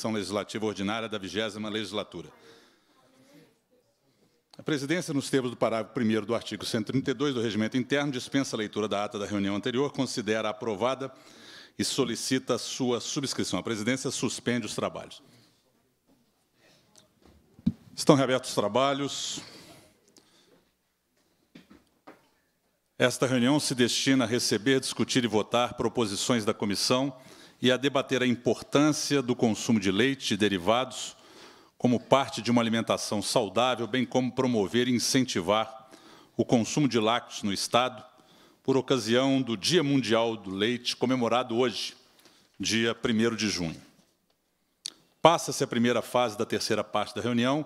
sessão legislativa ordinária da 20 legislatura. A presidência, nos termos do parágrafo 1 do artigo 132 do Regimento Interno, dispensa a leitura da ata da reunião anterior, considera aprovada e solicita sua subscrição. A presidência suspende os trabalhos. Estão reabertos os trabalhos. Esta reunião se destina a receber, discutir e votar proposições da comissão e a debater a importância do consumo de leite e derivados como parte de uma alimentação saudável, bem como promover e incentivar o consumo de lácteos no Estado, por ocasião do Dia Mundial do Leite, comemorado hoje, dia 1 de junho. Passa-se a primeira fase da terceira parte da reunião,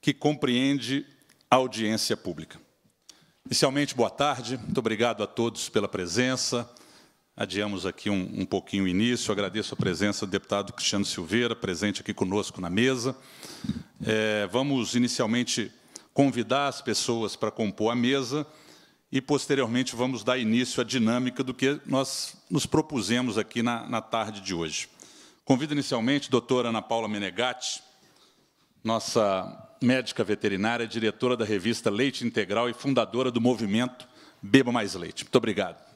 que compreende a audiência pública. Inicialmente, boa tarde, muito obrigado a todos pela presença, Adiamos aqui um, um pouquinho o início. Agradeço a presença do deputado Cristiano Silveira, presente aqui conosco na mesa. É, vamos inicialmente convidar as pessoas para compor a mesa e, posteriormente, vamos dar início à dinâmica do que nós nos propusemos aqui na, na tarde de hoje. Convido inicialmente a doutora Ana Paula Menegatti, nossa médica veterinária, diretora da revista Leite Integral e fundadora do movimento Beba Mais Leite. Muito obrigado.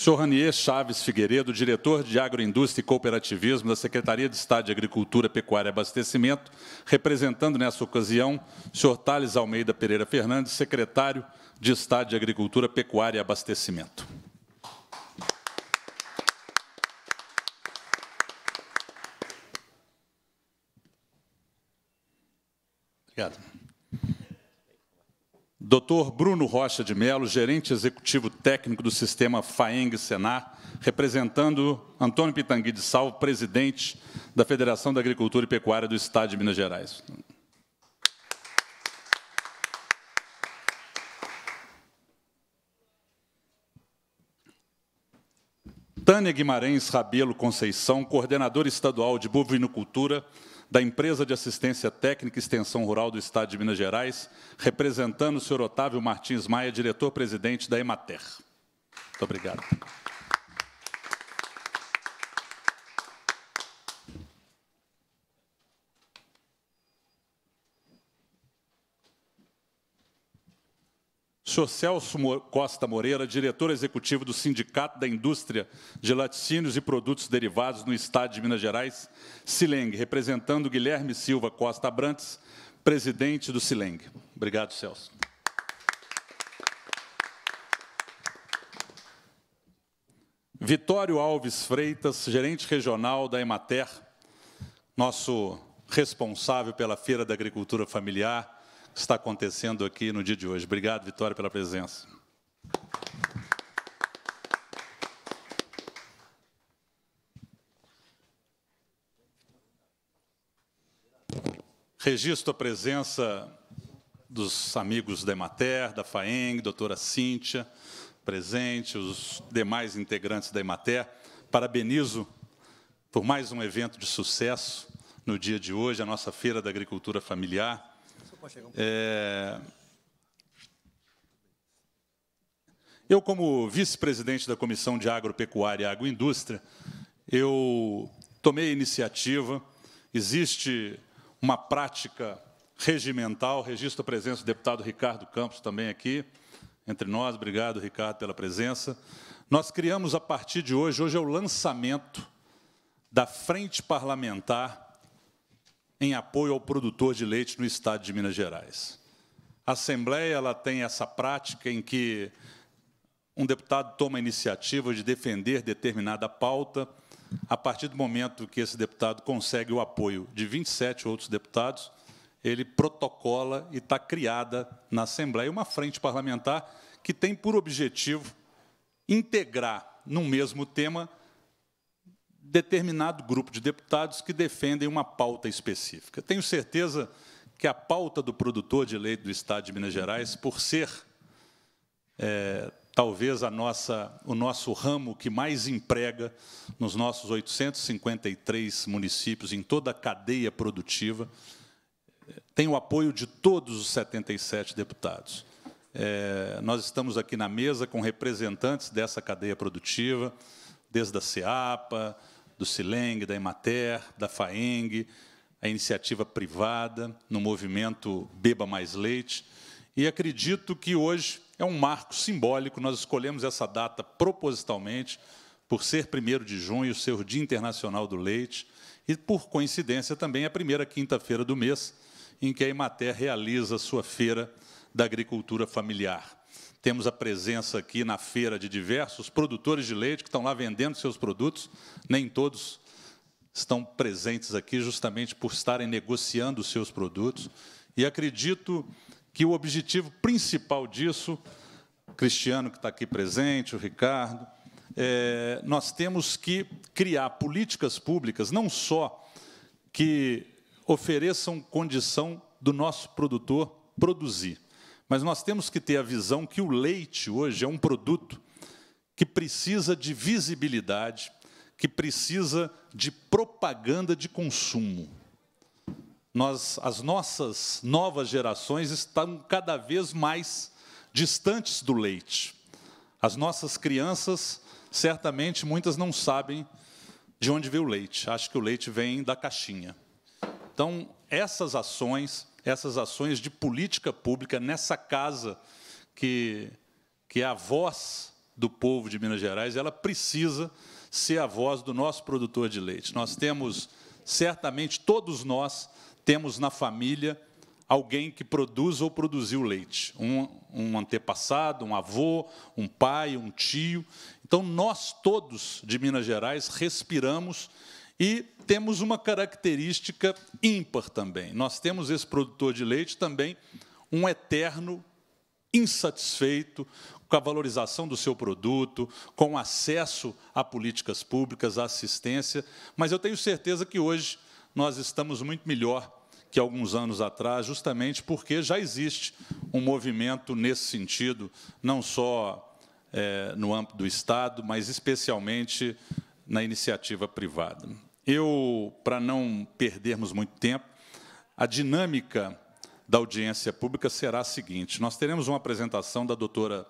Sr. Ranier Chaves Figueiredo, diretor de Agroindústria e Cooperativismo da Secretaria de Estado de Agricultura, Pecuária e Abastecimento, representando nessa ocasião Sr. Thales Almeida Pereira Fernandes, secretário de Estado de Agricultura, Pecuária e Abastecimento. Obrigado. Dr. Bruno Rocha de Melo, gerente executivo técnico do sistema FAENG-SENAR, representando Antônio Pitangui de Salvo, presidente da Federação da Agricultura e Pecuária do Estado de Minas Gerais. Tânia Guimarães Rabelo Conceição, coordenadora estadual de bovinocultura da Empresa de Assistência Técnica e Extensão Rural do Estado de Minas Gerais, representando o senhor Otávio Martins Maia, diretor-presidente da Emater. Muito obrigado. Sr. Celso Costa Moreira, diretor executivo do Sindicato da Indústria de Laticínios e Produtos Derivados no Estado de Minas Gerais, Sileng, representando Guilherme Silva Costa Abrantes, presidente do Sileng. Obrigado, Celso. Vitório Alves Freitas, gerente regional da Emater, nosso responsável pela Feira da Agricultura Familiar, está acontecendo aqui no dia de hoje. Obrigado, Vitória, pela presença. Registro a presença dos amigos da Emater, da FAENG, doutora Cíntia, presente, os demais integrantes da Emater. Parabenizo por mais um evento de sucesso no dia de hoje, a nossa Feira da Agricultura Familiar. É... Eu, como vice-presidente da Comissão de Agropecuária e Agroindústria, eu tomei a iniciativa. Existe uma prática regimental, registro a presença do deputado Ricardo Campos também aqui, entre nós. Obrigado, Ricardo, pela presença. Nós criamos, a partir de hoje, hoje é o lançamento da Frente Parlamentar em apoio ao produtor de leite no estado de Minas Gerais. A Assembleia ela tem essa prática em que um deputado toma a iniciativa de defender determinada pauta, a partir do momento que esse deputado consegue o apoio de 27 outros deputados, ele protocola e está criada na Assembleia uma frente parlamentar que tem por objetivo integrar num mesmo tema determinado grupo de deputados que defendem uma pauta específica. Tenho certeza que a pauta do produtor de leite do Estado de Minas Gerais, por ser é, talvez a nossa, o nosso ramo que mais emprega nos nossos 853 municípios, em toda a cadeia produtiva, tem o apoio de todos os 77 deputados. É, nós estamos aqui na mesa com representantes dessa cadeia produtiva, desde a Seapa do Sileng, da Emater, da Faeng, a iniciativa privada, no movimento Beba Mais Leite. E acredito que hoje é um marco simbólico, nós escolhemos essa data propositalmente, por ser 1 de junho, ser o Dia Internacional do Leite, e, por coincidência, também é a primeira quinta-feira do mês em que a Emater realiza a sua Feira da Agricultura Familiar temos a presença aqui na feira de diversos produtores de leite que estão lá vendendo seus produtos. Nem todos estão presentes aqui justamente por estarem negociando os seus produtos. E acredito que o objetivo principal disso, Cristiano que está aqui presente, o Ricardo, é, nós temos que criar políticas públicas, não só que ofereçam condição do nosso produtor produzir, mas nós temos que ter a visão que o leite hoje é um produto que precisa de visibilidade, que precisa de propaganda de consumo. Nós, as nossas novas gerações estão cada vez mais distantes do leite. As nossas crianças, certamente, muitas não sabem de onde veio o leite. Acho que o leite vem da caixinha. Então, essas ações, essas ações de política pública nessa casa que, que é a voz do povo de Minas Gerais, ela precisa ser a voz do nosso produtor de leite. Nós temos, certamente, todos nós temos na família alguém que produz ou produziu leite, um, um, antepassado, um avô, um pai, um tio. Então, nós todos de Minas Gerais respiramos e temos uma característica ímpar também. Nós temos esse produtor de leite também um eterno insatisfeito com a valorização do seu produto, com acesso a políticas públicas, a assistência, mas eu tenho certeza que hoje nós estamos muito melhor que alguns anos atrás, justamente porque já existe um movimento nesse sentido, não só é, no âmbito do Estado, mas especialmente na iniciativa privada. Eu, para não perdermos muito tempo, a dinâmica da audiência pública será a seguinte: nós teremos uma apresentação da doutora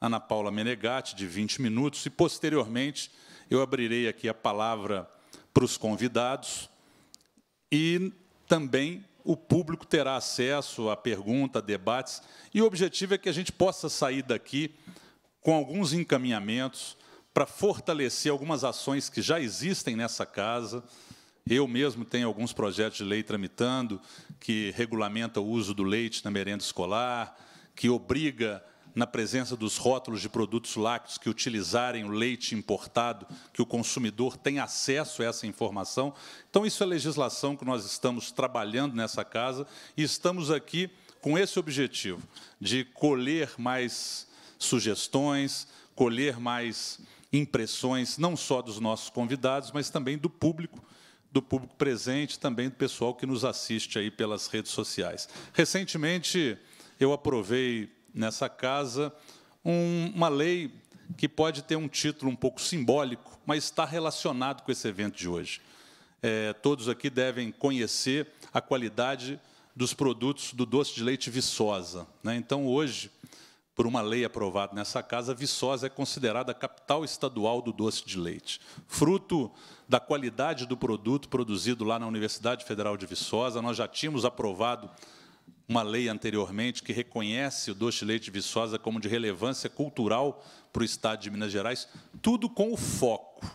Ana Paula Menegatti, de 20 minutos, e, posteriormente, eu abrirei aqui a palavra para os convidados e também o público terá acesso a perguntas, a debates, e o objetivo é que a gente possa sair daqui com alguns encaminhamentos para fortalecer algumas ações que já existem nessa casa. Eu mesmo tenho alguns projetos de lei tramitando que regulamenta o uso do leite na merenda escolar, que obriga na presença dos rótulos de produtos lácteos que utilizarem o leite importado, que o consumidor tem acesso a essa informação. Então, isso é legislação que nós estamos trabalhando nessa casa e estamos aqui com esse objetivo de colher mais sugestões, colher mais impressões não só dos nossos convidados, mas também do público, do público presente, também do pessoal que nos assiste aí pelas redes sociais. Recentemente, eu aprovei nessa casa um, uma lei que pode ter um título um pouco simbólico, mas está relacionado com esse evento de hoje. É, todos aqui devem conhecer a qualidade dos produtos do doce de leite Viçosa. Né? Então, hoje, por uma lei aprovada nessa casa, Viçosa é considerada a capital estadual do doce de leite. Fruto da qualidade do produto produzido lá na Universidade Federal de Viçosa, nós já tínhamos aprovado uma lei anteriormente que reconhece o doce de leite de Viçosa como de relevância cultural para o Estado de Minas Gerais, tudo com o foco,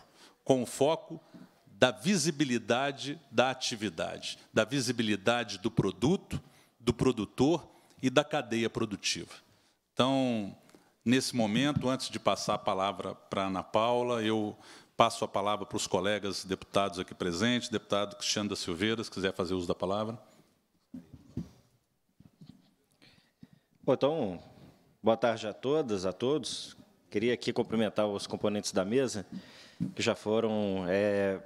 com o foco da visibilidade da atividade, da visibilidade do produto, do produtor e da cadeia produtiva. Então, nesse momento, antes de passar a palavra para Ana Paula, eu passo a palavra para os colegas deputados aqui presentes, deputado Cristiano da Silveira, se quiser fazer uso da palavra. Bom, então, boa tarde a todas, a todos. Queria aqui cumprimentar os componentes da mesa, que já foram é,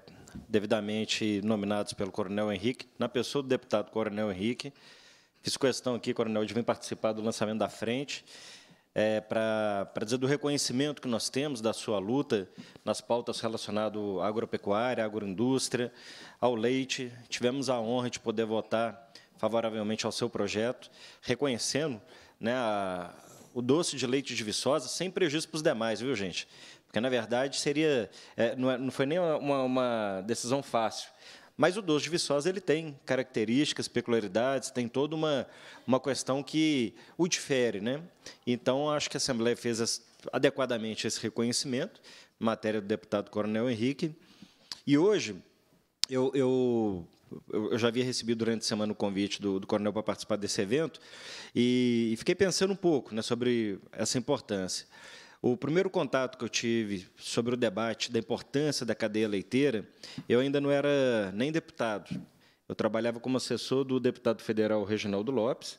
devidamente nominados pelo Coronel Henrique, na pessoa do deputado Coronel Henrique, Fiz questão aqui, Coronel, de vir participar do lançamento da frente. É, para dizer do reconhecimento que nós temos da sua luta nas pautas relacionadas à agropecuária, à agroindústria, ao leite. Tivemos a honra de poder votar favoravelmente ao seu projeto, reconhecendo né, a, o doce de leite de Viçosa, sem prejuízo para os demais, viu, gente? Porque, na verdade, seria é, não, é, não, foi nem uma, uma decisão fácil, mas o doce de Viçosa ele tem características, peculiaridades, tem toda uma, uma questão que o difere. Né? Então, acho que a Assembleia fez as, adequadamente esse reconhecimento, matéria do deputado Coronel Henrique. E hoje, eu, eu eu já havia recebido durante a semana o convite do, do coronel para participar desse evento e, e, fiquei pensando um pouco né, sobre essa importância. O primeiro contato que eu tive sobre o debate da importância da cadeia leiteira, eu ainda não era nem deputado. Eu trabalhava como assessor do deputado federal Reginaldo Lopes.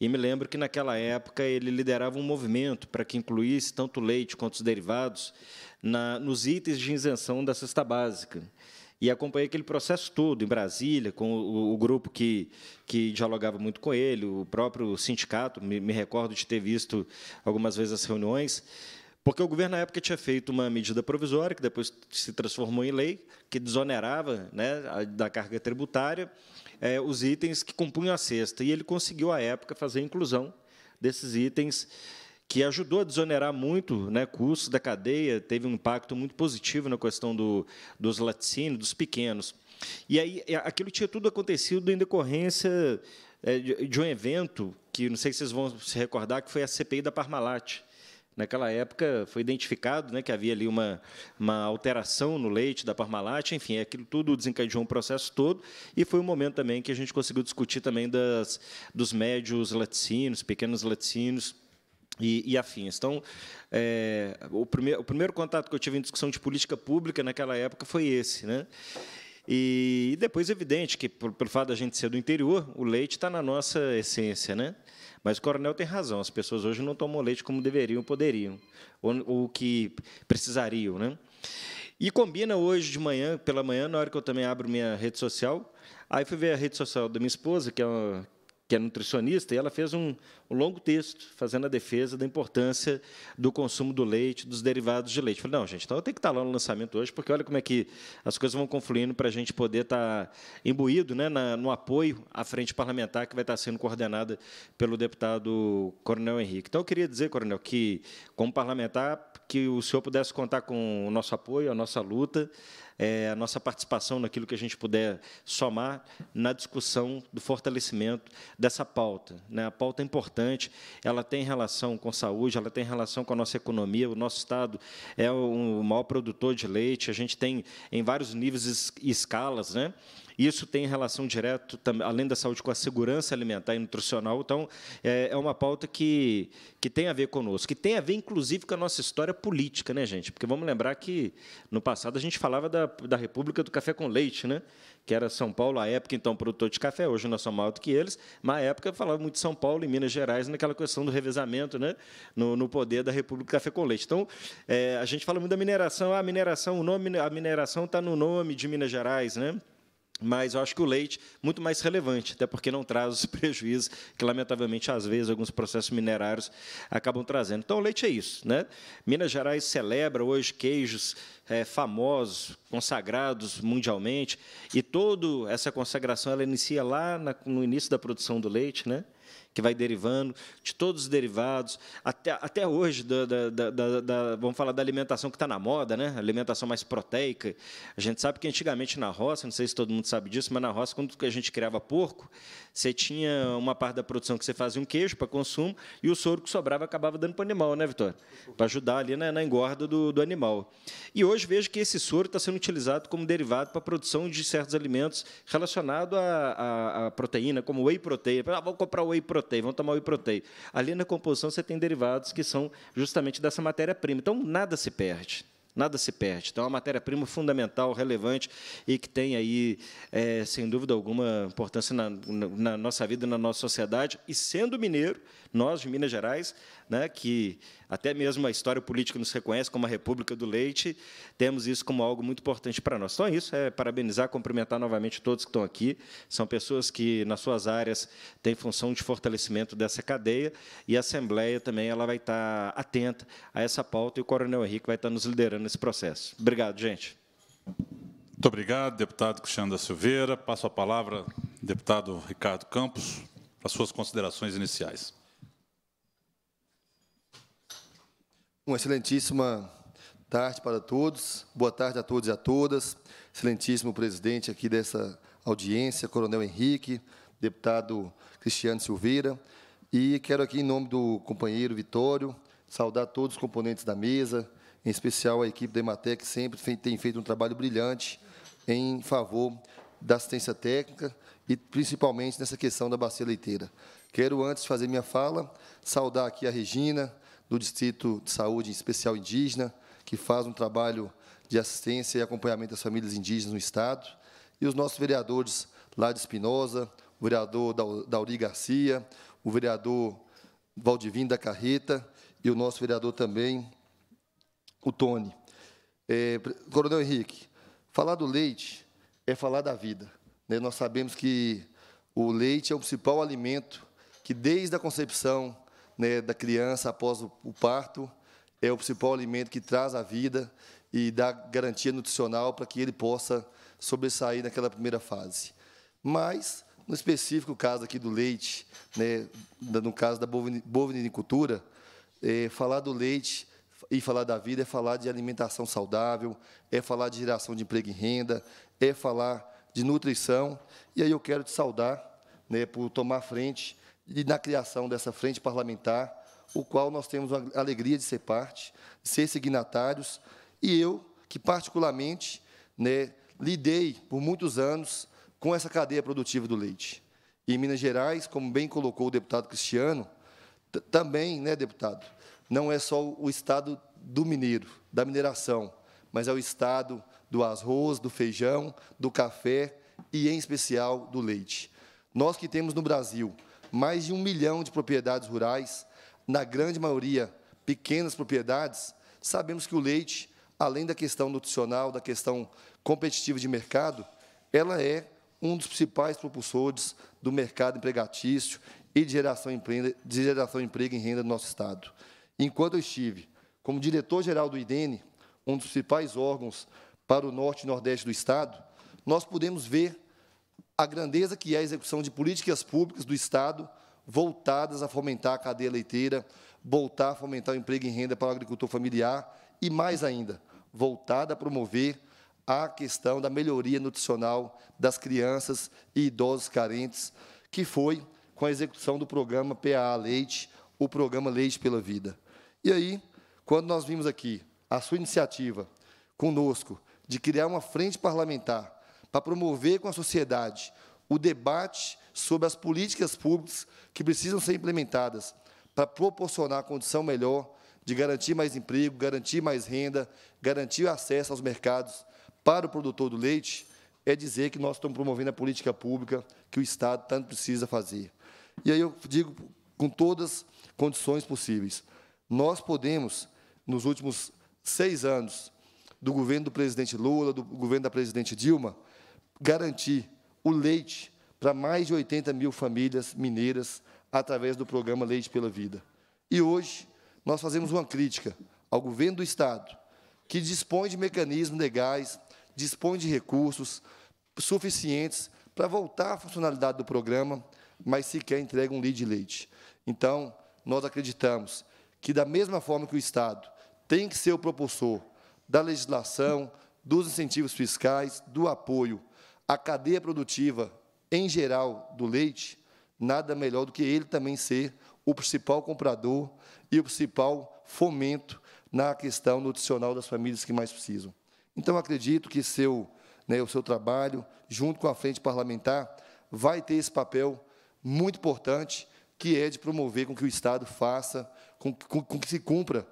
E me lembro que naquela época ele liderava um movimento para que incluísse tanto leite quanto os derivados na, nos itens de isenção da cesta básica e acompanhei aquele processo todo em Brasília, com o, o grupo que, que dialogava muito com ele, o próprio sindicato, me, me recordo de ter visto algumas vezes as reuniões, porque o governo, na época, tinha feito uma medida provisória, que depois se transformou em lei, que desonerava né, da carga tributária é, os itens que compunham a cesta. E ele conseguiu, à época, fazer a inclusão desses itens que ajudou a desonerar muito né, custos da cadeia, teve um impacto muito positivo na questão do, dos laticínios, dos pequenos. E aí é, aquilo tinha tudo acontecido em decorrência é, de um evento que não sei se vocês vão se recordar, que foi a CPI da Parmalat. Naquela época foi identificado né, que havia ali uma, uma alteração no leite da Parmalat, enfim, aquilo tudo desencadeou um processo todo e foi um momento também que a gente conseguiu discutir também das, dos médios laticínios, pequenos laticínios, e, e, afins. Então, é, o, primeir, o primeiro contato que eu tive em discussão de política pública naquela época foi esse. Né? E, e depois, evidente, que por, pelo fato da gente ser do interior, o leite está na nossa essência. Né? Mas o coronel tem razão, as pessoas hoje não tomam leite como deveriam poderiam, ou o que precisariam. Né? E combina hoje de manhã, pela manhã, na hora que eu também abro minha rede social. Aí fui ver a rede social da minha esposa, que é, uma, que é nutricionista, e ela fez um, um, longo texto fazendo a defesa da importância do consumo do leite, dos derivados de leite. falei, não, gente, então eu tenho que estar lá no lançamento hoje, porque olha como é que as coisas vão confluindo para a gente poder estar tá imbuído né, na, no apoio à frente parlamentar que vai estar tá sendo coordenada pelo deputado Coronel Henrique. Então eu queria dizer, Coronel, que como parlamentar, que o senhor pudesse contar com o nosso apoio, a nossa luta, é, a nossa participação naquilo que a gente puder somar na discussão do fortalecimento dessa pauta. Né? A pauta é importante, ela tem relação com saúde, ela tem relação com a nossa economia, o nosso Estado é o maior produtor de leite, a gente tem em vários níveis e escalas, né? Isso tem relação direto, além da saúde, com a segurança alimentar e nutricional. Então, é, é uma pauta que, que tem a ver conosco, que tem a ver, inclusive, com a nossa história política, né, gente? Porque vamos lembrar que, no passado, a gente falava da, da República do Café com Leite, né? que era São Paulo, à época, então, produtor de café, hoje nós somos maior do que eles, mas à época falava muito de São Paulo e Minas Gerais naquela questão do revezamento, né? no, no poder da República Café com Leite. Então, é, a gente fala muito da mineração, a ah, mineração, o nome, a mineração está no nome de Minas Gerais, né? mas eu acho que o leite muito mais relevante, até porque não traz os prejuízos que lamentavelmente às vezes alguns processos minerários acabam trazendo. Então o leite é isso, né? Minas Gerais celebra hoje queijos é, famosos, consagrados mundialmente, e toda essa consagração ela inicia lá na, no início da produção do leite, né? que vai derivando, de todos os derivados, até, até hoje, da, da, da, da vamos falar da alimentação que está na moda, né? alimentação mais proteica. A gente sabe que antigamente na roça, não sei se todo mundo sabe disso, mas na roça, quando a gente criava porco, você tinha uma parte da produção que você fazia um queijo para consumo e o soro que sobrava acabava dando para o animal, né, Vitor Para ajudar ali na, na engorda do, do animal. E hoje vejo que esse soro está sendo utilizado como derivado para a produção de certos alimentos relacionados à, à, à proteína, como whey protein. Ah, vou comprar whey protein vão tomar o iprotei. Ali na composição você tem derivados que são justamente dessa matéria-prima. Então, nada se perde. Nada se perde. Então, é uma matéria-prima fundamental, relevante e que tem aí, é, sem dúvida alguma, importância na, na, na nossa vida, na nossa sociedade. E sendo mineiro, nós, de Minas Gerais, né, que até mesmo a história política nos reconhece como a República do Leite, temos isso como algo muito importante para nós. Então, é isso, é parabenizar, cumprimentar novamente todos que estão aqui. São pessoas que, nas suas áreas, têm função de fortalecimento dessa cadeia, e a Assembleia também ela vai estar atenta a essa pauta, e o Coronel Henrique vai estar nos liderando nesse processo. Obrigado, gente. Muito obrigado, deputado Cristiano da Silveira. Passo a palavra, deputado Ricardo Campos, para suas considerações iniciais. Uma excelentíssima tarde para todos. Boa tarde a todos e a todas. Excelentíssimo presidente aqui dessa audiência, Coronel Henrique, deputado Cristiano Silveira. E quero aqui, em nome do companheiro Vitório, saudar todos os componentes da mesa, em especial a equipe da Ematec, que sempre tem feito um trabalho brilhante em favor da assistência técnica e, principalmente, nessa questão da bacia leiteira. Quero, antes de fazer minha fala, saudar aqui a Regina, do Distrito de Saúde Especial Indígena, que faz um trabalho de assistência e acompanhamento das famílias indígenas no Estado, e os nossos vereadores lá de Espinosa, o vereador Dauri Garcia, o vereador Valdivinho da Carreta e o nosso vereador também, o Tony. É, Coronel Henrique, falar do leite é falar da vida. Né? Nós sabemos que o leite é o principal alimento que, desde a concepção né, da criança após o parto é o principal alimento que traz a vida e dá garantia nutricional para que ele possa sobressair naquela primeira fase. Mas, no específico caso aqui do leite, né, no caso da bovinicultura, é, falar do leite e falar da vida é falar de alimentação saudável, é falar de geração de emprego e renda, é falar de nutrição. E aí eu quero te saudar né, por tomar frente e na criação dessa frente parlamentar, o qual nós temos a alegria de ser parte, de ser signatários, e eu, que particularmente né, lidei por muitos anos com essa cadeia produtiva do leite. E em Minas Gerais, como bem colocou o deputado Cristiano, também, né, deputado, não é só o estado do mineiro, da mineração, mas é o estado do arroz, do feijão, do café e, em especial, do leite. Nós que temos no Brasil mais de um milhão de propriedades rurais, na grande maioria pequenas propriedades, sabemos que o leite, além da questão nutricional, da questão competitiva de mercado, ela é um dos principais propulsores do mercado empregatício e de geração, de geração de emprego e renda do nosso Estado. Enquanto eu estive como diretor-geral do IDENE, um dos principais órgãos para o norte e nordeste do Estado, nós podemos ver a grandeza que é a execução de políticas públicas do Estado voltadas a fomentar a cadeia leiteira, voltar a fomentar o emprego e renda para o agricultor familiar e, mais ainda, voltada a promover a questão da melhoria nutricional das crianças e idosos carentes, que foi com a execução do programa PAA Leite, o programa Leite pela Vida. E aí, quando nós vimos aqui a sua iniciativa conosco de criar uma frente parlamentar para promover com a sociedade o debate sobre as políticas públicas que precisam ser implementadas para proporcionar a condição melhor de garantir mais emprego, garantir mais renda, garantir acesso aos mercados para o produtor do leite, é dizer que nós estamos promovendo a política pública que o Estado tanto precisa fazer. E aí eu digo com todas as condições possíveis. Nós podemos, nos últimos seis anos do governo do presidente Lula, do governo da presidente Dilma, garantir o leite para mais de 80 mil famílias mineiras através do programa Leite pela Vida. E hoje nós fazemos uma crítica ao governo do Estado, que dispõe de mecanismos legais, dispõe de recursos suficientes para voltar à funcionalidade do programa, mas sequer entrega um lead de leite. Então, nós acreditamos que, da mesma forma que o Estado tem que ser o propulsor da legislação, dos incentivos fiscais, do apoio a cadeia produtiva, em geral, do leite, nada melhor do que ele também ser o principal comprador e o principal fomento na questão nutricional das famílias que mais precisam. Então, acredito que seu, né, o seu trabalho, junto com a frente parlamentar, vai ter esse papel muito importante, que é de promover com que o Estado faça, com, com, com que se cumpra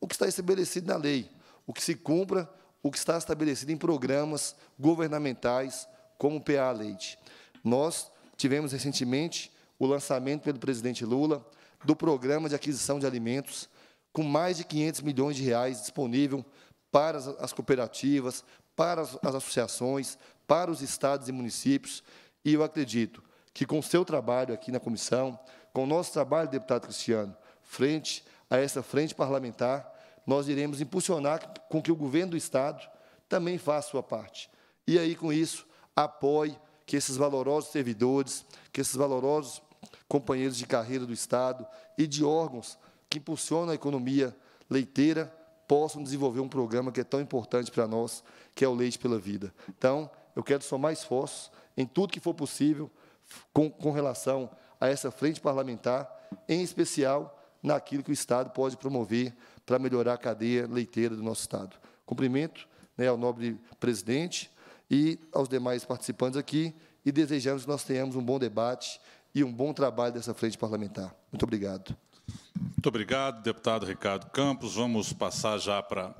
o que está estabelecido na lei, o que se cumpra o que está estabelecido em programas governamentais, como o PA Leite. Nós tivemos recentemente o lançamento pelo presidente Lula do programa de aquisição de alimentos, com mais de 500 milhões de reais disponível para as cooperativas, para as associações, para os estados e municípios. E eu acredito que, com o seu trabalho aqui na comissão, com o nosso trabalho, deputado Cristiano, frente a essa frente parlamentar, nós iremos impulsionar com que o governo do Estado também faça a sua parte. E aí, com isso, apoie que esses valorosos servidores, que esses valorosos companheiros de carreira do Estado e de órgãos que impulsionam a economia leiteira possam desenvolver um programa que é tão importante para nós, que é o Leite pela Vida. Então, eu quero somar esforços em tudo que for possível com, com relação a essa frente parlamentar, em especial naquilo que o Estado pode promover para melhorar a cadeia leiteira do nosso Estado. Cumprimento né, ao nobre presidente, e aos demais participantes aqui, e desejamos que nós tenhamos um bom debate e um bom trabalho dessa frente parlamentar. Muito obrigado. Muito obrigado, deputado Ricardo Campos. Vamos passar já para a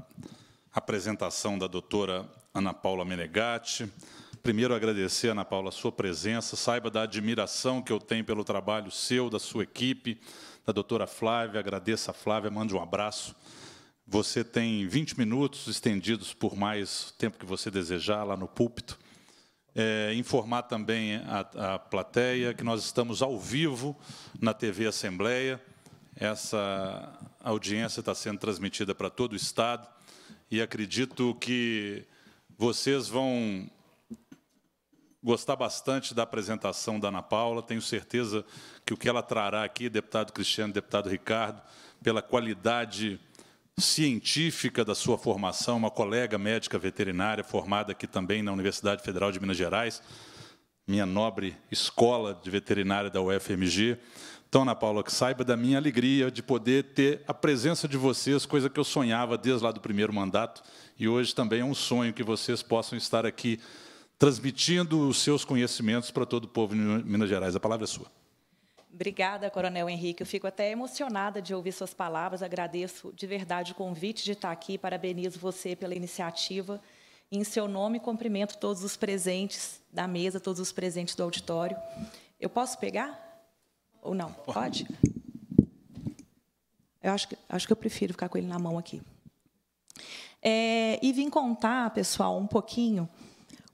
apresentação da doutora Ana Paula Menegatti. Primeiro, agradecer, Ana Paula, a sua presença. Saiba da admiração que eu tenho pelo trabalho seu, da sua equipe, da doutora Flávia. Agradeça a Flávia, mande um abraço você tem 20 minutos estendidos por mais tempo que você desejar lá no púlpito. É, informar também a, a plateia que nós estamos ao vivo na TV Assembleia. Essa audiência está sendo transmitida para todo o Estado e acredito que vocês vão gostar bastante da apresentação da Ana Paula. Tenho certeza que o que ela trará aqui, deputado Cristiano, deputado Ricardo, pela qualidade científica da sua formação, uma colega médica veterinária formada aqui também na Universidade Federal de Minas Gerais, minha nobre escola de veterinária da UFMG. Então, Ana Paula, que saiba da minha alegria de poder ter a presença de vocês, coisa que eu sonhava desde lá do primeiro mandato, e hoje também é um sonho que vocês possam estar aqui transmitindo os seus conhecimentos para todo o povo de Minas Gerais. A palavra é sua. Obrigada, Coronel Henrique. Eu fico até emocionada de ouvir suas palavras. Agradeço de verdade o convite de estar aqui. Parabenizo você pela iniciativa. Em seu nome, cumprimento todos os presentes da mesa, todos os presentes do auditório. Eu posso pegar? Ou não? Pode? Eu acho que, acho que eu prefiro ficar com ele na mão aqui. É, e vim contar, pessoal, um pouquinho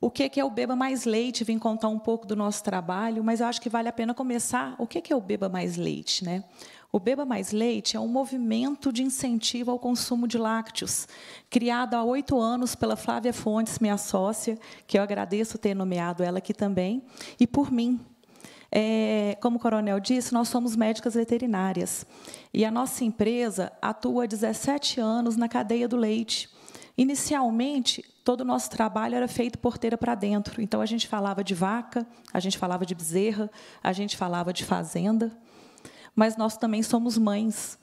o que é o Beba Mais Leite, vim contar um pouco do nosso trabalho, mas eu acho que vale a pena começar o que é o Beba Mais Leite. Né? O Beba Mais Leite é um movimento de incentivo ao consumo de lácteos, criado há oito anos pela Flávia Fontes, minha sócia, que eu agradeço ter nomeado ela aqui também, e por mim. É, como o coronel disse, nós somos médicas veterinárias. E a nossa empresa atua há 17 anos na cadeia do leite Inicialmente, todo o nosso trabalho era feito porteira para dentro. Então, a gente falava de vaca, a gente falava de bezerra, a gente falava de fazenda, mas nós também somos mães.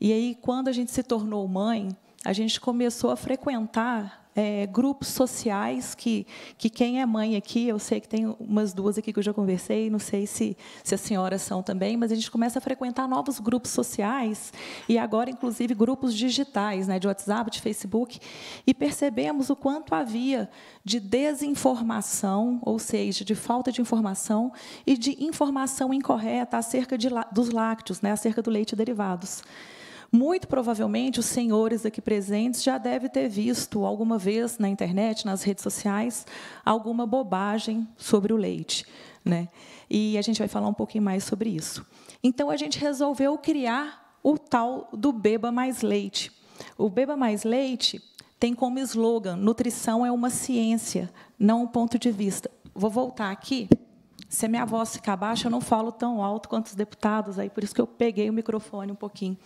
E aí, quando a gente se tornou mãe, a gente começou a frequentar é, grupos sociais que, que quem é mãe aqui, eu sei que tem umas duas aqui que eu já conversei, não sei se, se as senhoras são também, mas a gente começa a frequentar novos grupos sociais e agora, inclusive, grupos digitais, né, de WhatsApp, de Facebook, e percebemos o quanto havia de desinformação, ou seja, de falta de informação e de informação incorreta acerca de, dos lácteos, né, acerca do leite derivados. Muito provavelmente os senhores aqui presentes já devem ter visto alguma vez na internet, nas redes sociais, alguma bobagem sobre o leite. Né? E a gente vai falar um pouquinho mais sobre isso. Então, a gente resolveu criar o tal do Beba Mais Leite. O Beba Mais Leite tem como slogan: nutrição é uma ciência, não um ponto de vista. Vou voltar aqui. Se a minha voz ficar baixa, eu não falo tão alto quanto os deputados aí, por isso que eu peguei o microfone um pouquinho.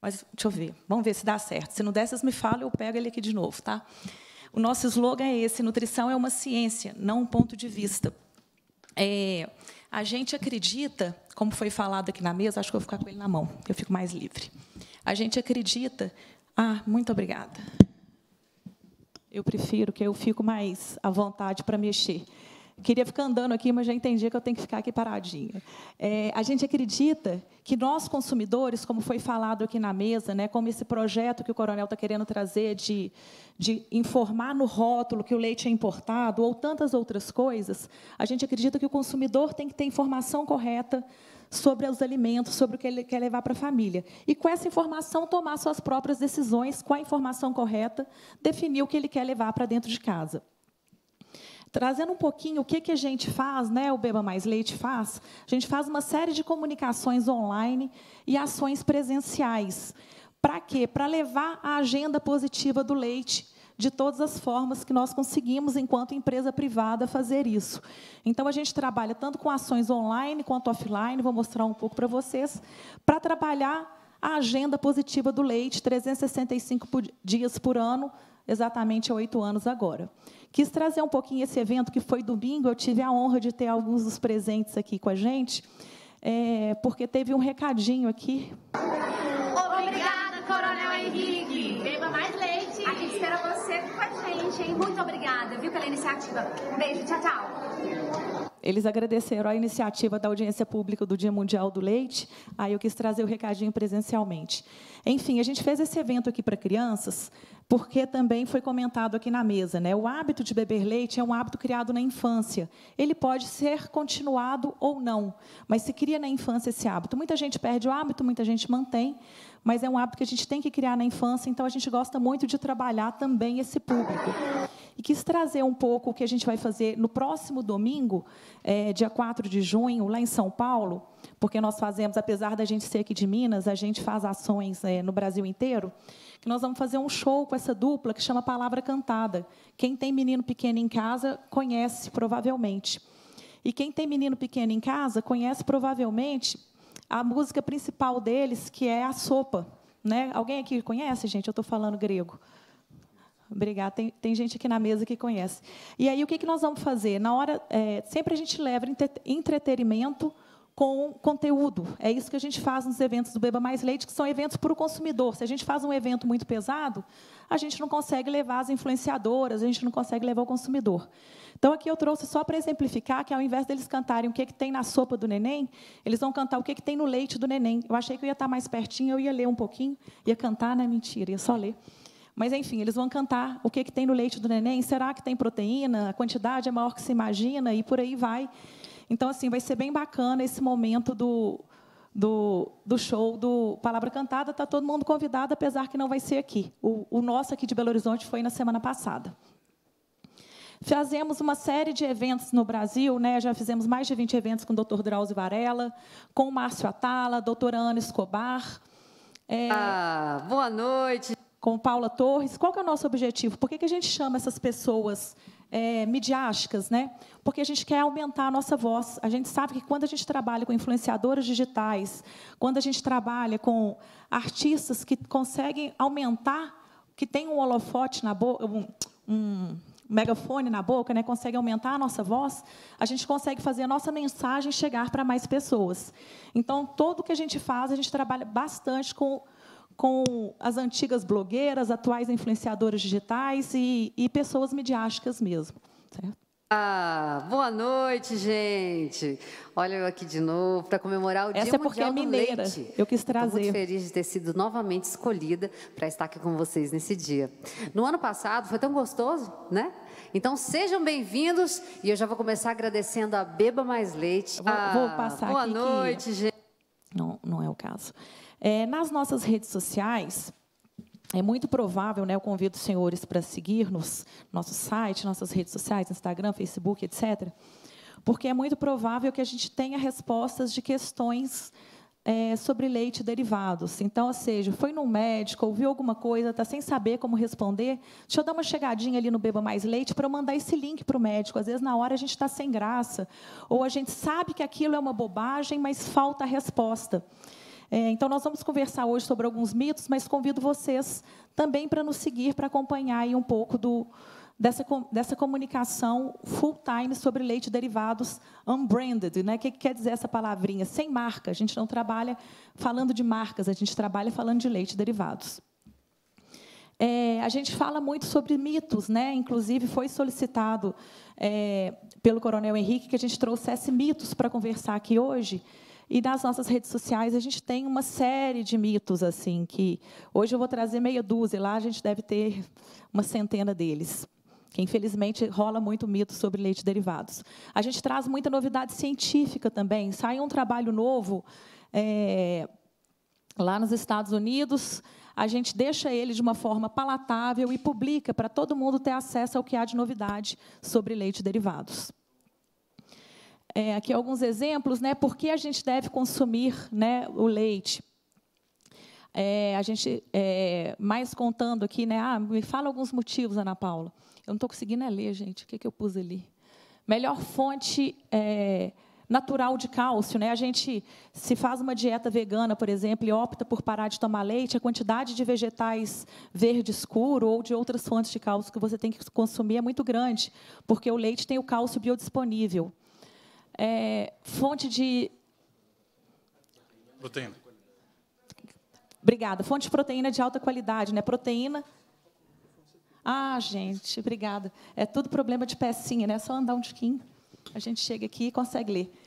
Mas deixa eu ver, vamos ver se dá certo. Se não der, vocês me falam, eu pego ele aqui de novo, tá? O nosso slogan é esse: nutrição é uma ciência, não um ponto de vista. É, a gente acredita, como foi falado aqui na mesa, acho que eu vou ficar com ele na mão, eu fico mais livre. A gente acredita. Ah, muito obrigada. Eu prefiro que eu fico mais à vontade para mexer queria ficar andando aqui, mas já entendi que eu tenho que ficar aqui paradinha. É, a gente acredita que nós, consumidores, como foi falado aqui na mesa, né, como esse projeto que o coronel está querendo trazer de, de informar no rótulo que o leite é importado, ou tantas outras coisas, a gente acredita que o consumidor tem que ter informação correta sobre os alimentos, sobre o que ele quer levar para a família. E com essa informação, tomar suas próprias decisões, com a informação correta, definir o que ele quer levar para dentro de casa trazendo um pouquinho o que, que a gente faz, né, o Beba Mais Leite faz, a gente faz uma série de comunicações online e ações presenciais. Para quê? Para levar a agenda positiva do leite de todas as formas que nós conseguimos, enquanto empresa privada, fazer isso. Então, a gente trabalha tanto com ações online quanto offline, vou mostrar um pouco para vocês, para trabalhar a agenda positiva do leite, 365 dias por ano, exatamente há oito anos agora. Quis trazer um pouquinho esse evento que foi domingo, eu tive a honra de ter alguns dos presentes aqui com a gente, é, porque teve um recadinho aqui. Obrigada, Coronel Henrique. Beba mais leite. A gente espera você com a gente, hein? Muito obrigada, viu, pela iniciativa. Um beijo, tchau, tchau. Eles agradeceram a iniciativa da audiência pública do Dia Mundial do Leite, aí eu quis trazer o recadinho presencialmente. Enfim, a gente fez esse evento aqui para crianças, porque também foi comentado aqui na mesa, né? O hábito de beber leite é um hábito criado na infância. Ele pode ser continuado ou não, mas se cria na infância esse hábito. Muita gente perde o hábito, muita gente mantém, mas é um hábito que a gente tem que criar na infância, então a gente gosta muito de trabalhar também esse público e quis trazer um pouco o que a gente vai fazer no próximo domingo, é, dia 4 de junho, lá em São Paulo, porque nós fazemos, apesar da gente ser aqui de Minas, a gente faz ações é, no Brasil inteiro, que nós vamos fazer um show com essa dupla que chama Palavra Cantada. Quem tem menino pequeno em casa conhece, provavelmente. E quem tem menino pequeno em casa conhece, provavelmente, a música principal deles, que é a sopa. Né? Alguém aqui conhece, gente? Eu estou falando grego. Obrigada. Tem, tem, gente aqui na mesa que conhece. E aí, o que, que nós vamos fazer? Na hora, é, sempre a gente leva entretenimento com conteúdo. É isso que a gente faz nos eventos do Beba Mais Leite, que são eventos para o consumidor. Se a gente faz um evento muito pesado, a gente não consegue levar as influenciadoras, a gente não consegue levar o consumidor. Então, aqui eu trouxe só para exemplificar que, ao invés deles cantarem o que, que tem na sopa do neném, eles vão cantar o que, que tem no leite do neném. Eu achei que eu ia estar mais pertinho, eu ia ler um pouquinho, ia cantar, não é mentira, ia só ler. Mas, enfim, eles vão cantar o que, que tem no leite do neném, será que tem proteína, a quantidade é maior que se imagina, e por aí vai. Então, assim, vai ser bem bacana esse momento do, do, do show do Palavra Cantada. Está todo mundo convidado, apesar que não vai ser aqui. O, o nosso aqui de Belo Horizonte foi na semana passada. Fazemos uma série de eventos no Brasil, né? já fizemos mais de 20 eventos com o Dr. Drauzio Varela, com o Márcio Atala, doutora Ana Escobar. É... Ah, boa noite, com Paula Torres, qual é o nosso objetivo? Por que, que a gente chama essas pessoas é, midiáticas? Né? Porque a gente quer aumentar a nossa voz. A gente sabe que quando a gente trabalha com influenciadoras digitais, quando a gente trabalha com artistas que conseguem aumentar, que tem um holofote na boca, um, um megafone na boca, né, consegue aumentar a nossa voz, a gente consegue fazer a nossa mensagem chegar para mais pessoas. Então, todo o que a gente faz, a gente trabalha bastante com com as antigas blogueiras, atuais influenciadoras digitais e, e pessoas midiáticas mesmo. Certo? Ah, boa noite, gente. Olha eu aqui de novo para comemorar o Essa Dia é porque é Mundial é mineira. do Leite. Eu quis trazer. Estou muito feliz de ter sido novamente escolhida para estar aqui com vocês nesse dia. No ano passado foi tão gostoso, né? Então sejam bem-vindos e eu já vou começar agradecendo a Beba Mais Leite. Vou, ah, vou passar boa aqui. Boa noite, que... gente. Não, não é o caso. É, nas nossas redes sociais, é muito provável, né, eu convido os senhores para seguir-nos, nosso site, nossas redes sociais, Instagram, Facebook, etc., porque é muito provável que a gente tenha respostas de questões é, sobre leite e derivados. Então, ou seja, foi num médico, ouviu alguma coisa, está sem saber como responder, deixa eu dar uma chegadinha ali no Beba Mais Leite para eu mandar esse link para o médico. Às vezes, na hora, a gente está sem graça, ou a gente sabe que aquilo é uma bobagem, mas falta a resposta. É, então, nós vamos conversar hoje sobre alguns mitos, mas convido vocês também para nos seguir, para acompanhar um pouco do, dessa, dessa comunicação full-time sobre leite derivados unbranded. Né? O que, que quer dizer essa palavrinha? Sem marca. A gente não trabalha falando de marcas, a gente trabalha falando de leite derivados. É, a gente fala muito sobre mitos, né? Inclusive foi solicitado é, pelo Coronel Henrique que a gente trouxesse mitos para conversar aqui hoje. E nas nossas redes sociais, a gente tem uma série de mitos, assim, que hoje eu vou trazer meia dúzia, lá a gente deve ter uma centena deles que infelizmente rola muito mito sobre leite derivados. A gente traz muita novidade científica também. sai um trabalho novo é, lá nos Estados Unidos. A gente deixa ele de uma forma palatável e publica para todo mundo ter acesso ao que há de novidade sobre leite derivados é, aqui alguns exemplos, né? Por que a gente deve consumir né, o leite? É, a gente é, mais contando aqui, né? Ah, me fala alguns motivos, Ana Paula. Eu não estou conseguindo é ler, gente. O que, que eu pus ali? Melhor fonte é, natural de cálcio, né? A gente se faz uma dieta vegana, por exemplo, e opta por parar de tomar leite, a quantidade de vegetais verde escuro ou de outras fontes de cálcio que você tem que consumir é muito grande, porque o leite tem o cálcio biodisponível é, fonte de. Proteína. Obrigada. Fonte de proteína de alta qualidade, né? Proteína. Ah, gente, obrigada. É tudo problema de pecinha, né? É só andar um tiquinho. A gente chega aqui e consegue ler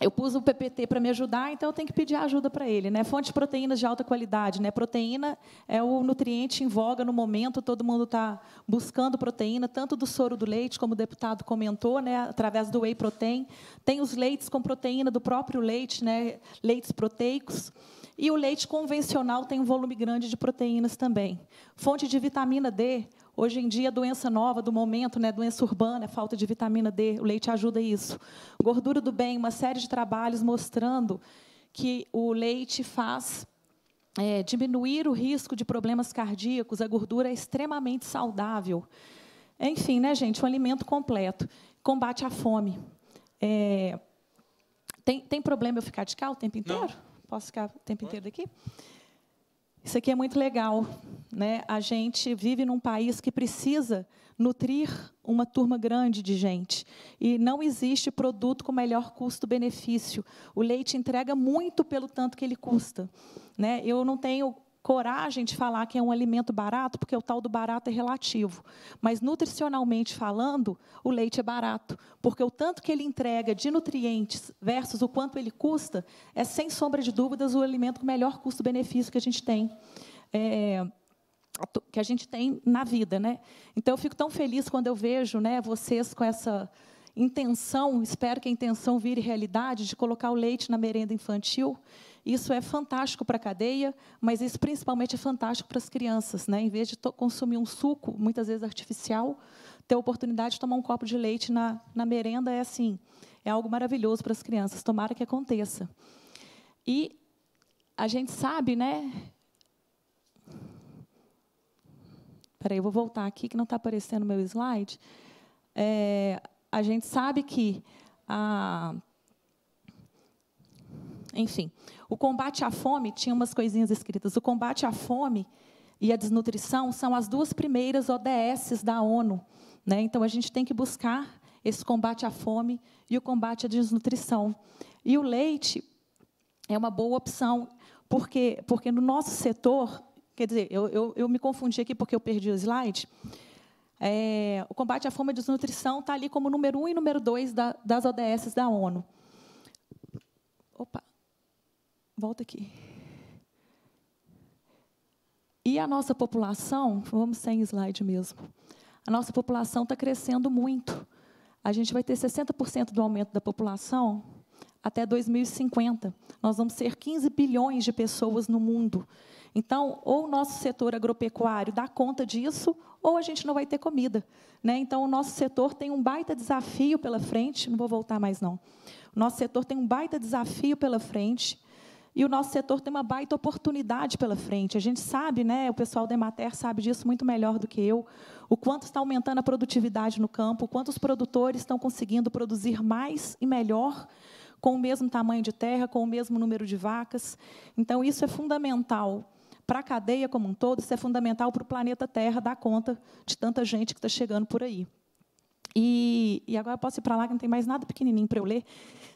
eu pus o PPT para me ajudar, então eu tenho que pedir ajuda para ele. Né? Fonte de proteínas de alta qualidade. Né? Proteína é o nutriente em voga no momento, todo mundo está buscando proteína, tanto do soro do leite, como o deputado comentou, né? através do whey protein. Tem os leites com proteína do próprio leite, né? leites proteicos. E o leite convencional tem um volume grande de proteínas também. Fonte de vitamina D, Hoje em dia, doença nova do momento, né, doença urbana, falta de vitamina D, o leite ajuda isso. Gordura do bem, uma série de trabalhos mostrando que o leite faz é, diminuir o risco de problemas cardíacos, a gordura é extremamente saudável. Enfim, né, gente, um alimento completo. Combate a fome. É, tem, tem problema eu ficar de cá o tempo inteiro? Não. Posso ficar o tempo inteiro daqui? Isso aqui é muito legal. Né? A gente vive num país que precisa nutrir uma turma grande de gente. E não existe produto com melhor custo-benefício. O leite entrega muito pelo tanto que ele custa. Né? Eu não tenho coragem de falar que é um alimento barato, porque o tal do barato é relativo. Mas, nutricionalmente falando, o leite é barato, porque o tanto que ele entrega de nutrientes versus o quanto ele custa, é, sem sombra de dúvidas, o alimento com melhor custo-benefício que a gente tem. É, que a gente tem na vida, né? Então eu fico tão feliz quando eu vejo, né, vocês com essa intenção, espero que a intenção vire realidade de colocar o leite na merenda infantil isso é fantástico para a cadeia, mas isso principalmente é fantástico para as crianças. Né? Em vez de consumir um suco, muitas vezes artificial, ter a oportunidade de tomar um copo de leite na, na merenda é assim, é algo maravilhoso para as crianças. Tomara que aconteça. E a gente sabe, né? Espera aí, eu vou voltar aqui, que não está aparecendo o meu slide. É, a gente sabe que a enfim, o combate à fome, tinha umas coisinhas escritas. O combate à fome e a desnutrição são as duas primeiras ODSs da ONU. Né? Então, a gente tem que buscar esse combate à fome e o combate à desnutrição. E o leite é uma boa opção, porque, porque no nosso setor, quer dizer, eu, eu, eu me confundi aqui porque eu perdi o slide, é, o combate à fome e desnutrição está ali como número um e número dois da, das ODSs da ONU. Opa. Volta aqui. E a nossa população, vamos sem slide mesmo. A nossa população está crescendo muito. A gente vai ter 60% do aumento da população até 2050. Nós vamos ser 15 bilhões de pessoas no mundo. Então, ou o nosso setor agropecuário dá conta disso, ou a gente não vai ter comida. Né? Então, o nosso setor tem um baita desafio pela frente. Não vou voltar mais, não. O nosso setor tem um baita desafio pela frente e o nosso setor tem uma baita oportunidade pela frente. A gente sabe, né, o pessoal da Emater sabe disso muito melhor do que eu, o quanto está aumentando a produtividade no campo, o quanto os produtores estão conseguindo produzir mais e melhor com o mesmo tamanho de terra, com o mesmo número de vacas. Então, isso é fundamental para a cadeia como um todo, isso é fundamental para o planeta Terra dar conta de tanta gente que está chegando por aí. E, e agora eu posso ir para lá, que não tem mais nada pequenininho para eu ler.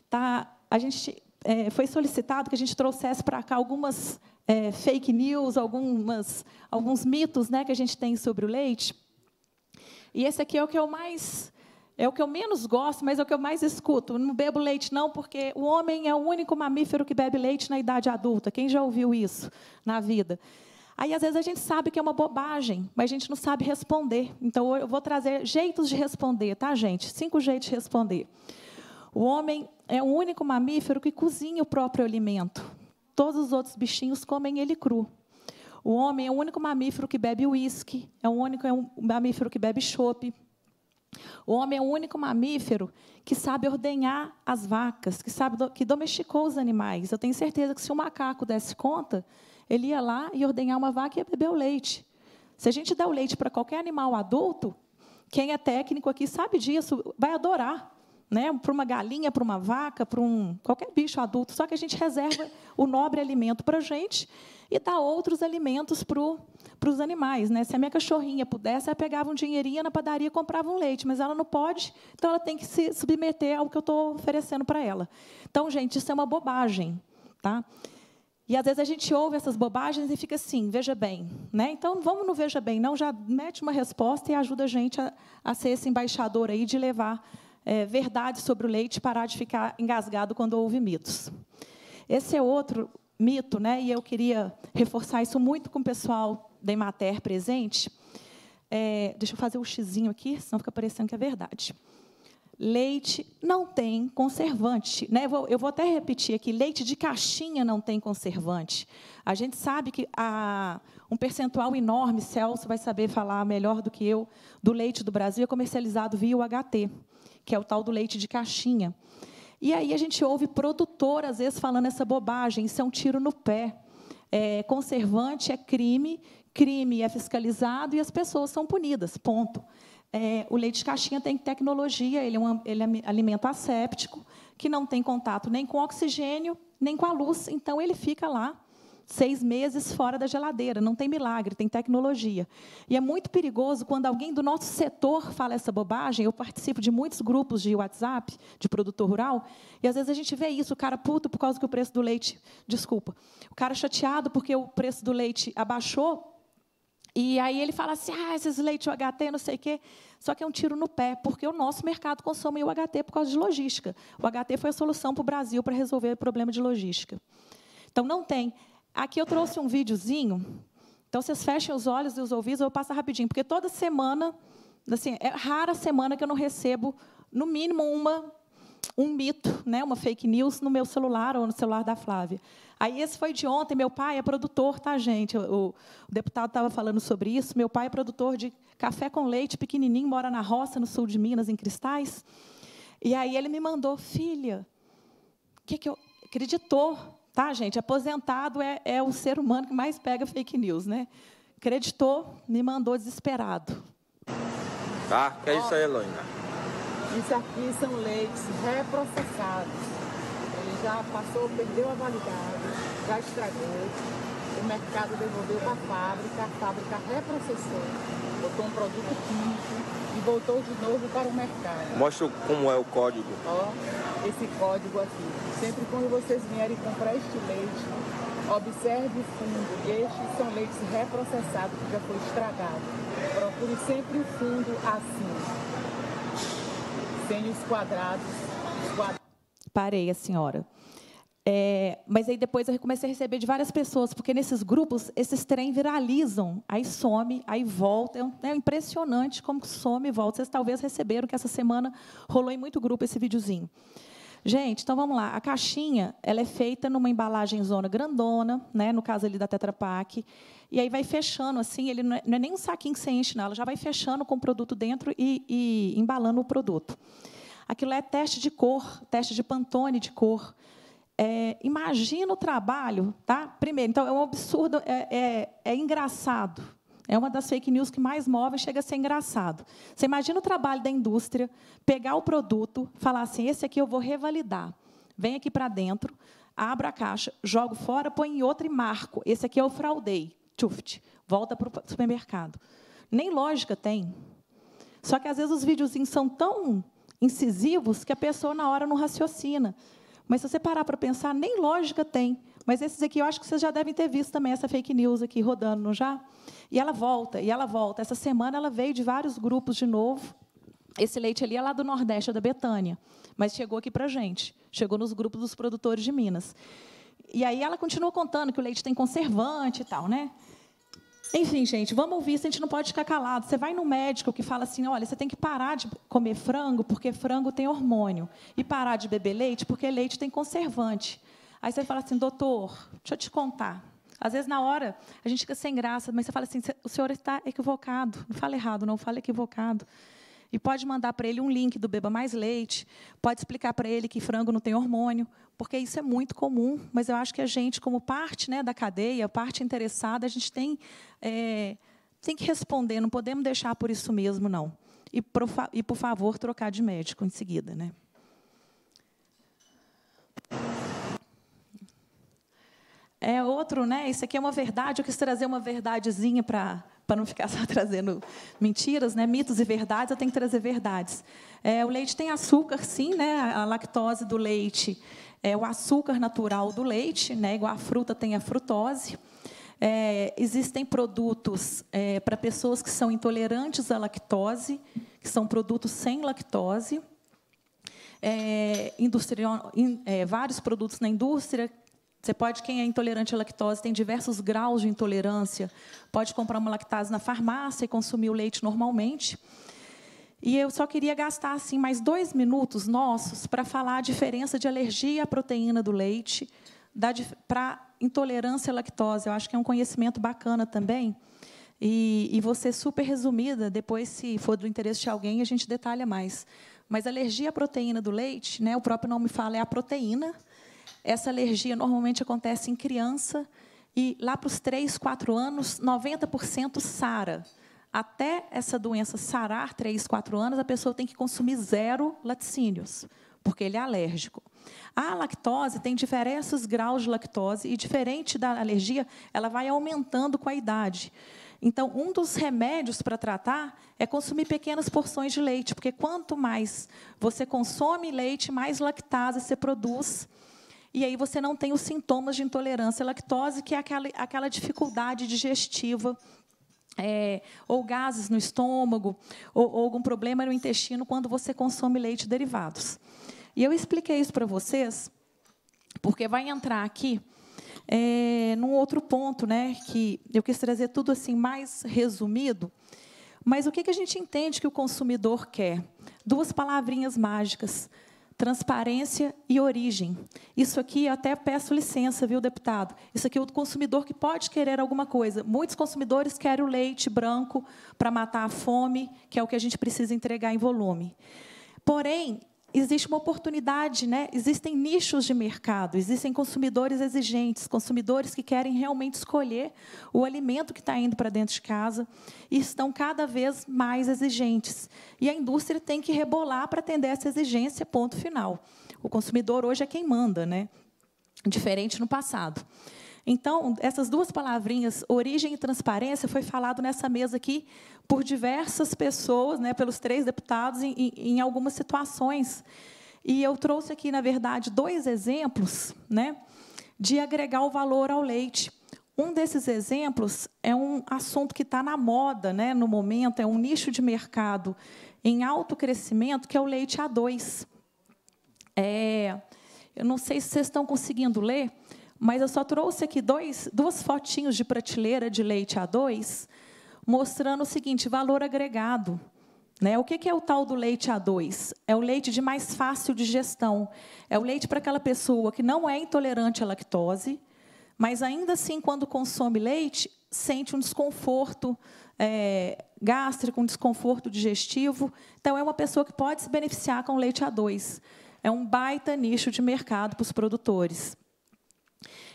Tá, a gente é, foi solicitado que a gente trouxesse para cá algumas é, fake news, algumas, alguns mitos né, que a gente tem sobre o leite. E esse aqui é o que eu mais. É o que eu menos gosto, mas é o que eu mais escuto. não bebo leite, não, porque o homem é o único mamífero que bebe leite na idade adulta. Quem já ouviu isso na vida? Aí, às vezes, a gente sabe que é uma bobagem, mas a gente não sabe responder. Então, eu vou trazer jeitos de responder, tá, gente? Cinco jeitos de responder. O homem é o único mamífero que cozinha o próprio alimento. Todos os outros bichinhos comem ele cru. O homem é o único mamífero que bebe uísque, é o único é um mamífero que bebe chope. O homem é o único mamífero que sabe ordenhar as vacas, que sabe que domesticou os animais. Eu tenho certeza que se um macaco desse conta, ele ia lá e ordenhar uma vaca e ia beber o leite. Se a gente dá o leite para qualquer animal adulto, quem é técnico aqui sabe disso, vai adorar né, para uma galinha, para uma vaca, para um qualquer bicho adulto. Só que a gente reserva o nobre alimento para a gente e dá outros alimentos para os animais. Né? Se a minha cachorrinha pudesse, ela pegava um dinheirinho na padaria e comprava um leite, mas ela não pode, então ela tem que se submeter ao que eu estou oferecendo para ela. Então, gente, isso é uma bobagem. Tá? E às vezes a gente ouve essas bobagens e fica assim, veja bem. Né? Então vamos no veja bem, não, já mete uma resposta e ajuda a gente a, a ser esse embaixador aí de levar é, sobre o leite e parar de ficar engasgado quando ouve mitos. Esse é outro mito, né? E eu queria reforçar isso muito com o pessoal da Emater presente. É, deixa eu fazer o um xizinho aqui, senão fica parecendo que é verdade. Leite não tem conservante. Né? Eu, vou, eu vou até repetir aqui: leite de caixinha não tem conservante. A gente sabe que há um percentual enorme, Celso vai saber falar melhor do que eu, do leite do Brasil é comercializado via UHT que é o tal do leite de caixinha. E aí a gente ouve produtor, às vezes, falando essa bobagem, isso é um tiro no pé. É, conservante é crime, crime é fiscalizado e as pessoas são punidas, ponto. É, o leite de caixinha tem tecnologia, ele é um ele é alimento asséptico, que não tem contato nem com oxigênio, nem com a luz, então ele fica lá seis meses fora da geladeira. Não tem milagre, tem tecnologia. E é muito perigoso quando alguém do nosso setor fala essa bobagem. Eu participo de muitos grupos de WhatsApp, de produtor rural, e às vezes a gente vê isso, o cara puto por causa que o preço do leite. Desculpa. O cara chateado porque o preço do leite abaixou. E aí ele fala assim, ah, esses leites UHT, não sei o quê. Só que é um tiro no pé, porque o nosso mercado consome o HT por causa de logística. O HT foi a solução para o Brasil para resolver o problema de logística. Então, não tem. Aqui eu trouxe um videozinho. Então, vocês fechem os olhos e os ouvidos, eu passo rapidinho, porque toda semana, assim, é rara semana que eu não recebo, no mínimo, uma, um mito, né, uma fake news no meu celular ou no celular da Flávia. Aí, esse foi de ontem. Meu pai é produtor, tá, gente? O, o deputado estava falando sobre isso. Meu pai é produtor de café com leite, pequenininho, mora na roça, no sul de Minas, em Cristais. E aí ele me mandou, filha, que que eu acreditou Tá, gente? Aposentado é, é o ser humano que mais pega fake news, né? Creditou, me mandou desesperado. Tá, que é isso aí, Heloína? Isso aqui são leites reprocessados. Ele já passou, perdeu a validade, já estragou. O mercado devolveu para a fábrica, a fábrica reprocessou, botou um produto químico voltou de novo para o mercado. Mostra como é o código. Ó, esse código aqui. Sempre quando vocês vierem comprar este leite, observe o fundo. Estes são leites reprocessados que já foi estragado. Procure sempre o fundo assim. Sem os quadrados. Os quadrados. Parei a senhora. É, mas aí depois eu comecei a receber de várias pessoas, porque nesses grupos esses trem viralizam, aí some, aí volta. É, um, é impressionante como some e volta. Vocês talvez receberam que essa semana rolou em muito grupo esse videozinho. Gente, então vamos lá. A caixinha ela é feita numa embalagem zona grandona, né? no caso ali da Tetra Pak, e aí vai fechando assim, ele não é, não é nem um saquinho que você enche, não, ela já vai fechando com o produto dentro e, e embalando o produto. Aquilo é teste de cor, teste de Pantone de cor. É, imagina o trabalho, tá? Primeiro, então é um absurdo, é, é, é engraçado. É uma das fake news que mais move, chega a ser engraçado. Você imagina o trabalho da indústria pegar o produto, falar assim: esse aqui eu vou revalidar. Vem aqui para dentro, abro a caixa, jogo fora, põe em outra e marco. Esse aqui eu fraudei. Tchuft, volta para o supermercado. Nem lógica tem. Só que às vezes os videozinhos são tão incisivos que a pessoa na hora não raciocina. Mas se você parar para pensar, nem lógica tem. Mas esses aqui, eu acho que vocês já devem ter visto também essa fake news aqui rodando, não já? E ela volta, e ela volta. Essa semana ela veio de vários grupos de novo. Esse leite ali é lá do Nordeste, é da Betânia, mas chegou aqui para gente. Chegou nos grupos dos produtores de Minas. E aí ela continua contando que o leite tem conservante e tal, né? Enfim, gente, vamos ouvir a gente não pode ficar calado. Você vai no médico que fala assim: olha, você tem que parar de comer frango porque frango tem hormônio, e parar de beber leite porque leite tem conservante. Aí você fala assim: doutor, deixa eu te contar. Às vezes, na hora, a gente fica sem graça, mas você fala assim: o senhor está equivocado. Não fala errado, não, fala equivocado e pode mandar para ele um link do Beba Mais Leite, pode explicar para ele que frango não tem hormônio, porque isso é muito comum, mas eu acho que a gente, como parte né, da cadeia, parte interessada, a gente tem, é, tem que responder, não podemos deixar por isso mesmo, não. E, por, e por favor, trocar de médico em seguida. Né? É outro, né? Isso aqui é uma verdade, eu quis trazer uma verdadezinha para para não ficar só trazendo mentiras, né? mitos e verdades, eu tenho que trazer verdades. É, o leite tem açúcar, sim, né? a lactose do leite é o açúcar natural do leite, né? igual a fruta tem a frutose. É, existem produtos é, para pessoas que são intolerantes à lactose, que são produtos sem lactose. É, é vários produtos na indústria você pode, quem é intolerante à lactose, tem diversos graus de intolerância, pode comprar uma lactase na farmácia e consumir o leite normalmente. E eu só queria gastar assim mais dois minutos nossos para falar a diferença de alergia à proteína do leite para intolerância à lactose. Eu acho que é um conhecimento bacana também. E, e você super resumida. Depois, se for do interesse de alguém, a gente detalha mais. Mas alergia à proteína do leite, né? O próprio nome fala é a proteína essa alergia normalmente acontece em criança e lá para os 3, 4 anos, 90% sara. Até essa doença sarar 3, 4 anos, a pessoa tem que consumir zero laticínios, porque ele é alérgico. A lactose tem diversos graus de lactose e, diferente da alergia, ela vai aumentando com a idade. Então, um dos remédios para tratar é consumir pequenas porções de leite, porque quanto mais você consome leite, mais lactase você produz e aí você não tem os sintomas de intolerância à lactose, que é aquela, aquela dificuldade digestiva é, ou gases no estômago, ou, ou, algum problema no intestino quando você consome leite derivados. E eu expliquei isso para vocês, porque vai entrar aqui é, num outro ponto, né, que eu quis trazer tudo assim mais resumido. Mas o que, que a gente entende que o consumidor quer? Duas palavrinhas mágicas: transparência e origem. Isso aqui, até peço licença, viu, deputado? Isso aqui é o consumidor que pode querer alguma coisa. Muitos consumidores querem o leite branco para matar a fome, que é o que a gente precisa entregar em volume. Porém, existe uma oportunidade, né? Existem nichos de mercado, existem consumidores exigentes, consumidores que querem realmente escolher o alimento que está indo para dentro de casa e estão cada vez mais exigentes. E a indústria tem que rebolar para atender essa exigência, ponto final. O consumidor hoje é quem manda, né? Diferente no passado. Então, essas duas palavrinhas, origem e transparência, foi falado nessa mesa aqui por diversas pessoas, né, pelos três deputados, em, em algumas situações. E eu trouxe aqui, na verdade, dois exemplos né, de agregar o valor ao leite. Um desses exemplos é um assunto que está na moda né, no momento, é um nicho de mercado em alto crescimento, que é o leite A2. É, eu não sei se vocês estão conseguindo ler, mas eu só trouxe aqui dois, duas fotinhos de prateleira de leite A2, mostrando o seguinte, valor agregado. Né? O que é o tal do leite A2? É o leite de mais fácil digestão. É o leite para aquela pessoa que não é intolerante à lactose, mas ainda assim, quando consome leite, sente um desconforto é, gástrico, um desconforto digestivo. Então, é uma pessoa que pode se beneficiar com leite A2. É um baita nicho de mercado para os produtores.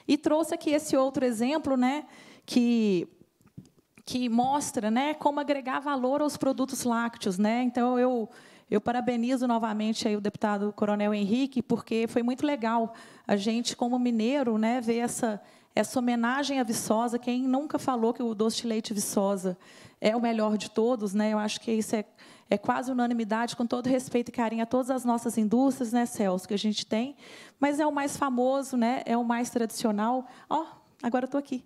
E trouxe aqui esse outro exemplo, né, que que mostra, né, como agregar valor aos produtos lácteos, né? Então eu eu parabenizo novamente aí o deputado Coronel Henrique, porque foi muito legal a gente, como mineiro, né, ver essa, essa homenagem à Viçosa. Quem nunca falou que o doce de leite Viçosa é o melhor de todos, né? Eu acho que isso é é quase unanimidade, com todo respeito e carinho a todas as nossas indústrias, né, Celso, que a gente tem, mas é o mais famoso, né, é o mais tradicional. Ó, oh, agora estou aqui.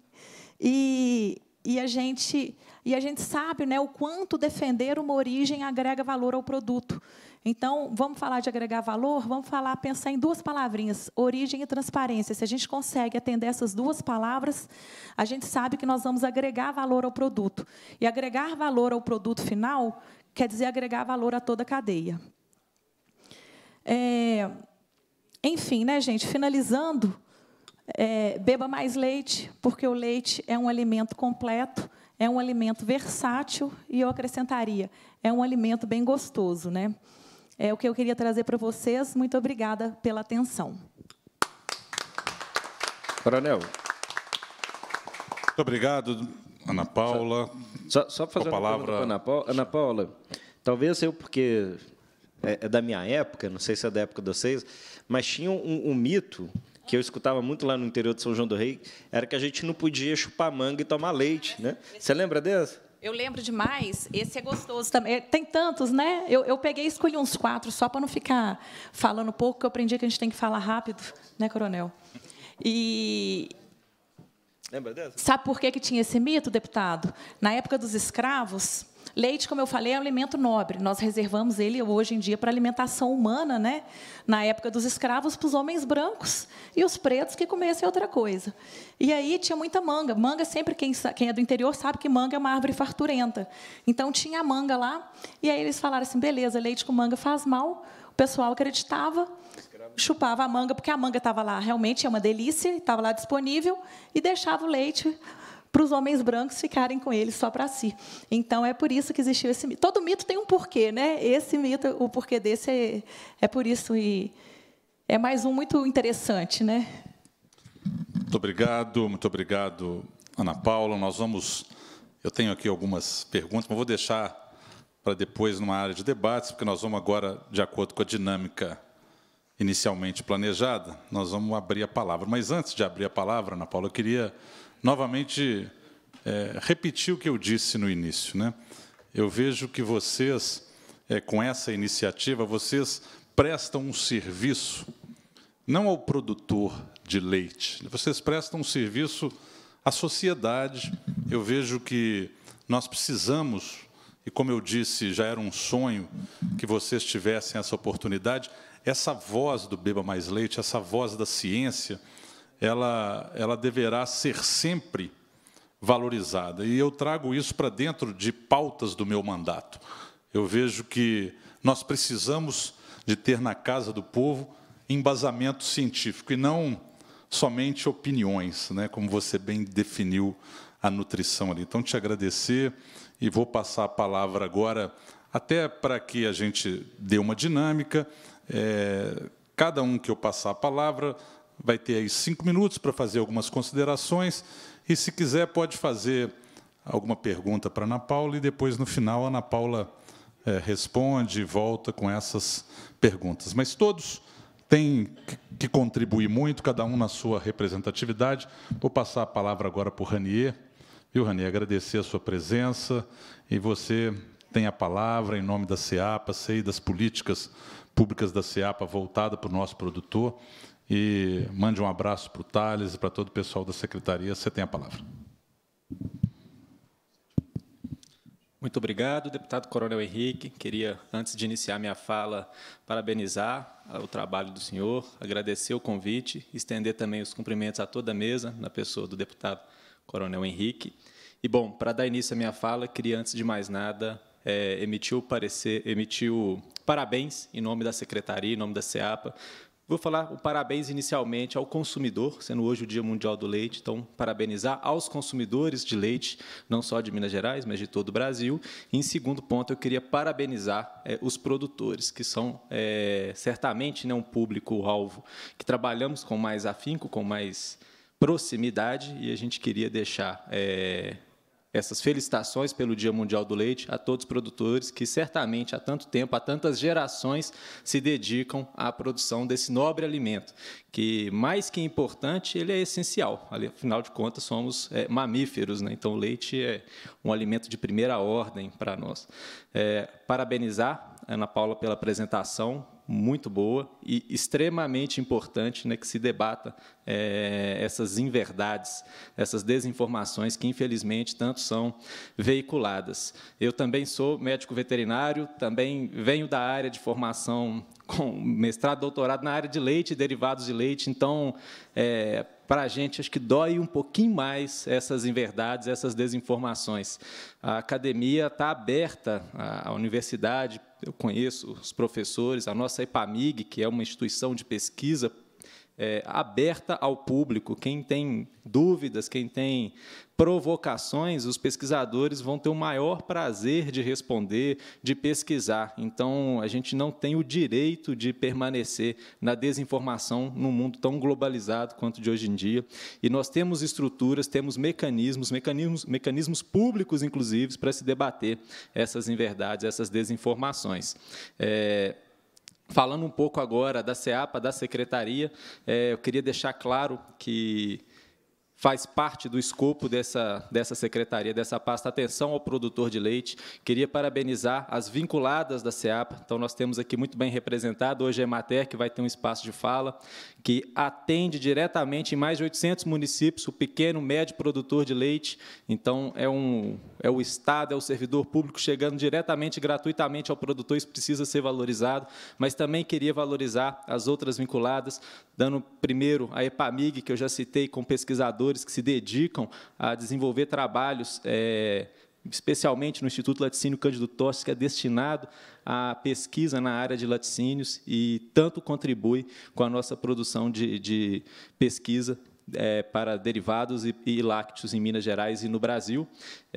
E, e, a gente, e a gente sabe né, o quanto defender uma origem agrega valor ao produto. Então, vamos falar de agregar valor, vamos falar, pensar em duas palavrinhas, origem e transparência. Se a gente consegue atender essas duas palavras, a gente sabe que nós vamos agregar valor ao produto. E agregar valor ao produto final quer dizer agregar valor a toda a cadeia. É, enfim, né, gente? Finalizando, é, beba mais leite, porque o leite é um alimento completo, é um alimento versátil e eu acrescentaria, é um alimento bem gostoso, né? É o que eu queria trazer para vocês. Muito obrigada pela atenção. Coronel. Muito obrigado. Ana Paula. Só, só, só fazer a palavra. Ana Paula. Ana Paula, talvez eu, porque é, é, da minha época, não sei se é da época de vocês, mas tinha um, um mito que eu escutava muito lá no interior de São João do Rei, era que a gente não podia chupar manga e tomar leite, né? Você lembra dessa? Eu lembro demais. Esse é gostoso também. É, tem tantos, né? Eu, eu peguei e escolhi uns quatro só para não ficar falando pouco, que eu aprendi que a gente tem que falar rápido, né, coronel? E, Lembra dessa? Sabe por que, que tinha esse mito, deputado? Na época dos escravos, leite, como eu falei, é um alimento nobre. Nós reservamos ele hoje em dia para alimentação humana, né? Na época dos escravos, para os homens brancos e os pretos que comessem outra coisa. E aí tinha muita manga. Manga, sempre quem, quem é do interior sabe que manga é uma árvore farturenta. Então tinha manga lá, e aí eles falaram assim: beleza, leite com manga faz mal. O pessoal acreditava, chupava a manga, porque a manga estava lá, realmente é uma delícia, estava lá disponível, e deixava o leite para os homens brancos ficarem com ele só para si. Então é por isso que existiu esse mito. Todo mito tem um porquê, né? Esse mito, o porquê desse é, é por isso e é mais um muito interessante, né? Muito obrigado, muito obrigado, Ana Paula. Nós vamos, eu tenho aqui algumas perguntas, mas vou deixar para depois numa área de debates, porque nós vamos agora de acordo com a dinâmica inicialmente planejada, nós vamos abrir a palavra. Mas antes de abrir a palavra, Ana Paula, eu queria novamente é, repetir o que eu disse no início. Né? Eu vejo que vocês, é, com essa iniciativa, vocês prestam um serviço não ao produtor de leite, vocês prestam um serviço à sociedade. Eu vejo que nós precisamos, e como eu disse, já era um sonho que vocês tivessem essa oportunidade, essa voz do Beba Mais Leite, essa voz da ciência, ela, ela deverá ser sempre valorizada. E eu trago isso para dentro de pautas do meu mandato. Eu vejo que nós precisamos de ter na casa do povo embasamento científico e não somente opiniões, né, como você bem definiu a nutrição ali. Então, te agradecer e vou passar a palavra agora até para que a gente dê uma dinâmica é, cada um que eu passar a palavra vai ter aí cinco minutos para fazer algumas considerações e, se quiser, pode fazer alguma pergunta para a Ana Paula e depois, no final, a Ana Paula é, responde e volta com essas perguntas. Mas todos têm que contribuir muito, cada um na sua representatividade. Vou passar a palavra agora para o Ranier. Viu, Ranier? Agradecer a sua presença e você tem a palavra em nome da SEAPA, sei das políticas públicas da SEAPA voltada para o nosso produtor. E mande um abraço para o Thales e para todo o pessoal da secretaria. Você tem a palavra. Muito obrigado, deputado Coronel Henrique. Queria, antes de iniciar minha fala, parabenizar o trabalho do senhor, agradecer o convite, estender também os cumprimentos a toda a mesa, na pessoa do deputado Coronel Henrique. E, bom, para dar início à minha fala, queria, antes de mais nada, é, emitiu parecer, emitiu parabéns em nome da secretaria, em nome da CEAPA. Vou falar o parabéns inicialmente ao consumidor, sendo hoje o Dia Mundial do Leite, então parabenizar aos consumidores de leite, não só de Minas Gerais, mas de todo o Brasil. E, em segundo ponto, eu queria parabenizar é, os produtores, que são é, certamente né, um público-alvo que trabalhamos com mais afinco, com mais proximidade, e a gente queria deixar é, essas felicitações pelo Dia Mundial do Leite a todos os produtores que certamente há tanto tempo, há tantas gerações se dedicam à produção desse nobre alimento, que mais que importante, ele é essencial. Afinal de contas, somos é, mamíferos, né? então o leite é um alimento de primeira ordem para nós. É, parabenizar a Ana Paula pela apresentação, muito boa e extremamente importante né, que se debata é, essas inverdades, essas desinformações que, infelizmente, tanto são veiculadas. Eu também sou médico veterinário, também venho da área de formação com mestrado, doutorado na área de leite e derivados de leite, então, é, eh, para a gente, acho que dói um pouquinho mais essas inverdades, essas desinformações. A academia está aberta, a universidade eu conheço os professores, a nossa EPAMIG, que é uma instituição de pesquisa é, aberta ao público. Quem tem dúvidas, quem tem provocações, os pesquisadores vão ter o maior prazer de responder, de pesquisar. Então, a gente não tem o direito de permanecer na desinformação num mundo tão globalizado quanto de hoje em dia. E nós temos estruturas, temos mecanismos, mecanismos, mecanismos públicos, inclusive, para se debater essas inverdades, essas desinformações. É, Falando um pouco agora da SEAPA, da Secretaria, é, eu queria deixar claro que faz parte do escopo dessa, dessa secretaria, dessa pasta, atenção ao produtor de leite. Queria parabenizar as vinculadas da SEAPA, então nós temos aqui muito bem representado, hoje é a Mater, que vai ter um espaço de fala que atende diretamente em mais de 800 municípios o pequeno, médio produtor de leite. Então, é, um, é o Estado, é o servidor público chegando diretamente, gratuitamente ao produtor. Isso precisa ser valorizado, mas também queria valorizar as outras vinculadas, dando primeiro a EPAMIG, que eu já citei, com pesquisadores que se dedicam a desenvolver trabalhos. É, especialmente no Instituto Laticínio Cândido Tostes, que é destinado a pesquisa na área de laticínios e tanto contribui com a nossa produção de, de pesquisa é, para derivados e, e lácteos em Minas Gerais e no Brasil.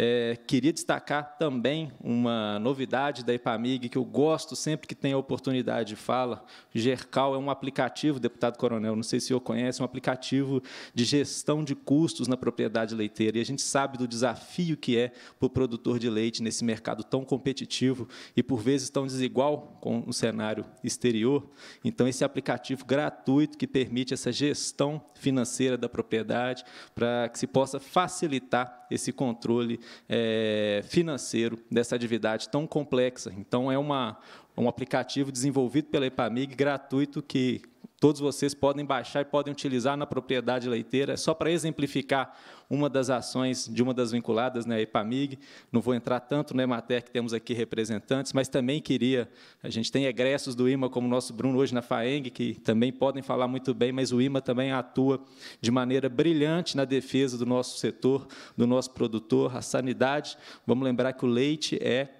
É, queria destacar também uma novidade da IPAMIG, que eu gosto sempre que tem a oportunidade de fala. Gercal é um aplicativo, deputado Coronel, não sei se o senhor conhece, um aplicativo de gestão de custos na propriedade leiteira. E a gente sabe do desafio que é para o produtor de leite nesse mercado tão competitivo e, por vezes, tão desigual com o cenário exterior. Então, esse aplicativo gratuito que permite essa gestão financeira da propriedade para que se possa facilitar esse controle é, financeiro dessa atividade tão complexa. Então, é uma, um aplicativo desenvolvido pela EPAMIG, gratuito, que Todos vocês podem baixar e podem utilizar na propriedade leiteira, é só para exemplificar uma das ações de uma das vinculadas, né, a EPAMIG. Não vou entrar tanto no né, EMATER, que temos aqui representantes, mas também queria, a gente tem egressos do IMA, como o nosso Bruno hoje na FAENG, que também podem falar muito bem, mas o IMA também atua de maneira brilhante na defesa do nosso setor, do nosso produtor, a sanidade. Vamos lembrar que o leite é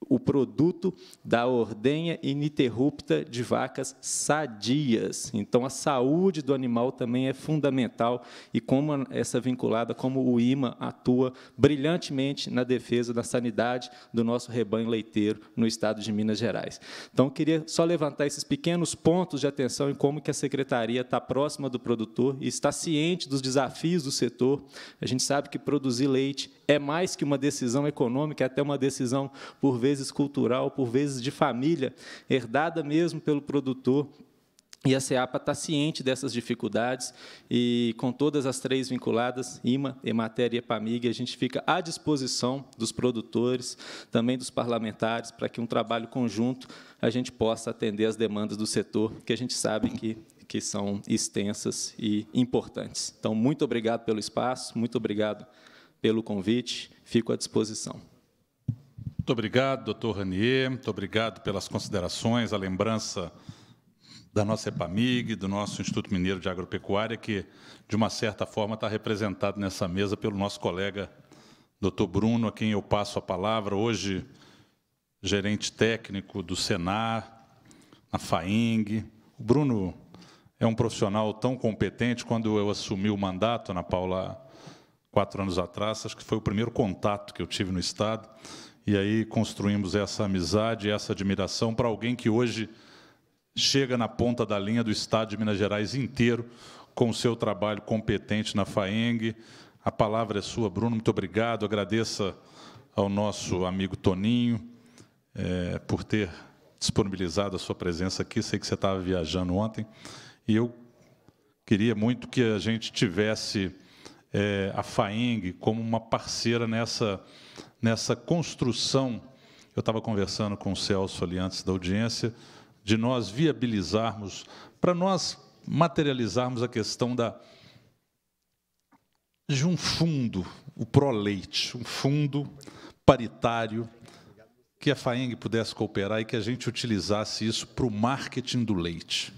o produto da ordenha ininterrupta de vacas sadias. Então, a saúde do animal também é fundamental e como essa vinculada, como o IMA atua brilhantemente na defesa da sanidade do nosso rebanho leiteiro no estado de Minas Gerais. Então, queria só levantar esses pequenos pontos de atenção em como que a Secretaria está próxima do produtor e está ciente dos desafios do setor. A gente sabe que produzir leite é mais que uma decisão econômica, é até uma decisão, por vezes, vezes cultural, por vezes de família, herdada mesmo pelo produtor. E a SEAPA está ciente dessas dificuldades e, com todas as três vinculadas, IMA, EMATER e EPAMIG, a gente fica à disposição dos produtores, também dos parlamentares, para que um trabalho conjunto a gente possa atender as demandas do setor, que a gente sabe que, que são extensas e importantes. Então, muito obrigado pelo espaço, muito obrigado pelo convite, fico à disposição. Muito obrigado, doutor Ranier, muito obrigado pelas considerações, a lembrança da nossa EPAMIG, do nosso Instituto Mineiro de Agropecuária, que, de uma certa forma, está representado nessa mesa pelo nosso colega doutor Bruno, a quem eu passo a palavra, hoje gerente técnico do Senar, na FAING. O Bruno é um profissional tão competente, quando eu assumi o mandato, Ana Paula, quatro anos atrás, acho que foi o primeiro contato que eu tive no Estado, e aí construímos essa amizade, essa admiração para alguém que hoje chega na ponta da linha do Estado de Minas Gerais inteiro com o seu trabalho competente na FAENG. A palavra é sua, Bruno. Muito obrigado. Agradeça ao nosso amigo Toninho é, por ter disponibilizado a sua presença aqui. Sei que você estava viajando ontem e eu queria muito que a gente tivesse é, a FAENG como uma parceira nessa nessa construção. Eu estava conversando com o Celso ali antes da audiência, de nós viabilizarmos, para nós materializarmos a questão da de um fundo, o Proleite, um fundo paritário que a FAENG pudesse cooperar e que a gente utilizasse isso para o marketing do leite.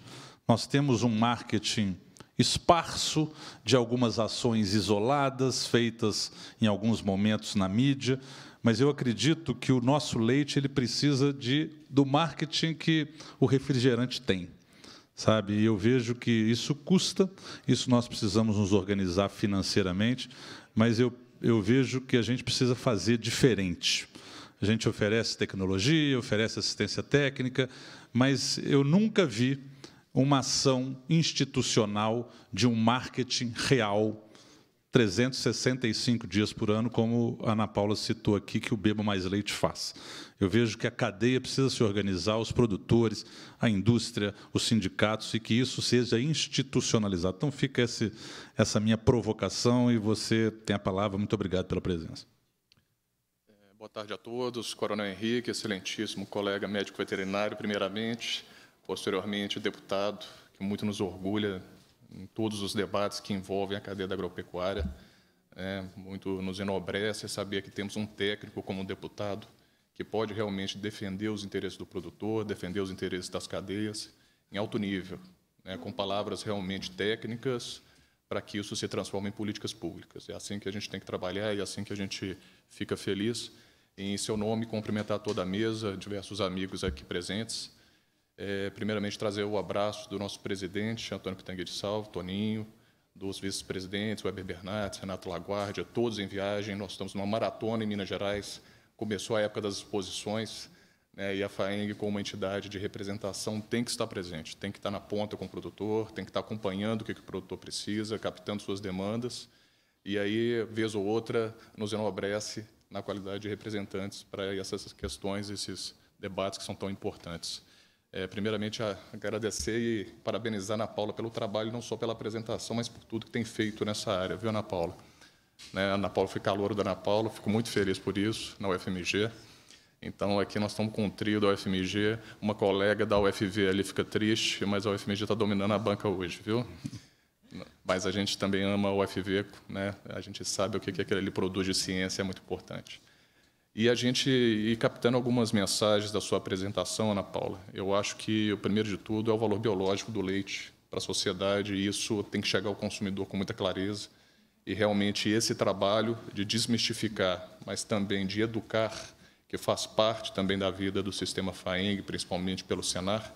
Nós temos um marketing esparso, de algumas ações isoladas, feitas em alguns momentos na mídia, mas eu acredito que o nosso leite ele precisa de, do marketing que o refrigerante tem. Sabe? E eu vejo que isso custa, isso nós precisamos nos organizar financeiramente, mas eu, eu vejo que a gente precisa fazer diferente. A gente oferece tecnologia, oferece assistência técnica, mas eu nunca vi uma ação institucional de um marketing real 365 dias por ano, como a Ana Paula citou aqui, que o Beba Mais Leite faz. Eu vejo que a cadeia precisa se organizar, os produtores, a indústria, os sindicatos, e que isso seja institucionalizado. Então, fica esse, essa minha provocação e você tem a palavra. Muito obrigado pela presença. É, boa tarde a todos. Coronel Henrique, excelentíssimo colega médico veterinário, primeiramente posteriormente deputado, que muito nos orgulha em todos os debates que envolvem a cadeia da agropecuária. É, muito nos enobrece saber que temos um técnico como deputado que pode realmente defender os interesses do produtor, defender os interesses das cadeias em alto nível, né, com palavras realmente técnicas para que isso se transforme em políticas públicas. É assim que a gente tem que trabalhar e é assim que a gente fica feliz. Em seu nome, cumprimentar toda a mesa, diversos amigos aqui presentes é, primeiramente trazer o abraço do nosso presidente, Antônio Pitangue de Salvo, Toninho, dos vice-presidentes, Weber Bernat, Renato Laguardia, todos em viagem. Nós estamos numa maratona em Minas Gerais, começou a época das exposições, né, e a FAENG, como entidade de representação, tem que estar presente, tem que estar na ponta com o produtor, tem que estar acompanhando o que, que o produtor precisa, captando suas demandas, e aí, vez ou outra, nos enobrece na qualidade de representantes para essas questões, esses debates que são tão importantes. É, primeiramente, agradecer e parabenizar a Ana Paula pelo trabalho, não só pela apresentação, mas por tudo que tem feito nessa área, viu, Ana Paula? Né, Ana Paula foi calor da Ana Paula, fico muito feliz por isso, na UFMG. Então, aqui nós estamos com um trio da UFMG, uma colega da UFV ali fica triste, mas a UFMG está dominando a banca hoje, viu? Mas a gente também ama a UFV, né? a gente sabe o que, que aquele ali produz de ciência, é muito importante e a gente ir captando algumas mensagens da sua apresentação, Ana Paula. Eu acho que o primeiro de tudo é o valor biológico do leite para a sociedade, e isso tem que chegar ao consumidor com muita clareza. E realmente esse trabalho de desmistificar, mas também de educar, que faz parte também da vida do sistema FAENG, principalmente pelo Senar,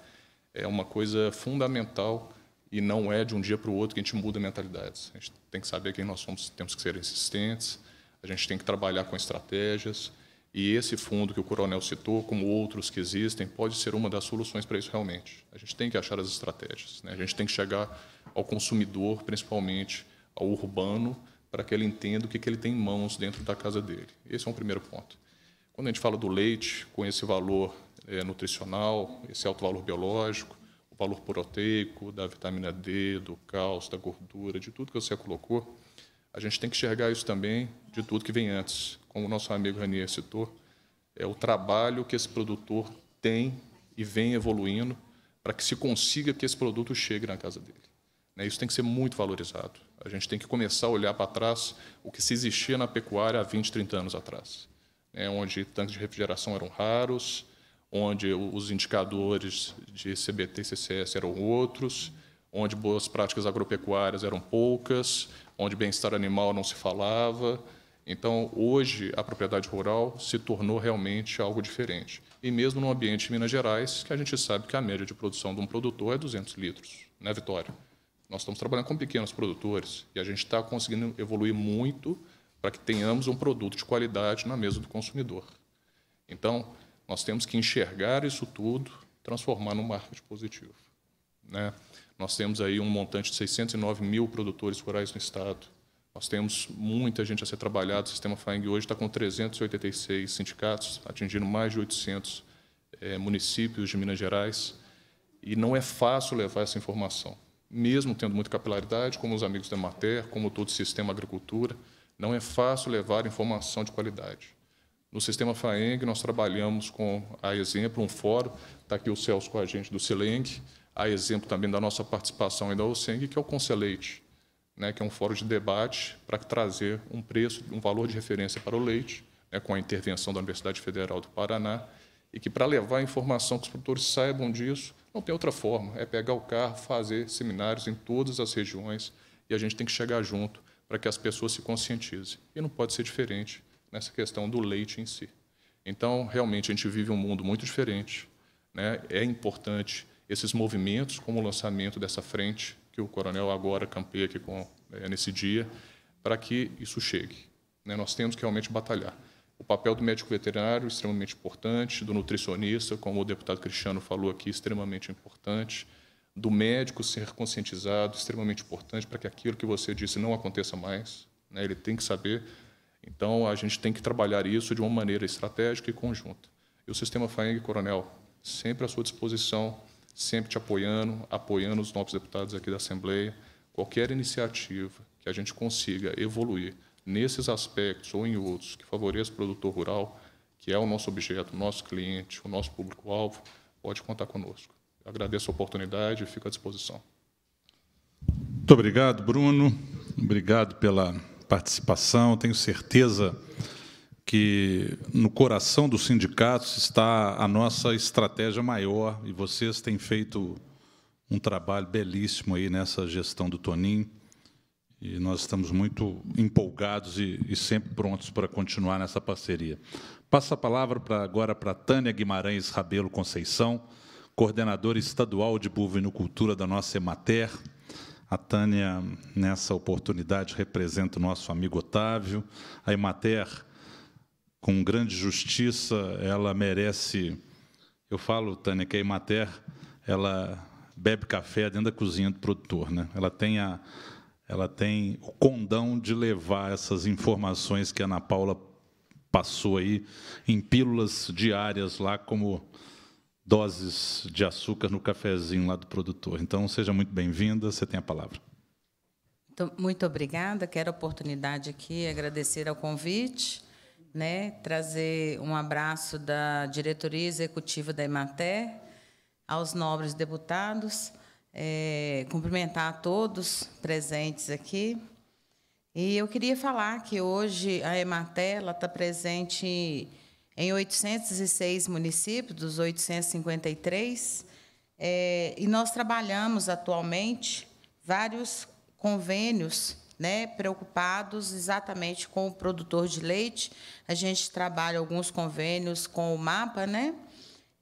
é uma coisa fundamental e não é de um dia para o outro que a gente muda mentalidades. A gente tem que saber quem nós somos, temos que ser insistentes, a gente tem que trabalhar com estratégias, e esse fundo que o coronel citou, como outros que existem, pode ser uma das soluções para isso realmente. A gente tem que achar as estratégias, né? a gente tem que chegar ao consumidor, principalmente ao urbano, para que ele entenda o que, que ele tem em mãos dentro da casa dele. Esse é um primeiro ponto. Quando a gente fala do leite, com esse valor é, nutricional, esse alto valor biológico, o valor proteico, da vitamina D, do cálcio, da gordura, de tudo que você colocou, a gente tem que enxergar isso também de tudo que vem antes. Como o nosso amigo Ranier citou, é o trabalho que esse produtor tem e vem evoluindo para que se consiga que esse produto chegue na casa dele. Né, isso tem que ser muito valorizado. A gente tem que começar a olhar para trás o que se existia na pecuária há 20, 30 anos atrás, né, onde tanques de refrigeração eram raros, onde os indicadores de CBT e CCS eram outros onde boas práticas agropecuárias eram poucas, onde bem-estar animal não se falava. Então, hoje, a propriedade rural se tornou realmente algo diferente. E mesmo no ambiente de Minas Gerais, que a gente sabe que a média de produção de um produtor é 200 litros, né, Vitória? Nós estamos trabalhando com pequenos produtores e a gente está conseguindo evoluir muito para que tenhamos um produto de qualidade na mesa do consumidor. Então, nós temos que enxergar isso tudo, transformar num marketing positivo. Né? Nós temos aí um montante de 609 mil produtores rurais no estado. Nós temos muita gente a ser trabalhada. O sistema FAENG hoje está com 386 sindicatos, atingindo mais de 800 é, eh, municípios de Minas Gerais. E não é fácil levar essa informação. Mesmo tendo muita capilaridade, como os amigos da Mater, como todo o sistema agricultura, não é fácil levar informação de qualidade. No sistema FAENG, nós trabalhamos com, a exemplo, um fórum, está aqui o Celso com a gente do Sileng, a exemplo também da nossa participação ainda ao CENG, que é o Conselheite, né, que é um fórum de debate para trazer um preço, um valor de referência para o leite, né, com a intervenção da Universidade Federal do Paraná, e que para levar a informação que os produtores saibam disso, não tem outra forma, é pegar o carro, fazer seminários em todas as regiões, e a gente tem que chegar junto para que as pessoas se conscientizem. E não pode ser diferente nessa questão do leite em si. Então, realmente, a gente vive um mundo muito diferente, né? é importante esses movimentos, como o lançamento dessa frente que o coronel agora campeia aqui com, é, nesse dia, para que isso chegue. Né? Nós temos que realmente batalhar. O papel do médico veterinário, extremamente importante, do nutricionista, como o deputado Cristiano falou aqui, extremamente importante, do médico ser conscientizado, extremamente importante, para que aquilo que você disse não aconteça mais. Né? Ele tem que saber. Então, a gente tem que trabalhar isso de uma maneira estratégica e conjunta. E o sistema FAENG, coronel, sempre à sua disposição sempre te apoiando, apoiando os novos deputados aqui da Assembleia. Qualquer iniciativa que a gente consiga evoluir nesses aspectos ou em outros que favoreça o produtor rural, que é o nosso objeto, o nosso cliente, o nosso público-alvo, pode contar conosco. Eu agradeço a oportunidade e fico à disposição. Muito obrigado, Bruno. Obrigado pela participação. Tenho certeza que no coração dos sindicatos está a nossa estratégia maior e vocês têm feito um trabalho belíssimo aí nessa gestão do Toninho e nós estamos muito empolgados e, e sempre prontos para continuar nessa parceria. Passa a palavra agora para Tânia Guimarães Rabelo Conceição, coordenadora estadual de bovinocultura da nossa Emater. A Tânia, nessa oportunidade, representa o nosso amigo Otávio. A Emater com grande justiça, ela merece. Eu falo, Tânia, que a Imater ela bebe café dentro da cozinha do produtor, né? Ela tem a, ela tem o condão de levar essas informações que a Ana Paula passou aí em pílulas diárias lá como doses de açúcar no cafezinho lá do produtor. Então, seja muito bem-vinda, você tem a palavra. Então, muito obrigada, quero a oportunidade aqui agradecer ao convite né, trazer um abraço da diretoria executiva da Emater, aos nobres deputados, é, cumprimentar a todos presentes aqui. E eu queria falar que hoje a Emater está presente em 806 municípios, dos 853, é, e nós trabalhamos atualmente vários convênios né, preocupados exatamente com o produtor de leite. A gente trabalha alguns convênios com o mapa, né?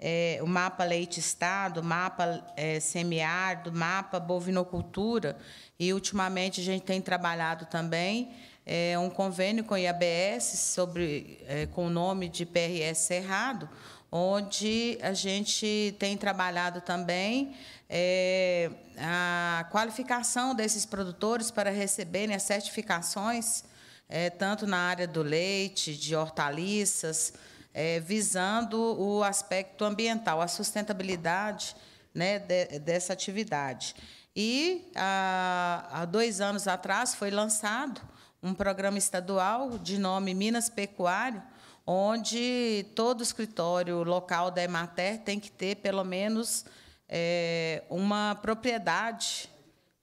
É, o mapa leite estado, mapa é, semiárido, mapa bovinocultura e ultimamente a gente tem trabalhado também é, um convênio com a IABS sobre é, com o nome de PRS Cerrado, onde a gente tem trabalhado também é, a qualificação desses produtores para receberem as certificações, é, tanto na área do leite, de hortaliças, é, visando o aspecto ambiental, a sustentabilidade né, de, dessa atividade. E, há, há dois anos atrás, foi lançado um programa estadual de nome Minas Pecuário, onde todo escritório local da Emater tem que ter pelo menos é, uma propriedade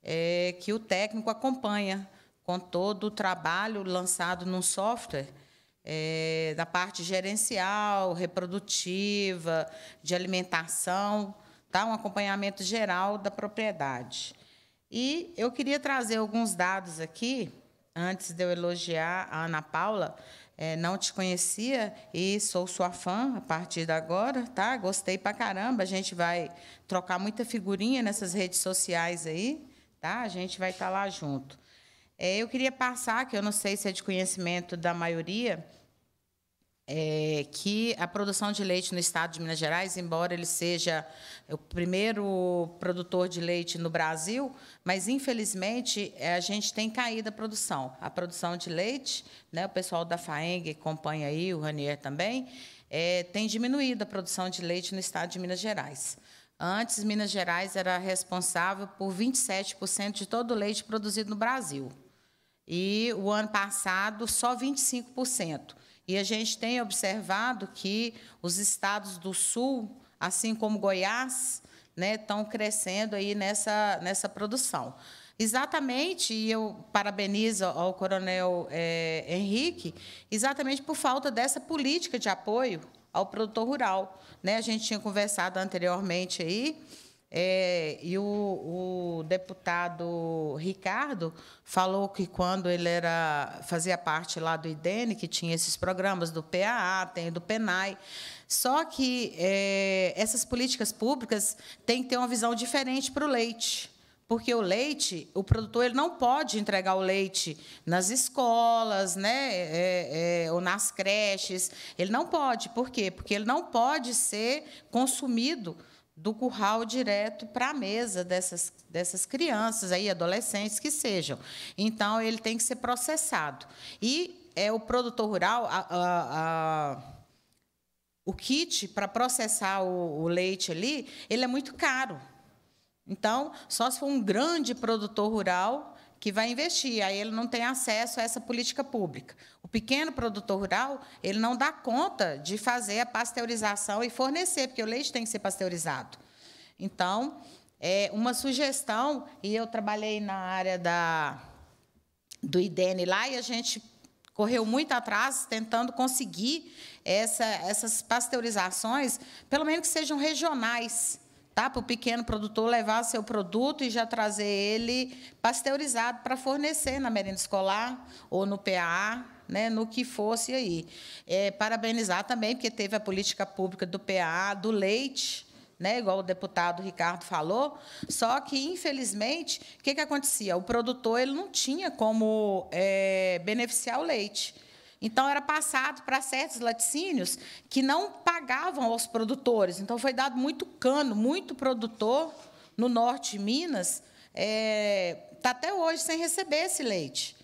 é, que o técnico acompanha com todo o trabalho lançado no software é, da parte gerencial, reprodutiva, de alimentação, tá? um acompanhamento geral da propriedade. E eu queria trazer alguns dados aqui, antes de eu elogiar a Ana Paula, é, não te conhecia e sou sua fã a partir de agora, tá? Gostei pra caramba. A gente vai trocar muita figurinha nessas redes sociais aí, tá? A gente vai estar tá lá junto. É, eu queria passar, que eu não sei se é de conhecimento da maioria, é que a produção de leite no estado de Minas Gerais, embora ele seja o primeiro produtor de leite no Brasil, mas infelizmente é, a gente tem caído a produção. A produção de leite, né, o pessoal da FAENG acompanha aí, o Ranier também, é, tem diminuído a produção de leite no estado de Minas Gerais. Antes, Minas Gerais era responsável por 27% de todo o leite produzido no Brasil. E o ano passado, só 25%. E a gente tem observado que os estados do Sul, assim como Goiás, né, estão crescendo aí nessa, nessa produção. Exatamente, e eu parabenizo ao coronel é, Henrique, exatamente por falta dessa política de apoio ao produtor rural. Né? A gente tinha conversado anteriormente aí, é, e o, o, deputado Ricardo falou que quando ele era fazia parte lá do IDENE, que tinha esses programas do PAA, tem do PENAI, só que é, essas políticas públicas têm que ter uma visão diferente para o leite. Porque o leite, o produtor ele não pode entregar o leite nas escolas, né? É, é, ou nas creches. Ele não pode. Por quê? Porque ele não pode ser consumido do curral direto para a mesa dessas, dessas crianças, aí, adolescentes que sejam. Então, ele tem que ser processado. E é o produtor rural, a, a, a, o kit para processar o, o leite ali, ele é muito caro. Então, só se for um grande produtor rural que vai investir, aí ele não tem acesso a essa política pública. O pequeno produtor rural, ele não dá conta de fazer a pasteurização e fornecer, porque o leite tem que ser pasteurizado. Então, é uma sugestão, e eu trabalhei na área da, do IDN lá, e a gente correu muito atrás tentando conseguir essa, essas pasteurizações, pelo menos que sejam regionais, tá? para o pequeno produtor levar seu produto e já trazer ele pasteurizado para fornecer na merenda escolar ou no PAA, né? no que fosse aí. É, parabenizar também, porque teve a política pública do PAA, do leite, né, igual o deputado Ricardo falou, só que, infelizmente, o que, que acontecia? O produtor ele não tinha como é, beneficiar o leite. Então, era passado para certos laticínios que não pagavam aos produtores. Então, foi dado muito cano, muito produtor no norte de Minas está eh, é, até hoje sem receber esse leite.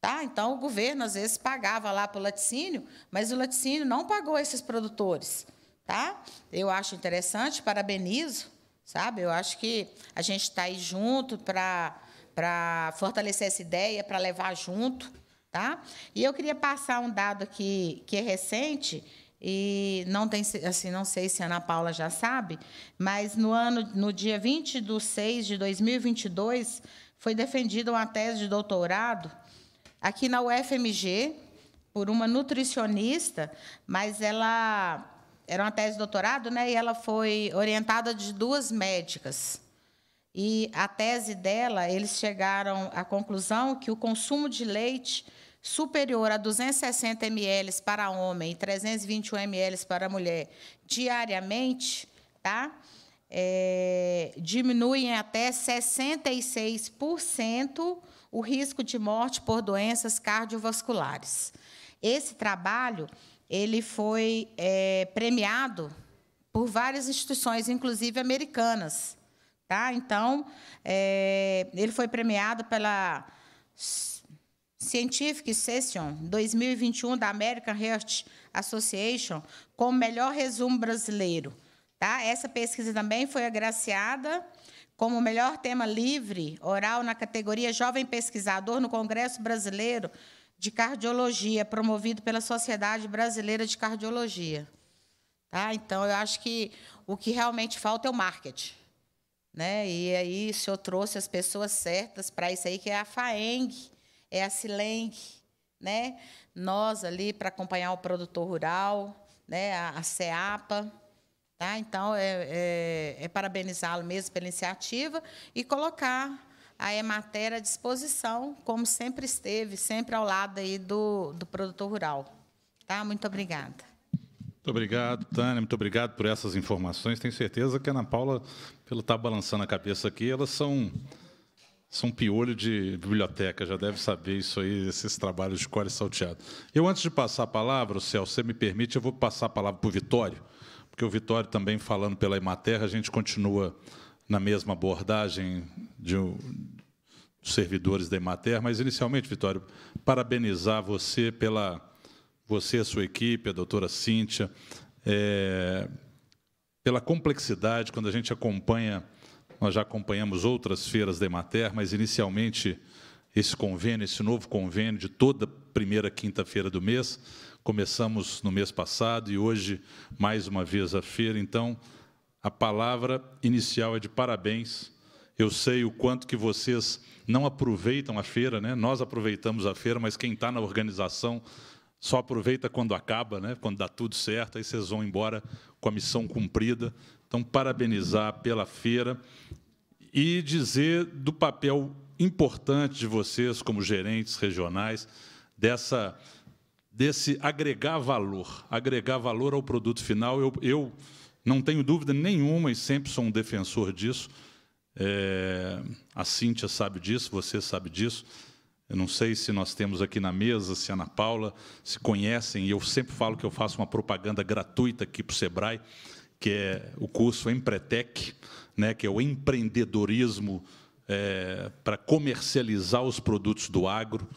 Tá? Então, o governo, às vezes, pagava lá para o laticínio, mas o laticínio não pagou esses produtores. Tá? Eu acho interessante, parabenizo, sabe? Eu acho que a gente está aí junto para fortalecer essa ideia, para levar junto Tá? E eu queria passar um dado aqui que é recente, e não tem assim não sei se a Ana Paula já sabe, mas no ano no dia 20 de 6 de 2022 foi defendida uma tese de doutorado aqui na UFMG por uma nutricionista, mas ela era uma tese de doutorado, né? E ela foi orientada de duas médicas. E a tese dela, eles chegaram à conclusão que o consumo de leite superior a 260 ml para homem e 321 ml para mulher diariamente, tá? É, diminuem até 66% o risco de morte por doenças cardiovasculares. Esse trabalho ele foi é, premiado por várias instituições, inclusive americanas. Tá? Então, é, ele foi premiado pela Scientific Session 2021 da American Heart Association com o melhor resumo brasileiro. Tá? Essa pesquisa também foi agraciada como o melhor tema livre oral na categoria Jovem Pesquisador no Congresso Brasileiro de Cardiologia, promovido pela Sociedade Brasileira de Cardiologia. Tá? Então, eu acho que o que realmente falta é o marketing. Né? E aí, o senhor trouxe as pessoas certas para isso aí, que é a FAENG, é a Silenc, né? Nós ali para acompanhar o produtor rural, né? A, a CEAPA. Tá? Então, é, é, é parabenizá-lo mesmo pela iniciativa e colocar a Emater à disposição, como sempre esteve, sempre ao lado aí do, do produtor rural. Tá? Muito obrigada. Muito obrigado, Tânia. Muito obrigado por essas informações. Tenho certeza que a Ana Paula, pelo estar tá balançando a cabeça aqui, elas são são piolho de biblioteca, já deve saber isso aí, esses trabalhos de core salteado. Eu, antes de passar a palavra, Celso, você me permite, eu vou passar a palavra para o Vitório, porque o Vitório também, falando pela Imaterra, a gente continua na mesma abordagem de, dos servidores da Imaterra, mas inicialmente, Vitório, parabenizar você pela você, a sua equipe, a doutora Cíntia, é, pela complexidade, quando a gente acompanha nós já acompanhamos outras feiras da Emater, mas inicialmente esse convênio, esse novo convênio de toda primeira quinta-feira do mês, começamos no mês passado e hoje mais uma vez a feira. Então, a palavra inicial é de parabéns. Eu sei o quanto que vocês não aproveitam a feira, né? Nós aproveitamos a feira, mas quem está na organização só aproveita quando acaba, né? quando dá tudo certo, aí vocês vão embora com a missão cumprida. Então, parabenizar pela feira e dizer do papel importante de vocês como gerentes regionais dessa desse agregar valor, agregar valor ao produto final. Eu, eu não tenho dúvida nenhuma e sempre sou um defensor disso. É, a Cíntia sabe disso, você sabe disso. Eu não sei se nós temos aqui na mesa, se a é Ana Paula se conhecem, e eu sempre falo que eu faço uma propaganda gratuita aqui para o Sebrae que é o curso Empretec, né, que é o empreendedorismo é, para comercializar os produtos do agro.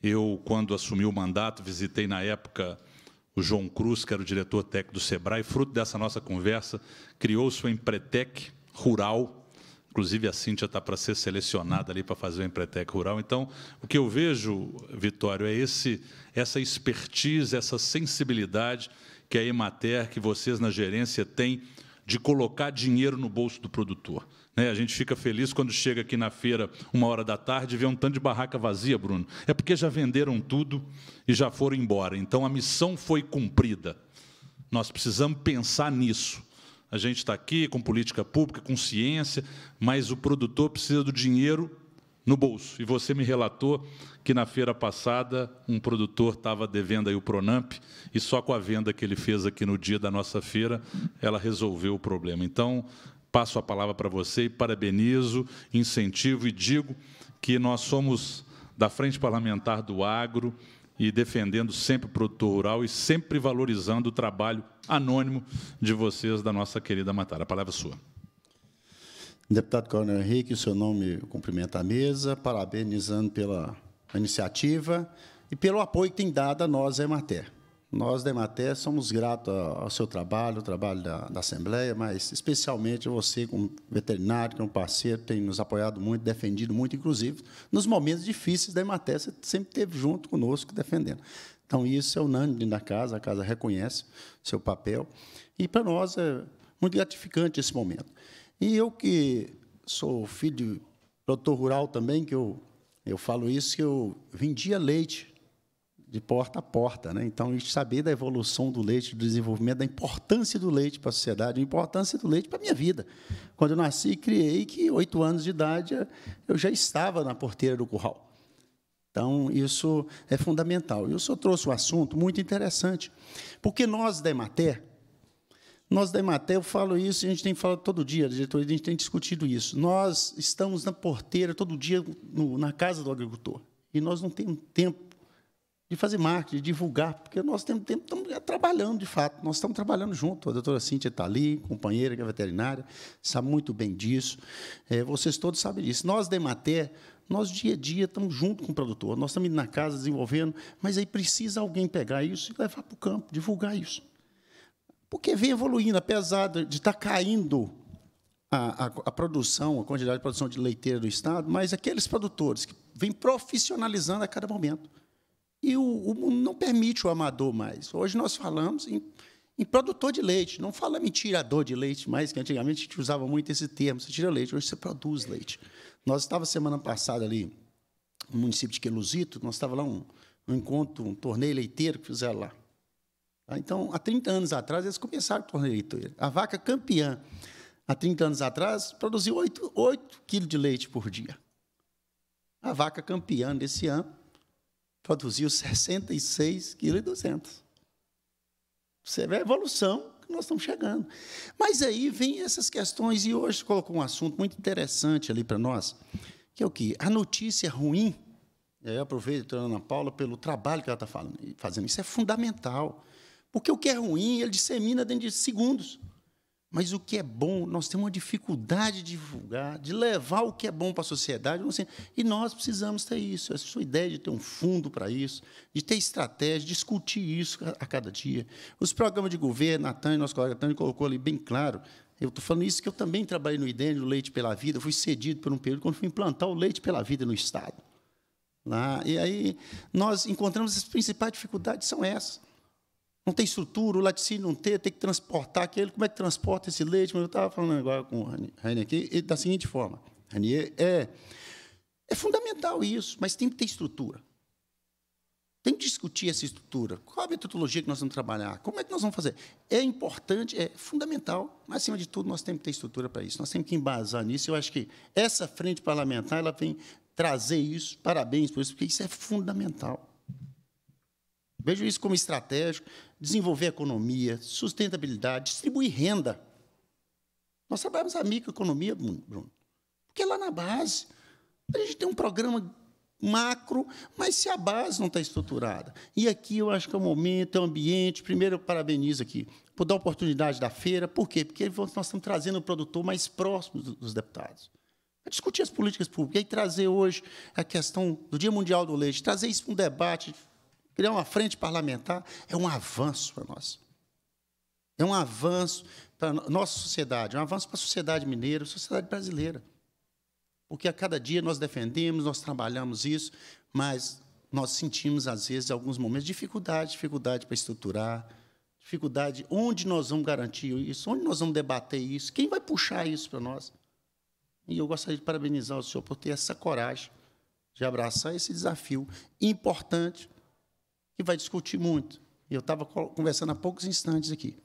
Eu, quando assumi o mandato, visitei na época o João Cruz, que era o diretor técnico do Sebrae, fruto dessa nossa conversa, criou-se o Empretec Rural. Inclusive, a Cíntia está para ser selecionada ali para fazer o Empretec Rural. Então, o que eu vejo, Vitório, é esse, essa expertise, essa sensibilidade que a Emater, que vocês na gerência têm de colocar dinheiro no bolso do produtor. Né? A gente fica feliz quando chega aqui na feira, uma hora da tarde, e vê um tanto de barraca vazia, Bruno. É porque já venderam tudo e já foram embora. Então a missão foi cumprida. Nós precisamos pensar nisso. A gente está aqui com política pública, com ciência, mas o produtor precisa do dinheiro no bolso. E você me relatou que na feira passada um produtor estava devendo aí o Pronamp e só com a venda que ele fez aqui no dia da nossa feira, ela resolveu o problema. Então, passo a palavra para você e parabenizo, incentivo e digo que nós somos da Frente Parlamentar do Agro e defendendo sempre o produtor rural e sempre valorizando o trabalho anônimo de vocês da nossa querida Matar. A palavra é sua. Deputado Coronel Henrique, o seu nome cumprimenta a mesa, parabenizando pela iniciativa e pelo apoio que tem dado a nós, a Emater. Nós, da Emater, somos gratos ao seu trabalho, ao trabalho da, da Assembleia, mas especialmente a você, como veterinário, que é um parceiro, tem nos apoiado muito, defendido muito, inclusive nos momentos difíceis da Emater, você sempre esteve junto conosco, defendendo. Então, isso é unânime da casa, a casa reconhece seu papel. E, para nós, é muito gratificante esse momento. E eu que sou filho de produtor rural também, que eu, eu falo isso, que eu vendia leite de porta a porta. Né? Então, eu sabia da evolução do leite, do desenvolvimento, da importância do leite para a sociedade, da importância do leite para a minha vida. Quando eu nasci, criei que, oito anos de idade, eu já estava na porteira do curral. Então, isso é fundamental. E o senhor trouxe um assunto muito interessante, porque nós da Emater, nós da Emater, eu falo isso, a gente tem falado todo dia, diretoria, a gente tem discutido isso. Nós estamos na porteira todo dia no, na casa do agricultor. E nós não temos tempo de fazer marketing, de divulgar, porque nós temos tempo, estamos trabalhando de fato, nós estamos trabalhando junto. A doutora Cíntia está ali, companheira que é veterinária, sabe muito bem disso. É, vocês todos sabem disso. Nós da Emater, nós dia a dia estamos junto com o produtor, nós estamos indo na casa desenvolvendo, mas aí precisa alguém pegar isso e levar para o campo, divulgar isso. Porque vem evoluindo, apesar de estar tá caindo a, a, a produção, a quantidade de produção de leiteira do Estado, mas aqueles produtores que vêm profissionalizando a cada momento. E o, o mundo não permite o amador mais. Hoje nós falamos em, em produtor de leite, não fala tirador de leite mais, que antigamente a gente usava muito esse termo, você tira leite, hoje você produz leite. Nós estávamos semana passada ali no município de Queluzito, nós estava lá um, um encontro, um torneio leiteiro que fizeram lá. Ah, então, há 30 anos atrás, eles começaram o torneio leiteiro. A vaca campeã, há 30 anos atrás, produziu 8, 8 quilos de leite por dia. A vaca campeã desse ano produziu 66,2 kg. Você vê a evolução que nós estamos chegando. Mas aí vem essas questões, e hoje colocou um assunto muito interessante ali para nós, que é o que? A notícia ruim, e aí eu aproveito a Ana Paula pelo trabalho que ela está fazendo, isso é fundamental. Porque o que é ruim, ele dissemina dentro de segundos. Mas o que é bom, nós temos uma dificuldade de divulgar, de levar o que é bom para a sociedade. E nós precisamos ter isso. A sua ideia de ter um fundo para isso, de ter estratégia, de discutir isso a cada dia. Os programas de governo, Tânia, nosso colega Tânia colocou ali bem claro. Eu estou falando isso que eu também trabalhei no IDEN, no Leite pela Vida. Eu fui cedido por um período quando fui implantar o Leite pela Vida no Estado. Lá, e aí nós encontramos as principais dificuldades são essas. Não tem estrutura, o laticínio não tem, tem que transportar aquele. Como é que transporta esse leite? Mas eu estava falando agora com o Rainier aqui, e da seguinte forma: Rainier, é, é, é fundamental isso, mas tem que ter estrutura. Tem que discutir essa estrutura. Qual a metodologia que nós vamos trabalhar? Como é que nós vamos fazer? É importante, é fundamental, mas, acima de tudo, nós temos que ter estrutura para isso. Nós temos que embasar nisso. Eu acho que essa frente parlamentar ela vem trazer isso. Parabéns por isso, porque isso é fundamental. Vejo isso como estratégico desenvolver a economia, sustentabilidade, distribuir renda. Nós trabalhamos a microeconomia, Bruno, porque é lá na base. A gente tem um programa macro, mas se a base não está estruturada. E aqui eu acho que é o momento, é o ambiente. Primeiro, eu parabenizo aqui por dar a oportunidade da feira. Por quê? Porque nós estamos trazendo o produtor mais próximo dos deputados. É discutir as políticas públicas e trazer hoje a questão do Dia Mundial do Leite, trazer isso para um debate criar é uma frente parlamentar é um avanço para nós. É um avanço para a nossa sociedade, é um avanço para a sociedade mineira, a sociedade brasileira. Porque a cada dia nós defendemos, nós trabalhamos isso, mas nós sentimos, às vezes, em alguns momentos, dificuldade, dificuldade para estruturar, dificuldade, onde nós vamos garantir isso, onde nós vamos debater isso, quem vai puxar isso para nós? E eu gostaria de parabenizar o senhor por ter essa coragem de abraçar esse desafio importante que vai discutir muito. E eu estava conversando há poucos instantes aqui.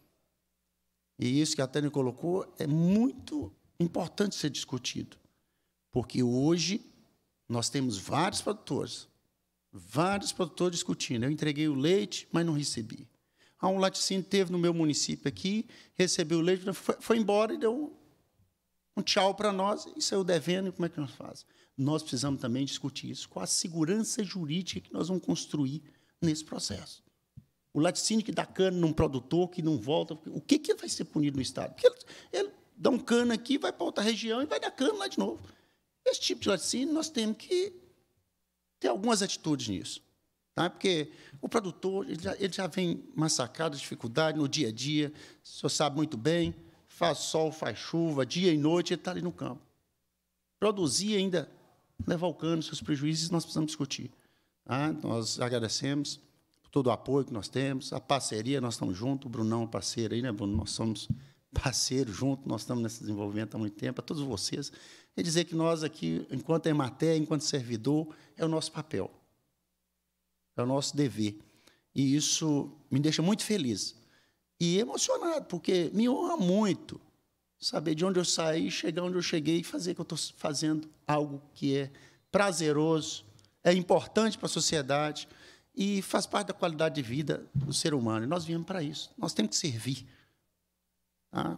E isso que a Tânia colocou é muito importante ser discutido, porque hoje nós temos vários produtores, vários produtores discutindo. Eu entreguei o leite, mas não recebi. Há um laticínio teve no meu município aqui, recebeu o leite, foi, foi embora e deu um tchau para nós e saiu devendo. E como é que nós fazemos? Nós precisamos também discutir isso. com a segurança jurídica que nós vamos construir nesse processo. O laticínio que dá cana num produtor que não volta, o que, que vai ser punido no Estado? Porque ele, ele dá um cano aqui, vai para outra região e vai dar cano lá de novo. Esse tipo de laticínio nós temos que ter algumas atitudes nisso. Tá? Porque o produtor ele já, ele já vem massacrado, dificuldade no dia a dia, o senhor sabe muito bem, faz sol, faz chuva, dia e noite, ele está ali no campo. Produzir ainda levar o cano, seus prejuízos, nós precisamos discutir. Ah, nós agradecemos por todo o apoio que nós temos, a parceria, nós estamos juntos, o Brunão é parceiro aí, né, Bruno? Nós somos parceiros juntos, nós estamos nesse desenvolvimento há muito tempo, a todos vocês. E dizer que nós aqui, enquanto Ematé, enquanto servidor, é o nosso papel, é o nosso dever. E isso me deixa muito feliz e emocionado, porque me honra muito saber de onde eu saí, chegar onde eu cheguei e fazer que eu estou fazendo algo que é prazeroso, é importante para a sociedade e faz parte da qualidade de vida do ser humano. E nós viemos para isso. Nós temos que servir. Tá?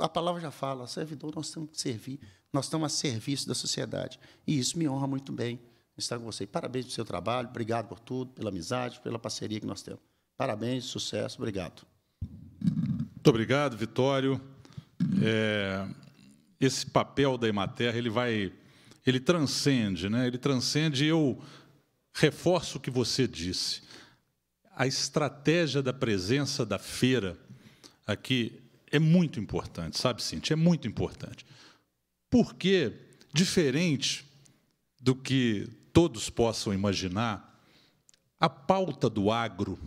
A, palavra já fala, servidor, nós temos que servir. Nós estamos a serviço da sociedade. E isso me honra muito bem estar com você. Parabéns pelo seu trabalho, obrigado por tudo, pela amizade, pela parceria que nós temos. Parabéns, sucesso, obrigado. Muito obrigado, Vitório. É, esse papel da Emater, ele vai ele transcende, né? ele transcende e eu reforço o que você disse. A estratégia da presença da feira aqui é muito importante, sabe, Cintia? É muito importante. Porque, diferente do que todos possam imaginar, a pauta do agro,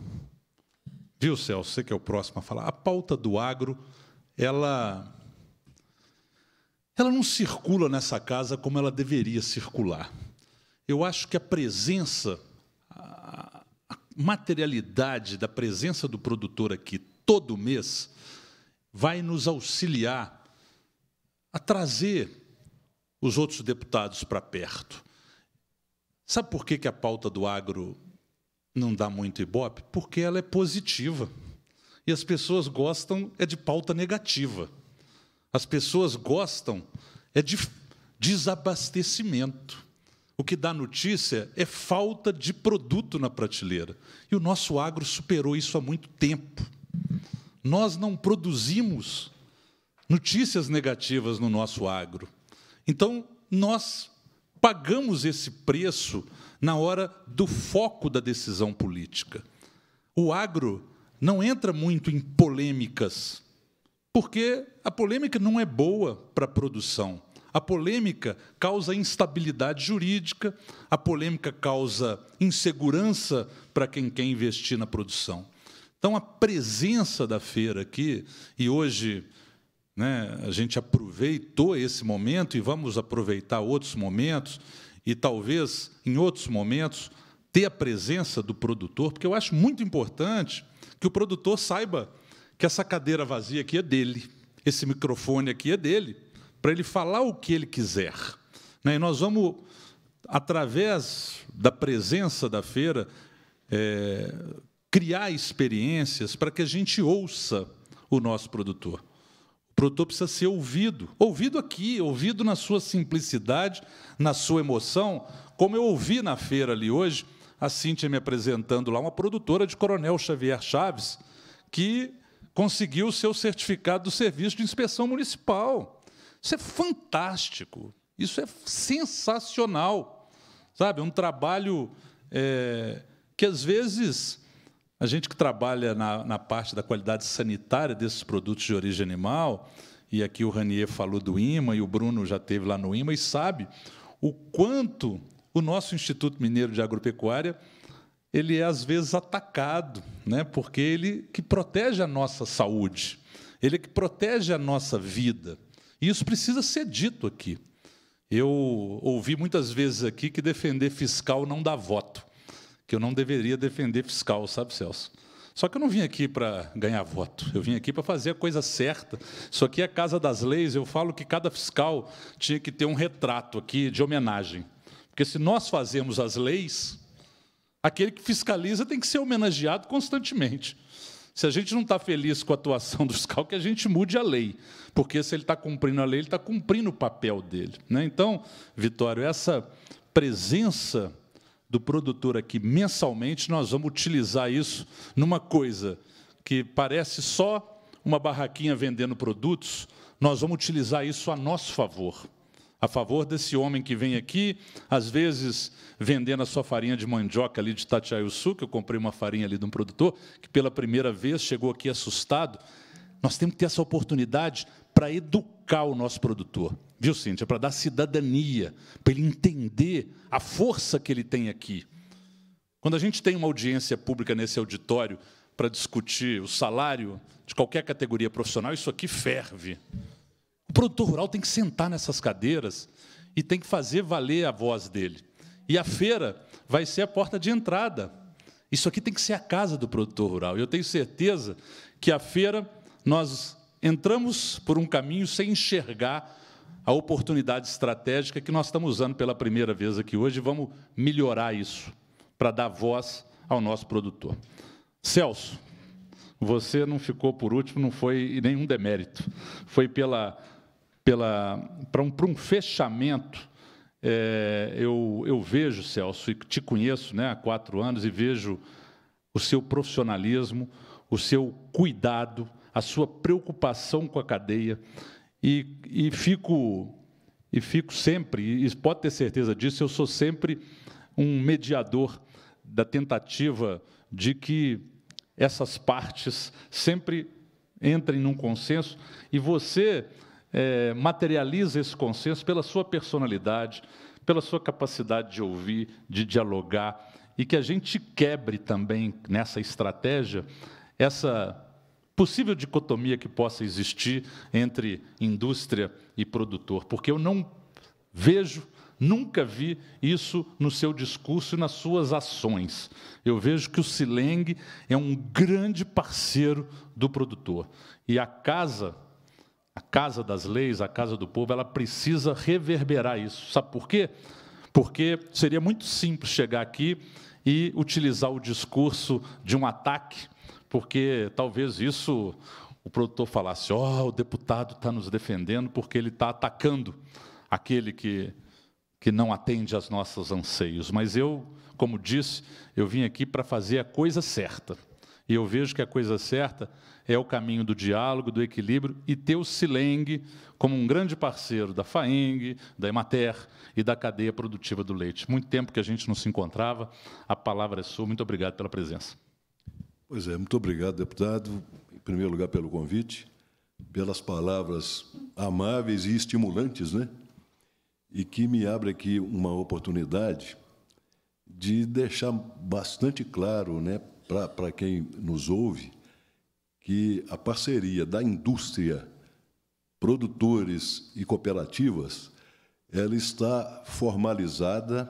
viu, Celso, você que é o próximo a falar, a pauta do agro, ela ela não circula nessa casa como ela deveria circular. Eu acho que a presença, a materialidade da presença do produtor aqui todo mês vai nos auxiliar a trazer os outros deputados para perto. Sabe por que, que a pauta do agro não dá muito ibope? Porque ela é positiva. E as pessoas gostam é de pauta negativa as pessoas gostam é de desabastecimento. O que dá notícia é falta de produto na prateleira. E o nosso agro superou isso há muito tempo. Nós não produzimos notícias negativas no nosso agro. Então, nós pagamos esse preço na hora do foco da decisão política. O agro não entra muito em polêmicas porque a polêmica não é boa para a produção. A polêmica causa instabilidade jurídica, a polêmica causa insegurança para quem quer investir na produção. Então, a presença da feira aqui, e hoje né, a gente aproveitou esse momento e vamos aproveitar outros momentos, e talvez em outros momentos ter a presença do produtor, porque eu acho muito importante que o produtor saiba que essa cadeira vazia aqui é dele, esse microfone aqui é dele, para ele falar o que ele quiser. Né? E nós vamos, através da presença da feira, é, criar experiências para que a gente ouça o nosso produtor. O produtor precisa ser ouvido, ouvido aqui, ouvido na sua simplicidade, na sua emoção, como eu ouvi na feira ali hoje, a Cíntia me apresentando lá, uma produtora de Coronel Xavier Chaves, que conseguiu o seu certificado do Serviço de Inspeção Municipal. Isso é fantástico, isso é sensacional. Sabe, é um trabalho é, que, às vezes, a gente que trabalha na, na parte da qualidade sanitária desses produtos de origem animal, e aqui o Ranier falou do IMA, e o Bruno já teve lá no IMA, e sabe o quanto o nosso Instituto Mineiro de Agropecuária ele é às vezes atacado, né? porque ele que protege a nossa saúde, ele é que protege a nossa vida. E isso precisa ser dito aqui. Eu ouvi muitas vezes aqui que defender fiscal não dá voto, que eu não deveria defender fiscal, sabe, Celso? Só que eu não vim aqui para ganhar voto, eu vim aqui para fazer a coisa certa. Isso aqui é a Casa das Leis, eu falo que cada fiscal tinha que ter um retrato aqui de homenagem. Porque se nós fazemos as leis, Aquele que fiscaliza tem que ser homenageado constantemente. Se a gente não está feliz com a atuação do fiscal, que a gente mude a lei, porque se ele está cumprindo a lei, ele está cumprindo o papel dele. Né? Então, Vitório, essa presença do produtor aqui mensalmente, nós vamos utilizar isso numa coisa que parece só uma barraquinha vendendo produtos, nós vamos utilizar isso a nosso favor a favor desse homem que vem aqui, às vezes vendendo a sua farinha de mandioca ali de Tatiaiuçu, que eu comprei uma farinha ali de um produtor, que pela primeira vez chegou aqui assustado. Nós temos que ter essa oportunidade para educar o nosso produtor, viu, Cíntia? Para dar cidadania, para ele entender a força que ele tem aqui. Quando a gente tem uma audiência pública nesse auditório para discutir o salário de qualquer categoria profissional, isso aqui ferve. O produtor rural tem que sentar nessas cadeiras e tem que fazer valer a voz dele. E a feira vai ser a porta de entrada. Isso aqui tem que ser a casa do produtor rural. Eu tenho certeza que a feira nós entramos por um caminho sem enxergar a oportunidade estratégica que nós estamos usando pela primeira vez aqui hoje. Vamos melhorar isso para dar voz ao nosso produtor. Celso, você não ficou por último, não foi nenhum demérito. Foi pela para um, um, fechamento. É, eu, eu vejo, Celso, e te conheço né, há quatro anos, e vejo o seu profissionalismo, o seu cuidado, a sua preocupação com a cadeia. E, e fico e fico sempre, e pode ter certeza disso, eu sou sempre um mediador da tentativa de que essas partes sempre entrem num consenso. E você é, materializa esse consenso pela sua personalidade, pela sua capacidade de ouvir, de dialogar, e que a gente quebre também nessa estratégia essa possível dicotomia que possa existir entre indústria e produtor, porque eu não vejo, nunca vi isso no seu discurso e nas suas ações. Eu vejo que o Sileng é um grande parceiro do produtor. E a casa a casa das leis, a casa do povo, ela precisa reverberar isso. Sabe por quê? Porque seria muito simples chegar aqui e utilizar o discurso de um ataque, porque talvez isso o produtor falasse: ó, oh, o deputado está nos defendendo porque ele está atacando aquele que, que não atende às nossos anseios. Mas eu, como disse, eu vim aqui para fazer a coisa certa. E eu vejo que a coisa certa é o caminho do diálogo, do equilíbrio e ter o Sileng como um grande parceiro da FAENG, da Emater e da cadeia produtiva do leite. Muito tempo que a gente não se encontrava. A palavra é sua. Muito obrigado pela presença. Pois é, muito obrigado, deputado, em primeiro lugar pelo convite, pelas palavras amáveis e estimulantes, né? E que me abre aqui uma oportunidade de deixar bastante claro, né, para quem nos ouve, que a parceria da indústria, produtores e cooperativas, ela está formalizada.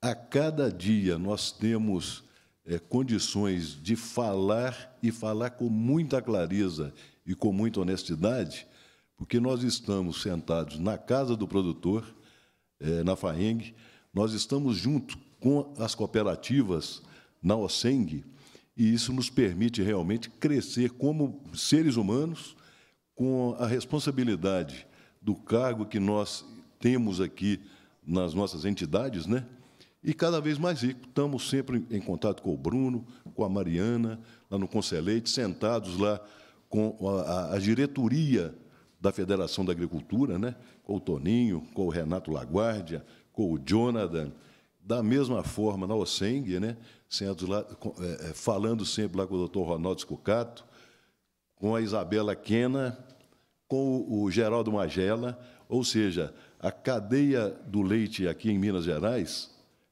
A cada dia nós temos é, condições de falar e falar com muita clareza e com muita honestidade, porque nós estamos sentados na casa do produtor, é, na FAENG, nós estamos junto com as cooperativas na OSENG, e isso nos permite realmente crescer como seres humanos, com a responsabilidade do cargo que nós temos aqui nas nossas entidades, né? E cada vez mais rico. Estamos sempre em contato com o Bruno, com a Mariana, lá no Conselheiro, sentados lá com a, a, diretoria da Federação da Agricultura, né? com o Toninho, com o Renato Laguardia, com o Jonathan, da mesma forma na OSENG, né? sendo lá, é, é, falando sempre lá com o doutor Ronaldo Scucato, com a Isabela Quena, com o Geraldo Magela, ou seja, a cadeia do leite aqui em Minas Gerais,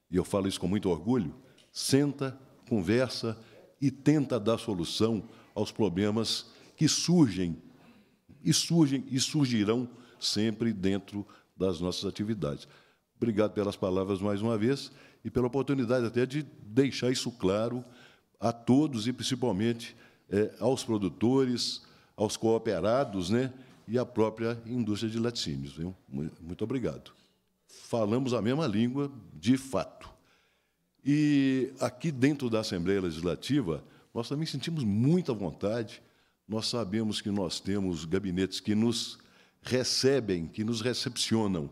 e eu falo isso com muito orgulho, senta, conversa e tenta dar solução aos problemas que surgem e surgem e surgirão sempre dentro das nossas atividades. Obrigado pelas palavras mais uma vez e pela oportunidade até de deixar isso claro a todos e principalmente é, aos produtores, aos cooperados, né, e à própria indústria de laticínios. Viu? Muito obrigado. Falamos a mesma língua, de fato. E aqui dentro da Assembleia Legislativa, nós também sentimos muita vontade. Nós sabemos que nós temos gabinetes que nos recebem, que nos recepcionam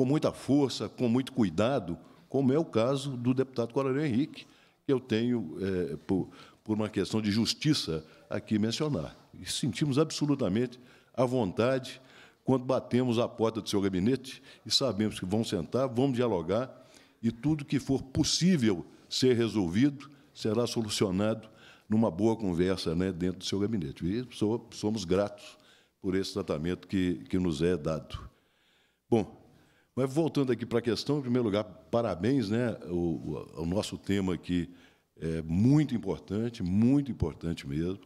com muita força, com muito cuidado, como é o caso do deputado Coronel Henrique, que eu tenho, é, por, por uma questão de justiça, aqui mencionar. E sentimos absolutamente à vontade quando batemos a porta do seu gabinete e sabemos que vão sentar, vamos dialogar e tudo que for possível ser resolvido será solucionado numa boa conversa né, dentro do seu gabinete. E somos gratos por esse tratamento que, que nos é dado. Bom, mas voltando aqui para a questão, em primeiro lugar, parabéns né, ao, nosso tema aqui, é muito importante, muito importante mesmo.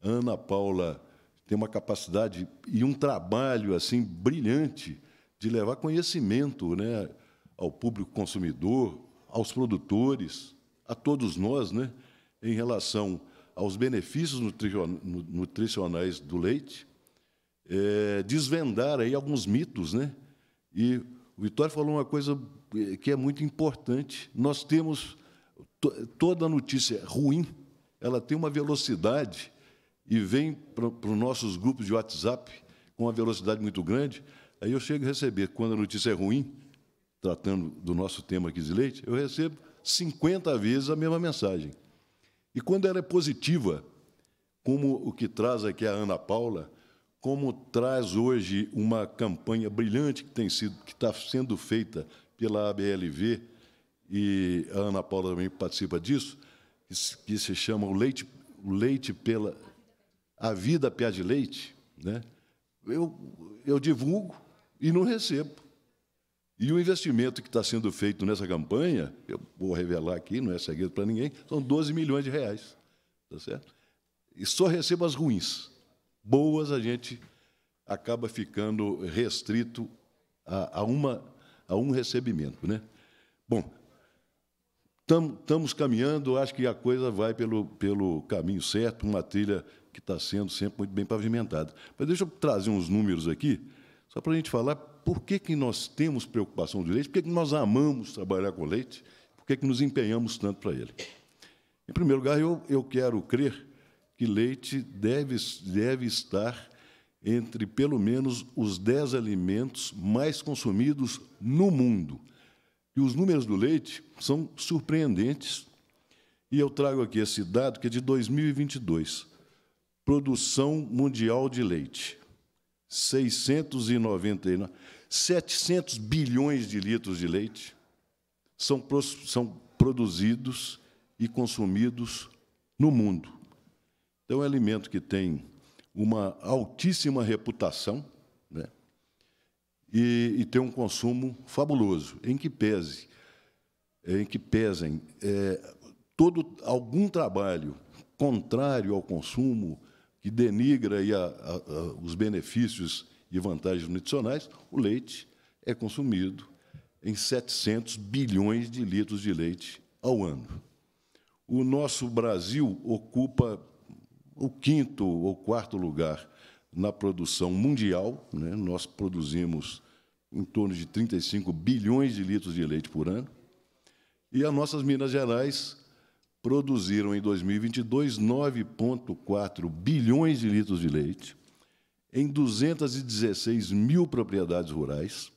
Ana Paula tem uma capacidade e um trabalho assim brilhante de levar conhecimento né, ao público consumidor, aos produtores, a todos nós, né, em relação aos benefícios nutricionais do leite, é, desvendar aí alguns mitos né, e o Vitório falou uma coisa eh, que é muito importante. Nós temos toda notícia ruim, ela tem uma velocidade e vem para, para os nossos grupos de WhatsApp com uma velocidade muito grande. Aí eu chego a receber, quando a notícia é ruim, tratando do nosso tema aqui de leite, eu recebo 50 vezes a mesma mensagem. E quando ela é positiva, como o que traz aqui é a Ana Paula, como traz hoje uma campanha brilhante que tem sido, que está sendo feita pela ABLV, e a Ana Paula também participa disso, que se chama o leite, o leite pela a vida a pé de leite, né? Eu eu divulgo e não recebo. E o investimento que está sendo feito nessa campanha, eu vou revelar aqui, não é segredo para ninguém, são 12 milhões de reais, tá certo? E só recebo as ruins boas, a gente acaba ficando restrito a, a uma, a um recebimento. Né? Bom, estamos caminhando, acho que a coisa vai pelo, pelo caminho certo, uma trilha que está sendo sempre muito bem pavimentada. Mas deixa eu trazer uns números aqui, só para a gente falar por que, que nós temos preocupação de leite, por que, que nós amamos trabalhar com leite, por que, que nos empenhamos tanto para ele. Em primeiro lugar, eu, eu quero crer que leite deve, deve estar entre pelo menos os 10 alimentos mais consumidos no mundo. E os números do leite são surpreendentes. E eu trago aqui esse dado que é de 2022. Produção mundial de leite. 699, 700 bilhões de litros de leite são, são produzidos e consumidos no mundo. Então, é um alimento que tem uma altíssima reputação né? e, e tem um consumo fabuloso, em que pese, é, em que pesem é, todo algum trabalho contrário ao consumo que denigra aí a, a, a, os benefícios e vantagens nutricionais, o leite é consumido em 700 bilhões de litros de leite ao ano. O nosso Brasil ocupa o quinto ou quarto lugar na produção mundial. Né? Nós produzimos em torno de 35 bilhões de litros de leite por ano. E as nossas Minas Gerais produziram em 2022 9,4 bilhões de litros de leite em 216 mil propriedades rurais,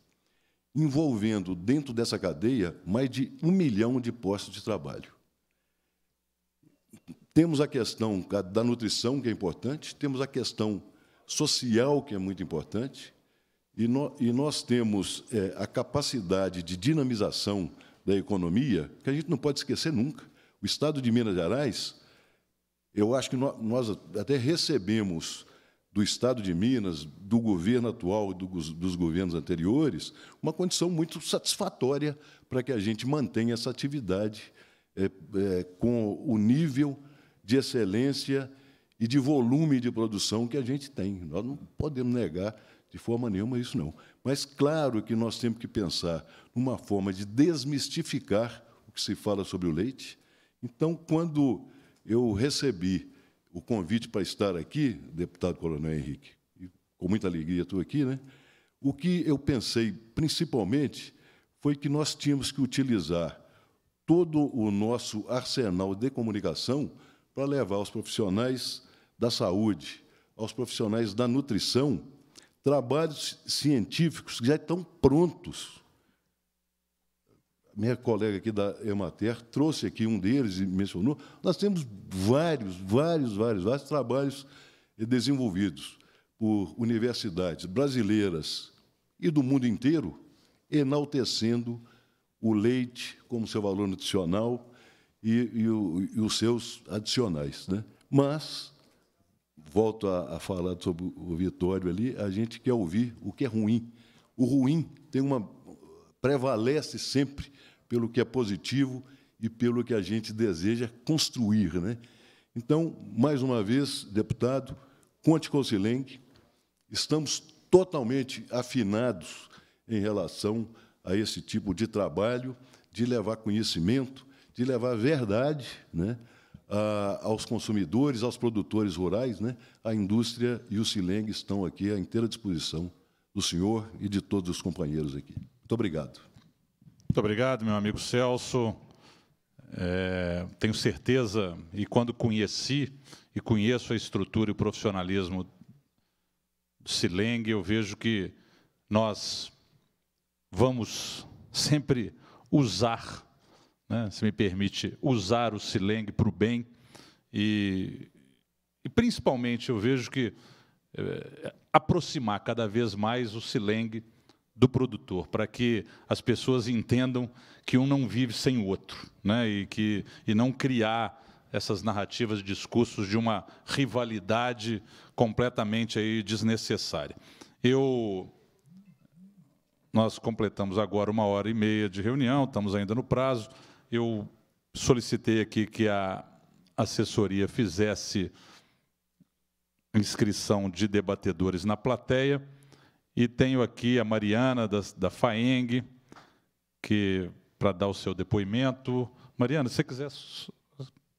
envolvendo dentro dessa cadeia mais de um milhão de postos de trabalho. Temos a questão da nutrição, que é importante, temos a questão social, que é muito importante, e, no, e nós temos é, a capacidade de dinamização da economia, que a gente não pode esquecer nunca. O Estado de Minas Gerais, eu acho que nós até recebemos do Estado de Minas, do governo atual e dos governos anteriores, uma condição muito satisfatória para que a gente mantenha essa atividade é, é, com o nível de excelência e de volume de produção que a gente tem. Nós não podemos negar de forma nenhuma isso, não. Mas, claro que nós temos que pensar numa forma de desmistificar o que se fala sobre o leite. Então, quando eu recebi o convite para estar aqui, deputado Coronel Henrique, com muita alegria estou aqui, né? o que eu pensei principalmente foi que nós tínhamos que utilizar todo o nosso arsenal de comunicação para levar aos profissionais da saúde, aos profissionais da nutrição, trabalhos científicos que já estão prontos. Minha colega aqui da Emater trouxe aqui um deles e mencionou. Nós temos vários, vários, vários, vários trabalhos desenvolvidos por universidades brasileiras e do mundo inteiro, enaltecendo o leite como seu valor nutricional, e, e, e os seus adicionais. Né? Mas, volto a, a falar sobre o Vitório ali, a gente quer ouvir o que é ruim. O ruim tem uma prevalece sempre pelo que é positivo e pelo que a gente deseja construir. Né? Então, mais uma vez, deputado, conte com o Silenc, estamos totalmente afinados em relação a esse tipo de trabalho, de levar conhecimento, de levar a verdade né, a, aos consumidores, aos produtores rurais. Né, a indústria e o Sileng estão aqui à inteira disposição do senhor e de todos os companheiros aqui. Muito obrigado. Muito obrigado, meu amigo Celso. É, tenho certeza, e quando conheci e conheço a estrutura e o profissionalismo do Sileng, eu vejo que nós vamos sempre usar né, se me permite usar o Sileng para o bem, e, e, principalmente eu vejo que é, aproximar cada vez mais o Sileng do produtor, para que as pessoas entendam que um não vive sem o outro, né, e, que, e não criar essas narrativas, e discursos de uma rivalidade completamente aí desnecessária. Eu nós completamos agora uma hora e meia de reunião, estamos ainda no prazo eu solicitei aqui que a assessoria fizesse inscrição de debatedores na plateia e tenho aqui a Mariana da, da FAENG, que para dar o seu depoimento. Mariana, se você quiser,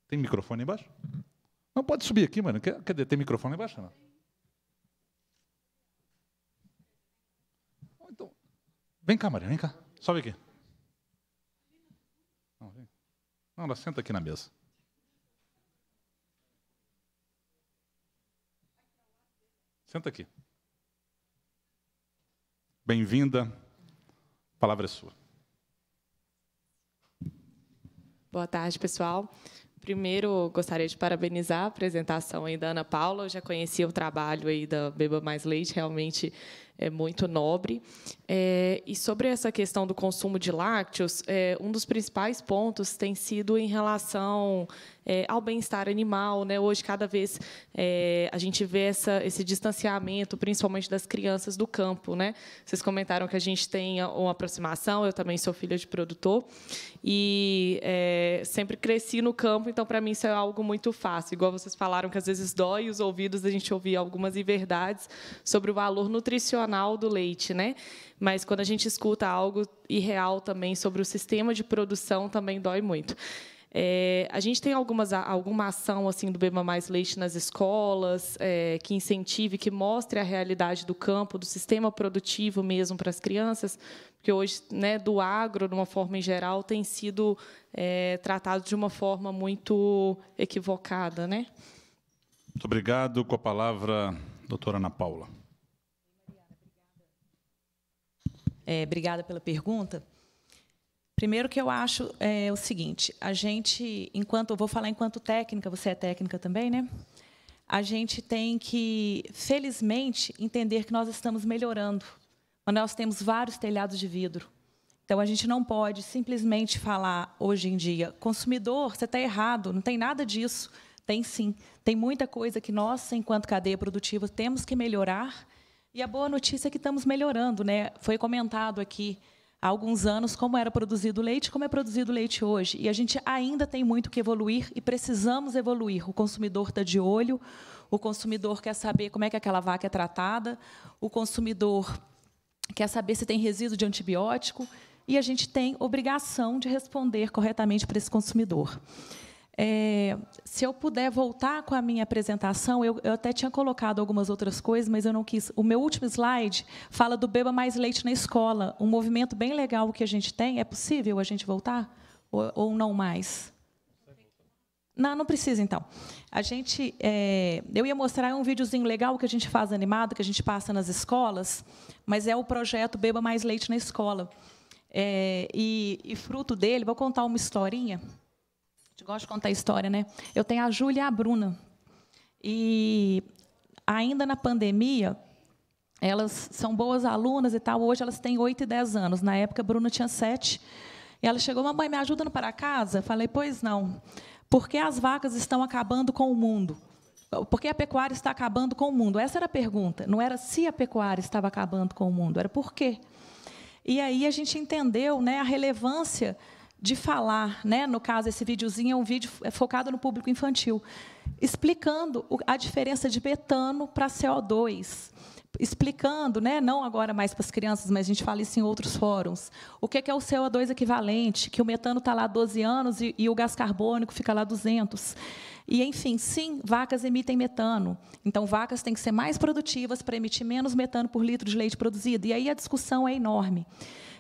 tem microfone embaixo? Não pode subir aqui, mano. Quer, quer tem microfone embaixo? Não. Então, vem cá, Mariana, vem cá. Sobe aqui. Não, ela senta aqui na mesa. Senta aqui. Bem-vinda. A palavra é sua. Boa tarde, pessoal. Primeiro, gostaria de parabenizar a apresentação aí da Ana Paula. Eu já conhecia o trabalho aí da Beba Mais Leite, realmente é muito nobre. É, e sobre essa questão do consumo de lácteos, é, um dos principais pontos tem sido em relação é, ao bem-estar animal. Né? Hoje, cada vez, é, a gente vê essa, esse distanciamento, principalmente das crianças do campo. Né? Vocês comentaram que a gente tem uma aproximação, eu também sou filha de produtor, e é, sempre cresci no campo, então, para mim, isso é algo muito fácil. Igual vocês falaram que, às vezes, dói os ouvidos a gente ouvir algumas inverdades sobre o valor nutricional racional do leite, né? Mas quando a gente escuta algo irreal também sobre o sistema de produção, também dói muito. É, a gente tem algumas, alguma ação assim do Beba Mais Leite nas escolas, é, que incentive, que mostre a realidade do campo, do sistema produtivo mesmo para as crianças, porque hoje, né, do agro, de uma forma em geral, tem sido é, tratado de uma forma muito equivocada. Né? Muito obrigado. Com a palavra, doutora Ana Paula. É, obrigada pela pergunta. Primeiro que eu acho é o seguinte, a gente, enquanto eu vou falar enquanto técnica, você é técnica também, né? A gente tem que, felizmente, entender que nós estamos melhorando. Mas nós temos vários telhados de vidro. Então a gente não pode simplesmente falar hoje em dia, consumidor, você está errado, não tem nada disso. Tem sim, tem muita coisa que nós, enquanto cadeia produtiva, temos que melhorar e a boa notícia é que estamos melhorando, né? Foi comentado aqui há alguns anos como era produzido leite, como é produzido leite hoje. E a gente ainda tem muito que evoluir e precisamos evoluir. O consumidor está de olho, o consumidor quer saber como é que aquela vaca é tratada, o consumidor quer saber se tem resíduo de antibiótico e a gente tem obrigação de responder corretamente para esse consumidor. É, se eu puder voltar com a minha apresentação, eu, eu, até tinha colocado algumas outras coisas, mas eu não quis. O meu último slide fala do Beba Mais Leite na escola, um movimento bem legal que a gente tem. É possível a gente voltar? Ou, ou não mais? Não, não precisa então. A gente, é, eu ia mostrar um videozinho legal que a gente faz animado, que a gente passa nas escolas, mas é o projeto Beba Mais Leite na escola. É, e, e fruto dele, vou contar uma historinha a gente gosta de contar a história, né? Eu tenho a Júlia e a Bruna. E ainda na pandemia, elas são boas alunas e tal. Hoje elas têm 8 e 10 anos. Na época, a Bruna tinha 7. E ela chegou, mamãe, me ajuda no para casa? Falei, pois não. Porque as vacas estão acabando com o mundo. Porque a pecuária está acabando com o mundo? Essa era a pergunta. Não era se a pecuária estava acabando com o mundo, era por quê. E aí a gente entendeu né, a relevância de falar, né? no caso, esse videozinho é um vídeo é focado no público infantil, explicando a diferença de metano para CO2 explicando, né, não agora mais para as crianças, mas a gente fala isso em outros fóruns, o que é, é o CO2 equivalente, que o metano está lá 12 anos e, e, o gás carbônico fica lá 200. E, enfim, sim, vacas emitem metano. Então, vacas têm que ser mais produtivas para emitir menos metano por litro de leite produzido. E aí a discussão é enorme.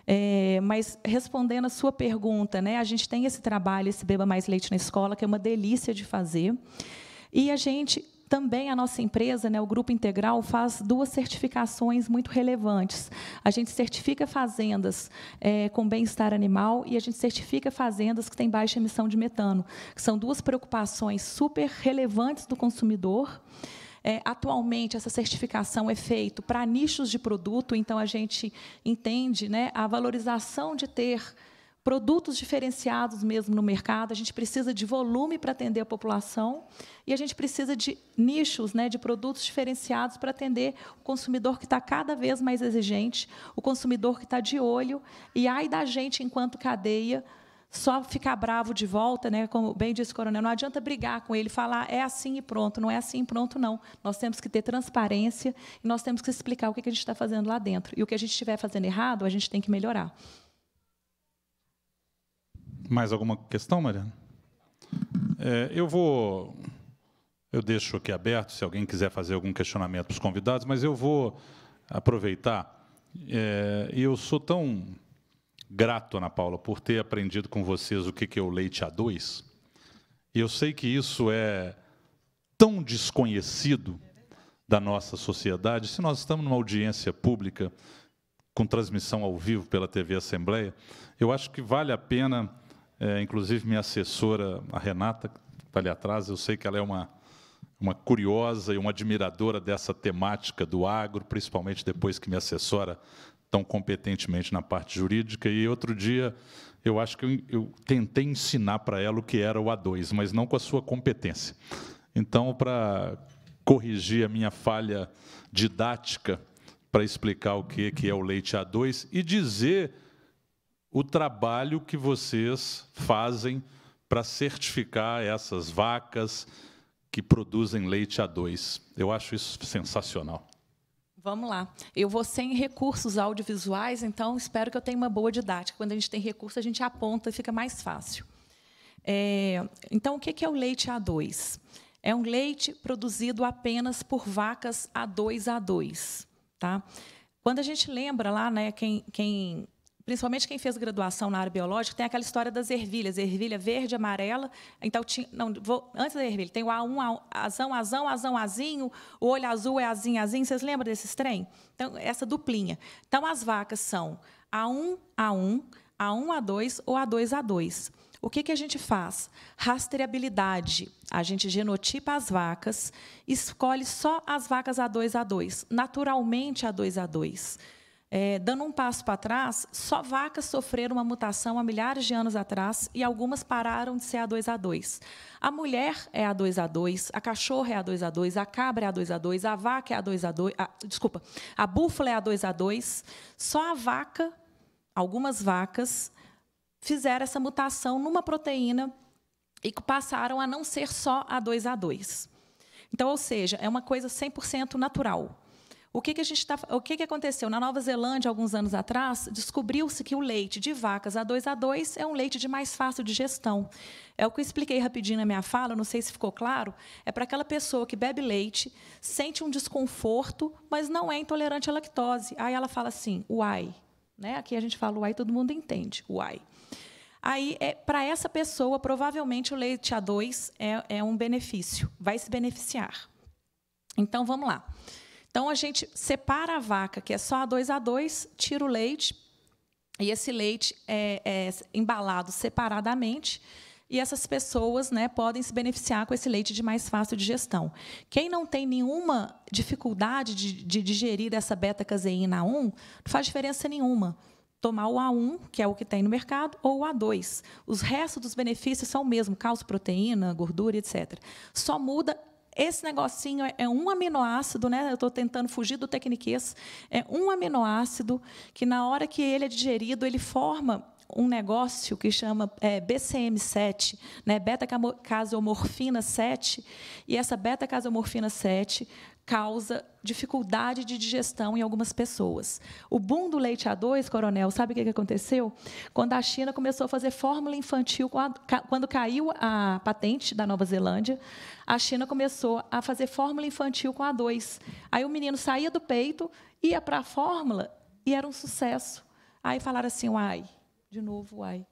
É, mas respondendo a sua pergunta, né, a gente tem esse trabalho, esse Beba Mais Leite na Escola, que é uma delícia de fazer. E a gente também a nossa empresa, né, o Grupo Integral, faz duas certificações muito relevantes. A gente certifica fazendas é, com bem-estar animal e a gente certifica fazendas que têm baixa emissão de metano, que são duas preocupações super relevantes do consumidor. É, atualmente, essa certificação é feita para nichos de produto, então a gente entende né, a valorização de ter produtos diferenciados mesmo no mercado, a gente precisa de volume para atender a população e a gente precisa de nichos, né, de produtos diferenciados para atender o consumidor que está cada vez mais exigente, o consumidor que está de olho e ai da gente enquanto cadeia só ficar bravo de volta, né? Como bem disse o coronel, não adianta brigar com ele, falar é assim e pronto, não é assim e pronto, não. Nós temos que ter transparência e nós temos que explicar o que a gente está fazendo lá dentro. E o que a gente estiver fazendo errado, a gente tem que melhorar. Mais alguma questão, Mariana? É, eu vou. Eu deixo aqui aberto, se alguém quiser fazer algum questionamento para os convidados, mas eu vou aproveitar. É, eu sou tão grato, Ana Paula, por ter aprendido com vocês o que é o leite A2. E eu sei que isso é tão desconhecido da nossa sociedade. Se nós estamos numa audiência pública, com transmissão ao vivo pela TV Assembleia, eu acho que vale a pena, é, inclusive minha assessora, a Renata, que está ali atrás, eu sei que ela é uma, uma curiosa e uma admiradora dessa temática do agro, principalmente depois que minha assessora tão competentemente na parte jurídica. E outro dia, eu acho que eu, eu tentei ensinar para ela o que era o A2, mas não com a sua competência. Então, para corrigir a minha falha didática, para explicar o que, que é o leite A2 e dizer o trabalho que vocês fazem para certificar essas vacas que produzem leite A2. Eu acho isso sensacional. Vamos lá. Eu vou sem recursos audiovisuais, então espero que eu tenha uma boa didática. Quando a gente tem recurso, a gente aponta e fica mais fácil. É, então, o que é o leite A2? É um leite produzido apenas por vacas A2A2. Tá? Quando a gente lembra lá, né, quem, quem principalmente quem fez graduação na área biológica, tem aquela história das ervilhas, ervilha verde, amarela. Então, tinha, não, vou, antes da ervilha, tem o A1, azão, azão, azão, azinho, o olho azul é azinho, azinho. Vocês lembram desses trem? Então, essa duplinha. Então, as vacas são A1, A1, A1, A2 ou A2, A2. O que, que a gente faz? Rastreabilidade. A gente genotipa as vacas, escolhe só as vacas A2, A2, naturalmente A2, A2. É, dando um passo para trás, só vacas sofreram uma mutação há milhares de anos atrás e algumas pararam de ser A2A2. A mulher é A2A2, a cachorra é A2A2, a cabra é A2A2, a vaca é A2A2, a, desculpa, a búfala é A2A2. Só a vaca, algumas vacas, fizeram essa mutação numa proteína e passaram a não ser só A2A2. Então, ou seja, é uma coisa 100% natural. O que, que a gente está, o que, que aconteceu na Nova Zelândia alguns anos atrás? Descobriu-se que o leite de vacas A2 A2 é um leite de mais fácil digestão. É o que eu expliquei rapidinho na minha fala, não sei se ficou claro. É para aquela pessoa que bebe leite, sente um desconforto, mas não é intolerante à lactose. Aí ela fala assim, uai. Né? Aqui a gente fala uai, todo mundo entende, uai. Aí, é, para essa pessoa, provavelmente o leite A2 é, é um benefício, vai se beneficiar. Então, vamos lá. Então a gente separa a vaca, que é só a 2 a 2, tira o leite e esse leite é, é embalado separadamente e essas pessoas né, podem se beneficiar com esse leite de mais fácil digestão. Quem não tem nenhuma dificuldade de, de digerir essa beta-caseína A1, não faz diferença nenhuma. Tomar o A1, que é o que tem no mercado, ou o A2. Os restos dos benefícios são o mesmo, cálcio, proteína, gordura, etc. Só muda esse negocinho é, é um aminoácido, né? Eu estou tentando fugir do tecniquez. É um aminoácido que, na hora que ele é digerido, ele forma um negócio que chama é, BCM7, né, beta-casomorfina 7, e essa beta-casomorfina 7 causa dificuldade de digestão em algumas pessoas. O boom do leite A2, coronel, sabe o que aconteceu? Quando a China começou a fazer fórmula infantil, quando caiu a patente da Nova Zelândia, a China começou a fazer fórmula infantil com A2. Aí o menino saía do peito, ia para a fórmula e era um sucesso. Aí falaram assim, uai, de novo, uai.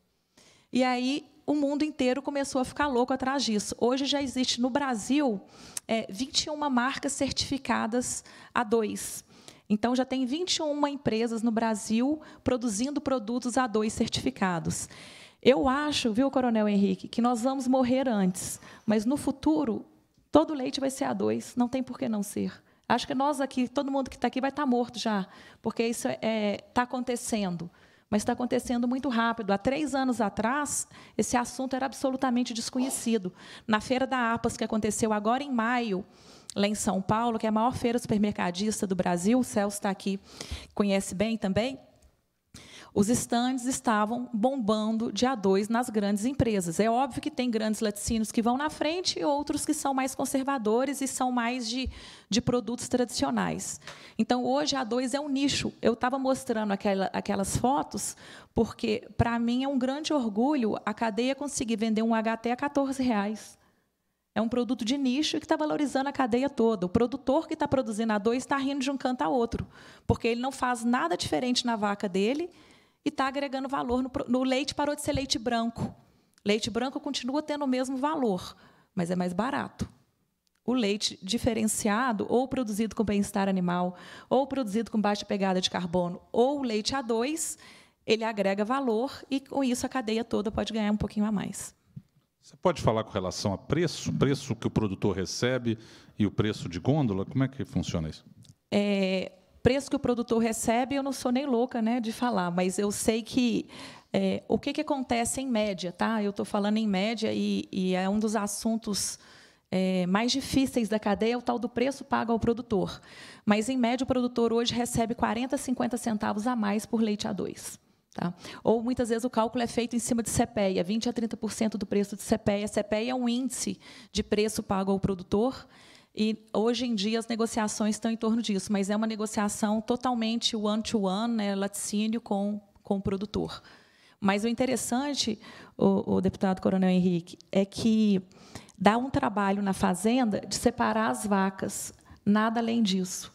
E aí o mundo inteiro começou a ficar louco atrás disso. Hoje já existe no Brasil é, 21 marcas certificadas A2. Então, já tem 21 empresas no Brasil produzindo produtos A2 certificados. Eu acho, viu, Coronel Henrique, que nós vamos morrer antes, mas no futuro, todo leite vai ser A2, não tem por que não ser. Acho que nós aqui, todo mundo que está aqui, vai estar tá morto já, porque isso está é, é tá acontecendo mas está acontecendo muito rápido. Há três anos atrás, esse assunto era absolutamente desconhecido. Na feira da APAS, que aconteceu agora em maio, lá em São Paulo, que é a maior feira supermercadista do Brasil, o Celso está aqui, conhece bem também. Os estandes estavam bombando de A2 nas grandes empresas. É óbvio que tem grandes laticínios que vão na frente e outros que são mais conservadores e são mais de, de produtos tradicionais. Então, hoje, A2 é um nicho. Eu estava mostrando aquela, aquelas fotos porque, para mim, é um grande orgulho a cadeia conseguir vender um HT a 14 reais. É um produto de nicho que está valorizando a cadeia toda. O produtor que está produzindo a dois está rindo de um canto a outro, porque ele não faz nada diferente na vaca dele e está agregando valor. No, no leite parou de ser leite branco. Leite branco continua tendo o mesmo valor, mas é mais barato. O leite diferenciado, ou produzido com bem-estar animal, ou produzido com baixa pegada de carbono, ou leite A2, ele agrega valor e, com isso, a cadeia toda pode ganhar um pouquinho a mais. Você pode falar com relação a preço, preço que o produtor recebe e o preço de gôndola? Como é que funciona isso? É, preço que o produtor recebe, eu não sou nem louca né, de falar, mas eu sei que é, o que, que acontece em média, tá? Eu estou falando em média e, e, é um dos assuntos é, mais difíceis da cadeia, é o tal do preço pago ao produtor. Mas, em média, o produtor hoje recebe 40, 50 centavos a mais por leite a dois. Tá? Ou muitas vezes o cálculo é feito em cima de CPEA, 20 a 30% do preço de CPEA. CPEA é um índice de preço pago ao produtor e hoje em dia as negociações estão em torno disso, mas é uma negociação totalmente one-to-one, -one, né, laticínio com, com o produtor. Mas o interessante, o, o, deputado Coronel Henrique, é que dá um trabalho na fazenda de separar as vacas, nada além disso.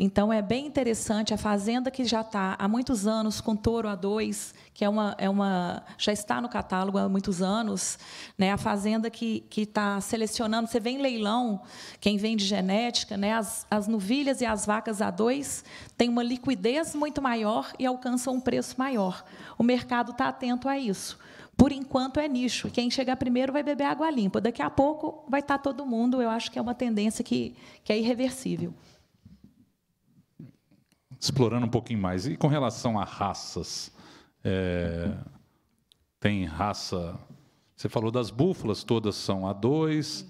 Então é bem interessante a fazenda que já está há muitos anos com touro a dois, que é uma, é uma já está no catálogo há muitos anos, né? A fazenda que que está selecionando, você vê em leilão, quem vende genética, né? As, as novilhas e as vacas a dois têm uma liquidez muito maior e alcançam um preço maior. O mercado está atento a isso. Por enquanto é nicho. Quem chegar primeiro vai beber água limpa. Daqui a pouco vai estar tá todo mundo. Eu acho que é uma tendência que, que é irreversível explorando um pouquinho mais. E com relação a raças, é, tem raça. Você falou das búfalas, todas são A2.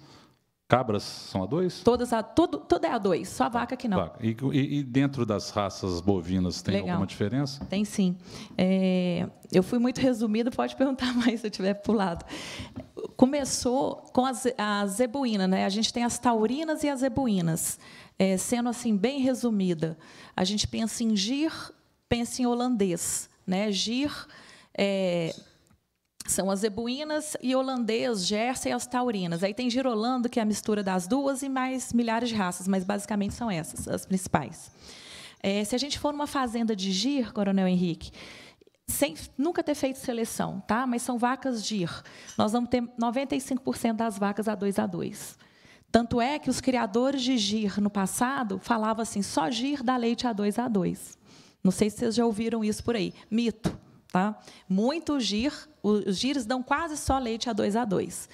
Cabras são A2? Todas a, todo, toda é A2, só a vaca que não. Vaca. E, e, dentro das raças bovinas tem Legal. alguma diferença? Tem sim. É, eu fui muito resumida, pode perguntar mais se eu tiver pulado. Começou com a, a zebuína, né? A gente tem as taurinas e as zebuínas. É, sendo assim bem resumida, a gente pensa em gir, pensa em holandês, né? Gir é, são as ebuínas e holandês, Gersa e as taurinas. Aí tem girolando, que é a mistura das duas, e mais milhares de raças, mas basicamente são essas as principais. É, se a gente for numa fazenda de gir, Coronel Henrique, sem nunca ter feito seleção, tá? Mas são vacas Gir. Nós vamos ter 95% das vacas A2A2. Tanto é que os criadores de GIR no passado falavam assim: só GIR dá leite A2A2. Não sei se vocês já ouviram isso por aí. Mito. Tá? Muito GIR, os GIRs dão quase só leite A2A2.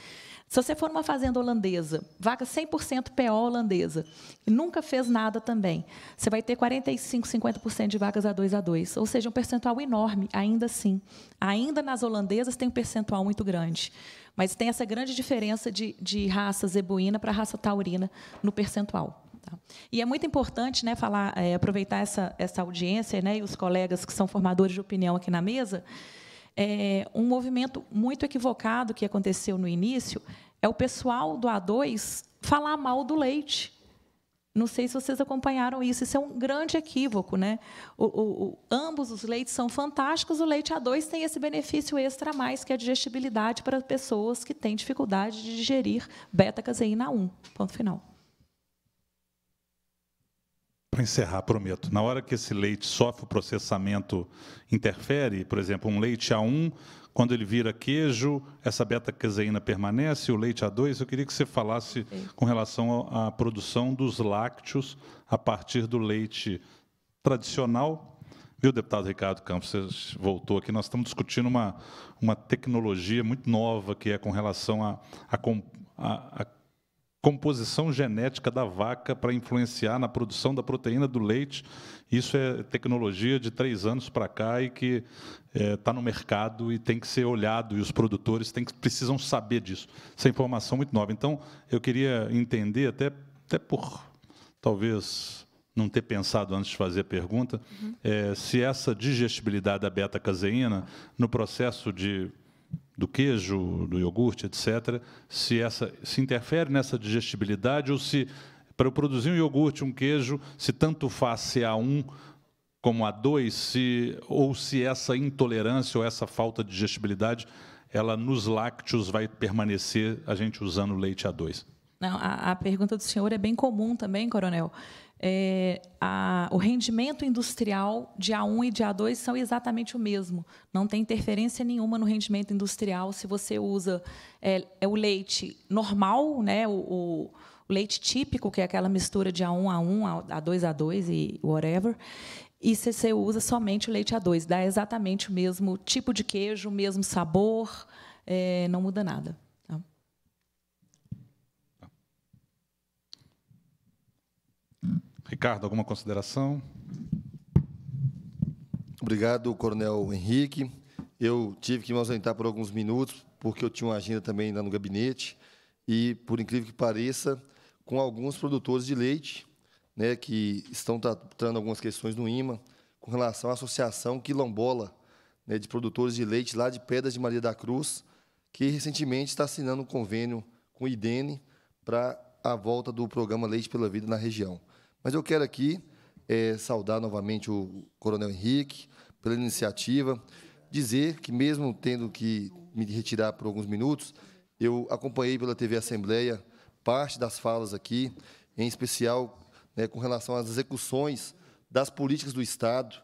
Se você for numa fazenda holandesa, vaca 100% PO holandesa, e nunca fez nada também, você vai ter 45, 50% de vacas A2 a 2, ou seja, um percentual enorme, ainda assim. Ainda nas holandesas tem um percentual muito grande. Mas tem essa grande diferença de, de raça zebuína para raça taurina no percentual. Tá? E é muito importante né, falar, é, aproveitar essa, essa audiência né, e os colegas que são formadores de opinião aqui na mesa. É, um movimento muito equivocado que aconteceu no início é o pessoal do A2 falar mal do leite. Não sei se vocês acompanharam isso. Isso é um grande equívoco, né? O, o, o, ambos os leites são fantásticos. O leite A2 tem esse benefício extra a mais, que é a digestibilidade para pessoas que têm dificuldade de digerir beta-caseína 1. Ponto final. Para encerrar, prometo. Na hora que esse leite sofre o processamento, interfere, por exemplo, um leite A1 quando ele vira queijo, essa beta-caseína permanece, o leite A2. Eu queria que você falasse com relação à produção dos lácteos a partir do leite tradicional. Viu, deputado Ricardo Campos, você voltou aqui. Nós estamos discutindo uma, uma tecnologia muito nova que é com relação à a, a, a, composição genética da vaca para influenciar na produção da proteína do leite isso é tecnologia de três anos para cá e que está eh, é, no mercado e tem que ser olhado, e os produtores têm que, precisam saber disso. Essa informação é muito nova. Então, eu queria entender, até, até por talvez não ter pensado antes de fazer a pergunta, uhum. é, se essa digestibilidade da beta-caseína, no processo de do queijo, do iogurte, etc., se essa se interfere nessa digestibilidade ou se para eu produzir um iogurte, um queijo, se tanto faz se a um como a dois, se, ou se essa intolerância ou essa falta de digestibilidade, ela nos lácteos vai permanecer a gente usando leite A2. Não, a, a pergunta do senhor é bem comum também, coronel. É, a, o rendimento industrial de A1 e de A2 são exatamente o mesmo. Não tem interferência nenhuma no rendimento industrial se você usa é, é o leite normal, né, o, o o leite típico, que é aquela mistura de A1 a 1, A2 a 2 e whatever. E se você usa somente o leite A2, dá exatamente o mesmo tipo de queijo, o mesmo sabor, é, não muda nada. Tá? Ricardo, alguma consideração? Obrigado, Coronel Henrique. Eu tive que me ausentar por alguns minutos, porque eu tinha uma agenda também lá no gabinete. E, por incrível que pareça, com alguns produtores de leite, né, que estão tratando algumas questões no IMA, com relação à Associação Quilombola né, de Produtores de Leite lá de Pedras de Maria da Cruz, que recentemente está assinando um convênio com o IDENE para a volta do programa Leite pela Vida na região. Mas eu quero aqui é, saudar novamente o Coronel Henrique pela iniciativa, dizer que, mesmo tendo que me retirar por alguns minutos, eu acompanhei pela TV Assembleia parte das falas aqui, em especial né, com relação às execuções das políticas do Estado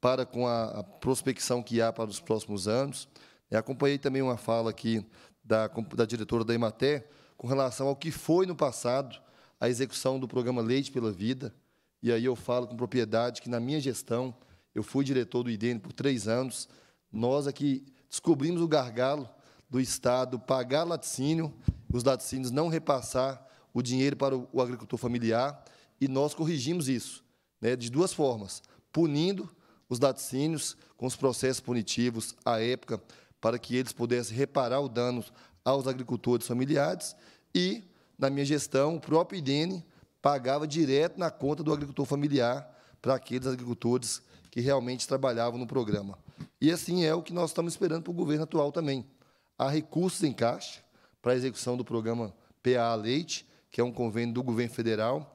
para com a, a prospecção que há para os próximos anos. Eu acompanhei também uma fala aqui da, da diretora da Imaté com relação ao que foi no passado a execução do programa Leite pela Vida. E aí eu falo com propriedade que, na minha gestão, eu fui diretor do IDN por três anos, nós aqui é descobrimos o gargalo do Estado pagar laticínio os laticínios não repassar o dinheiro para o agricultor familiar, e nós corrigimos isso né, de duas formas: punindo os laticínios com os processos punitivos à época, para que eles pudessem reparar o dano aos agricultores familiares, e, na minha gestão, o próprio IDENE pagava direto na conta do agricultor familiar para aqueles agricultores que realmente trabalhavam no programa. E assim é o que nós estamos esperando para o governo atual também. Há recursos em caixa, para a execução do programa PA Leite, que é um convênio do governo federal,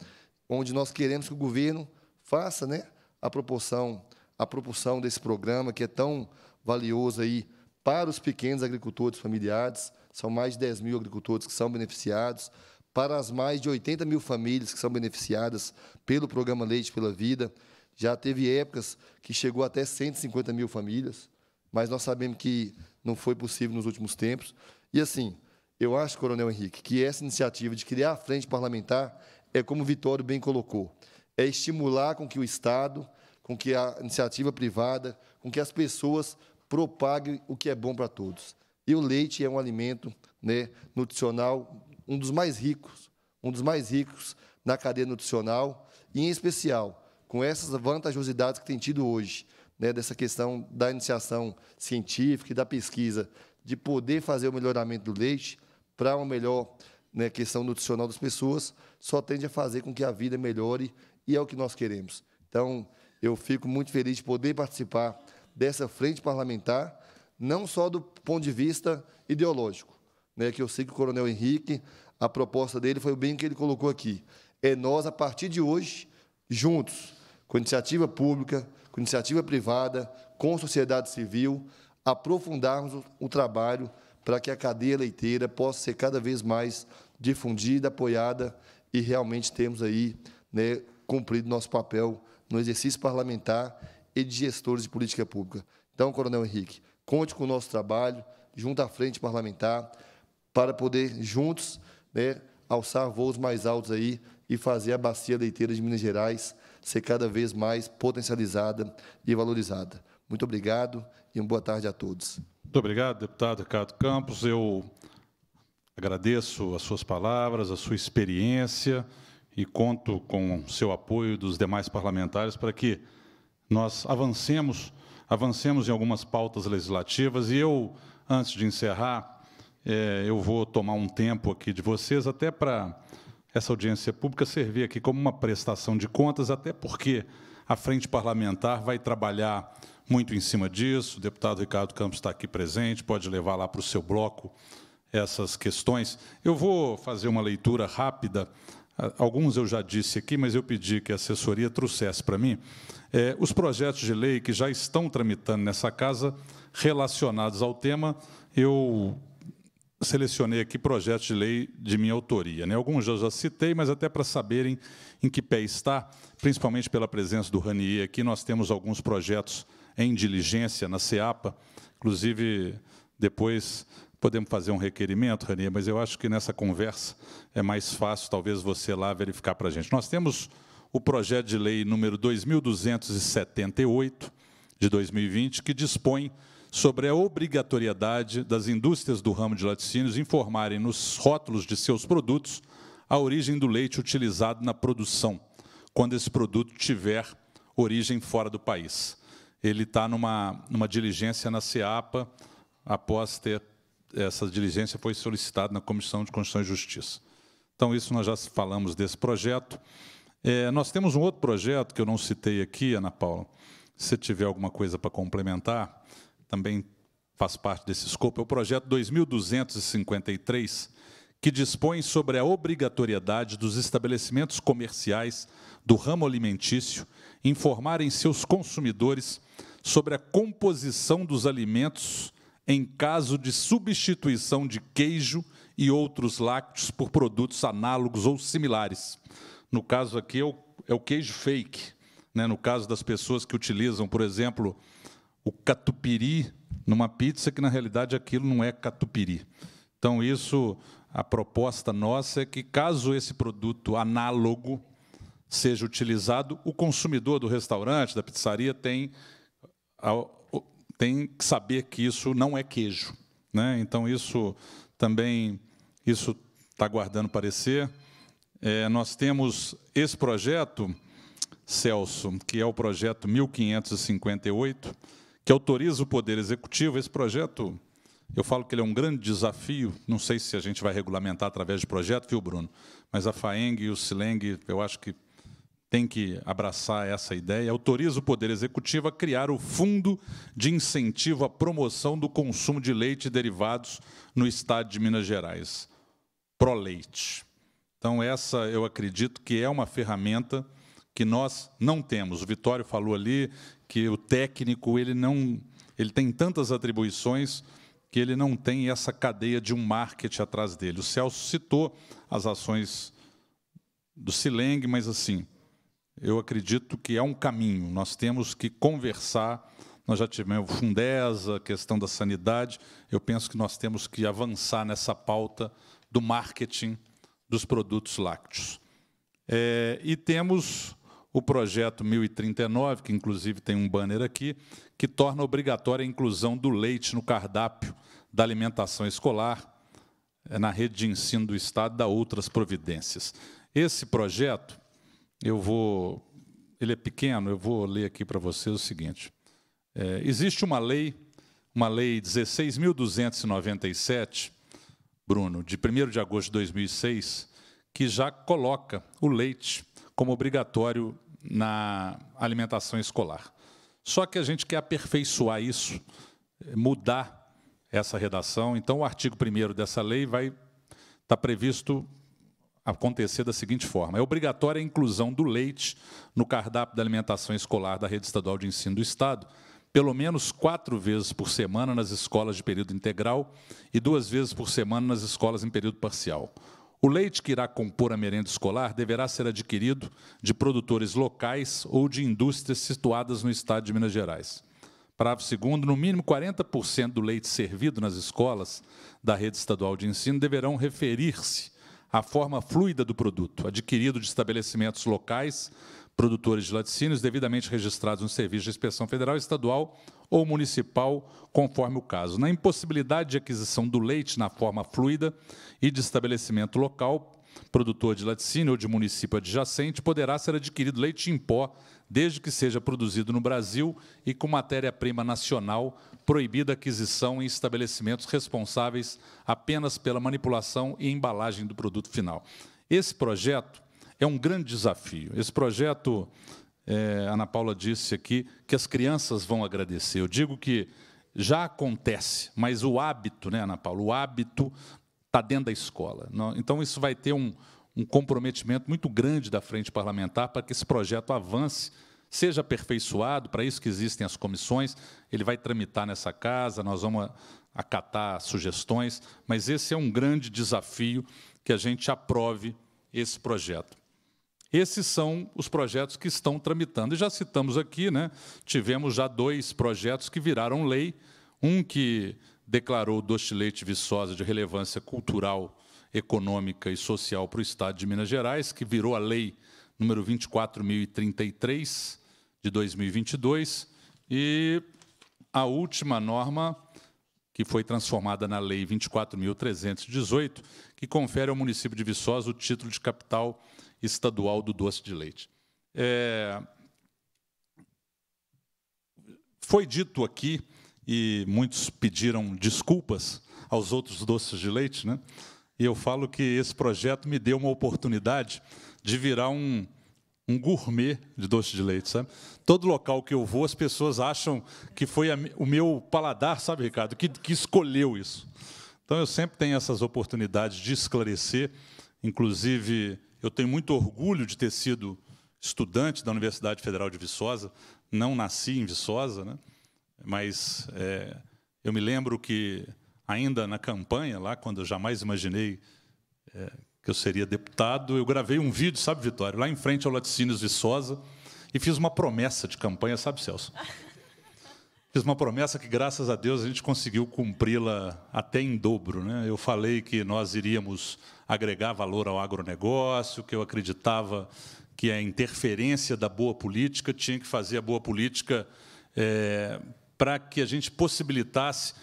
onde nós queremos que o governo faça né, a proporção a proporção desse programa, que é tão valioso aí para os pequenos agricultores familiares, são mais de 10 mil agricultores que são beneficiados, para as mais de 80 mil famílias que são beneficiadas pelo programa Leite pela Vida. Já teve épocas que chegou até 150 mil famílias, mas nós sabemos que não foi possível nos últimos tempos. E assim, eu acho, Coronel Henrique, que essa iniciativa de criar a frente parlamentar é como o Vitório bem colocou, é estimular com que o Estado, com que a iniciativa privada, com que as pessoas propaguem o que é bom para todos. E o leite é um alimento né, nutricional, um dos mais ricos, um dos mais ricos na cadeia nutricional, e em especial com essas vantajosidades que tem tido hoje, né, dessa questão da iniciação científica e da pesquisa, de poder fazer o melhoramento do leite, para uma melhor né, questão nutricional das pessoas, só tende a fazer com que a vida melhore e é o que nós queremos. Então, eu fico muito feliz de poder participar dessa frente parlamentar, não só do ponto de vista ideológico, né, que eu sei que o Coronel Henrique, a proposta dele foi o bem que ele colocou aqui. É nós, a partir de hoje, juntos, com iniciativa pública, com iniciativa privada, com sociedade civil, aprofundarmos o, o trabalho para que a cadeia leiteira possa ser cada vez mais difundida, apoiada e realmente termos aí né, cumprido nosso papel no exercício parlamentar e de gestores de política pública. Então, Coronel Henrique, conte com o nosso trabalho, junto à frente parlamentar, para poder juntos né, alçar voos mais altos aí e fazer a bacia leiteira de Minas Gerais ser cada vez mais potencializada e valorizada. Muito obrigado e uma boa tarde a todos. Muito obrigado, deputado Ricardo Campos. Eu agradeço as suas palavras, a sua experiência e conto com o seu apoio dos demais parlamentares para que nós avancemos, avancemos em algumas pautas legislativas. E eu, antes de encerrar, é, eu vou tomar um tempo aqui de vocês até para essa audiência pública servir aqui como uma prestação de contas, até porque a frente parlamentar vai trabalhar muito em cima disso. O deputado Ricardo Campos está aqui presente, pode levar lá para o seu bloco essas questões. Eu vou fazer uma leitura rápida. Ah, alguns eu já disse aqui, mas eu pedi que a assessoria trouxesse para mim é, os projetos de lei que já estão tramitando nessa casa relacionados ao tema. Eu selecionei aqui projetos de lei de minha autoria. Né? Alguns eu já citei, mas até para saberem em que pé está, principalmente pela presença do Ranier aqui, nós temos alguns projetos em diligência na SEAPA. Inclusive, depois podemos fazer um requerimento, Rania, mas eu acho que nessa conversa é mais fácil, talvez, você lá verificar para a gente. Nós temos o projeto de lei número 2278, de 2020, que dispõe sobre a obrigatoriedade das indústrias do ramo de laticínios informarem nos rótulos de seus produtos a origem do leite utilizado na produção, quando esse produto tiver origem fora do país ele está numa, numa diligência na CEAPA, após ter essa diligência foi solicitada na Comissão de Constituição e Justiça. Então, isso nós já falamos desse projeto. É, nós temos um outro projeto que eu não citei aqui, Ana Paula. Se tiver alguma coisa para complementar, também faz parte desse escopo. É o projeto 2253, que dispõe sobre a obrigatoriedade dos estabelecimentos comerciais do ramo alimentício informarem seus consumidores sobre a composição dos alimentos em caso de substituição de queijo e outros lácteos por produtos análogos ou similares. No caso aqui é o, é o queijo fake. Né? No caso das pessoas que utilizam, por exemplo, o catupiry numa pizza, que na realidade aquilo não é catupiry. Então, isso, a proposta nossa é que, caso esse produto análogo seja utilizado, o consumidor do restaurante, da pizzaria, tem, tem que saber que isso não é queijo. Né? Então, isso também isso está guardando parecer. É, nós temos esse projeto, Celso, que é o projeto 1558, que autoriza o Poder Executivo. Esse projeto, eu falo que ele é um grande desafio, não sei se a gente vai regulamentar através de projeto, viu, Bruno? Mas a FAENG e o SILENG, eu acho que tem que abraçar essa ideia, autoriza o Poder Executivo a criar o Fundo de Incentivo à Promoção do Consumo de Leite e Derivados no Estado de Minas Gerais, ProLeite. Então, essa eu acredito que é uma ferramenta que nós não temos. O Vitório falou ali que o técnico ele não ele tem tantas atribuições que ele não tem essa cadeia de um marketing atrás dele. O Celso citou as ações do Sileng, mas assim, eu acredito que é um caminho. Nós temos que conversar. Nós já tivemos o Fundesa, a questão da sanidade. Eu penso que nós temos que avançar nessa pauta do marketing dos produtos lácteos. É, e temos o projeto 1039, que inclusive tem um banner aqui, que torna obrigatória a inclusão do leite no cardápio da alimentação escolar é, na rede de ensino do Estado da outras providências. Esse projeto eu vou. Ele é pequeno, eu vou ler aqui para vocês o seguinte. É, existe uma lei, uma lei 16.297, Bruno, de 1 de agosto de 2006, que já coloca o leite como obrigatório na alimentação escolar. Só que a gente quer aperfeiçoar isso, mudar essa redação. Então, o artigo 1 dessa lei vai estar tá previsto acontecer da seguinte forma: é obrigatória a inclusão do leite no cardápio da alimentação escolar da rede estadual de ensino do Estado, pelo menos quatro vezes por semana nas escolas de período integral e duas vezes por semana nas escolas em período parcial. O leite que irá compor a merenda escolar deverá ser adquirido de produtores locais ou de indústrias situadas no estado de Minas Gerais. Parágrafo segundo, no mínimo 40% do leite servido nas escolas da rede estadual de ensino deverão referir-se a forma fluida do produto, adquirido de estabelecimentos locais, produtores de laticínios, devidamente registrados no Serviço de Inspeção Federal, Estadual ou Municipal, conforme o caso. Na impossibilidade de aquisição do leite na forma fluida e de estabelecimento local, produtor de laticínio ou de município adjacente, poderá ser adquirido leite em pó, desde que seja produzido no Brasil e com matéria-prima nacional, proibida a aquisição em estabelecimentos responsáveis apenas pela manipulação e embalagem do produto final. Esse projeto é um grande desafio. Esse projeto, é, Ana Paula disse aqui, que as crianças vão agradecer. Eu digo que já acontece, mas o hábito, né, Ana Paula? O hábito está dentro da escola. Então, isso vai ter um, um comprometimento muito grande da frente parlamentar para que esse projeto avance seja aperfeiçoado, para isso que existem as comissões, ele vai tramitar nessa casa, nós vamos acatar sugestões, mas esse é um grande desafio que a gente aprove esse projeto. Esses são os projetos que estão tramitando. E já citamos aqui, né, tivemos já dois projetos que viraram lei, um que declarou Doce Leite Viçosa de relevância cultural, econômica e social para o Estado de Minas Gerais, que virou a lei número 24033 de 2022 e a última norma que foi transformada na lei 24318, que confere ao município de Viçosa o título de capital estadual do doce de leite. É... Foi dito aqui e muitos pediram desculpas aos outros doces de leite, né? E eu falo que esse projeto me deu uma oportunidade de virar um, um gourmet de doce de leite, sabe? Todo local que eu vou, as pessoas acham que foi a, o meu paladar, sabe, Ricardo, que, que escolheu isso. Então eu sempre tenho essas oportunidades de esclarecer. Inclusive, eu tenho muito orgulho de ter sido estudante da Universidade Federal de Viçosa. Não nasci em Viçosa, né? mas é, eu me lembro que ainda na campanha lá, quando eu jamais imaginei é, que eu seria deputado, eu gravei um vídeo, sabe, Vitória, lá em frente ao Laticínios Viçosa, e fiz uma promessa de campanha, sabe, Celso? Fiz uma promessa que, graças a Deus, a gente conseguiu cumpri-la até em dobro. Né? Eu falei que nós iríamos agregar valor ao agronegócio, que eu acreditava que a interferência da boa política tinha que fazer a boa política é, para que a gente possibilitasse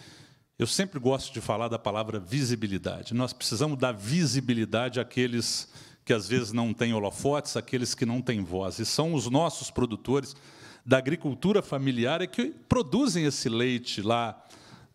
eu sempre gosto de falar da palavra visibilidade. Nós precisamos dar visibilidade àqueles que às vezes não têm holofotes, àqueles que não têm voz. E são os nossos produtores da agricultura familiar é que produzem esse leite lá,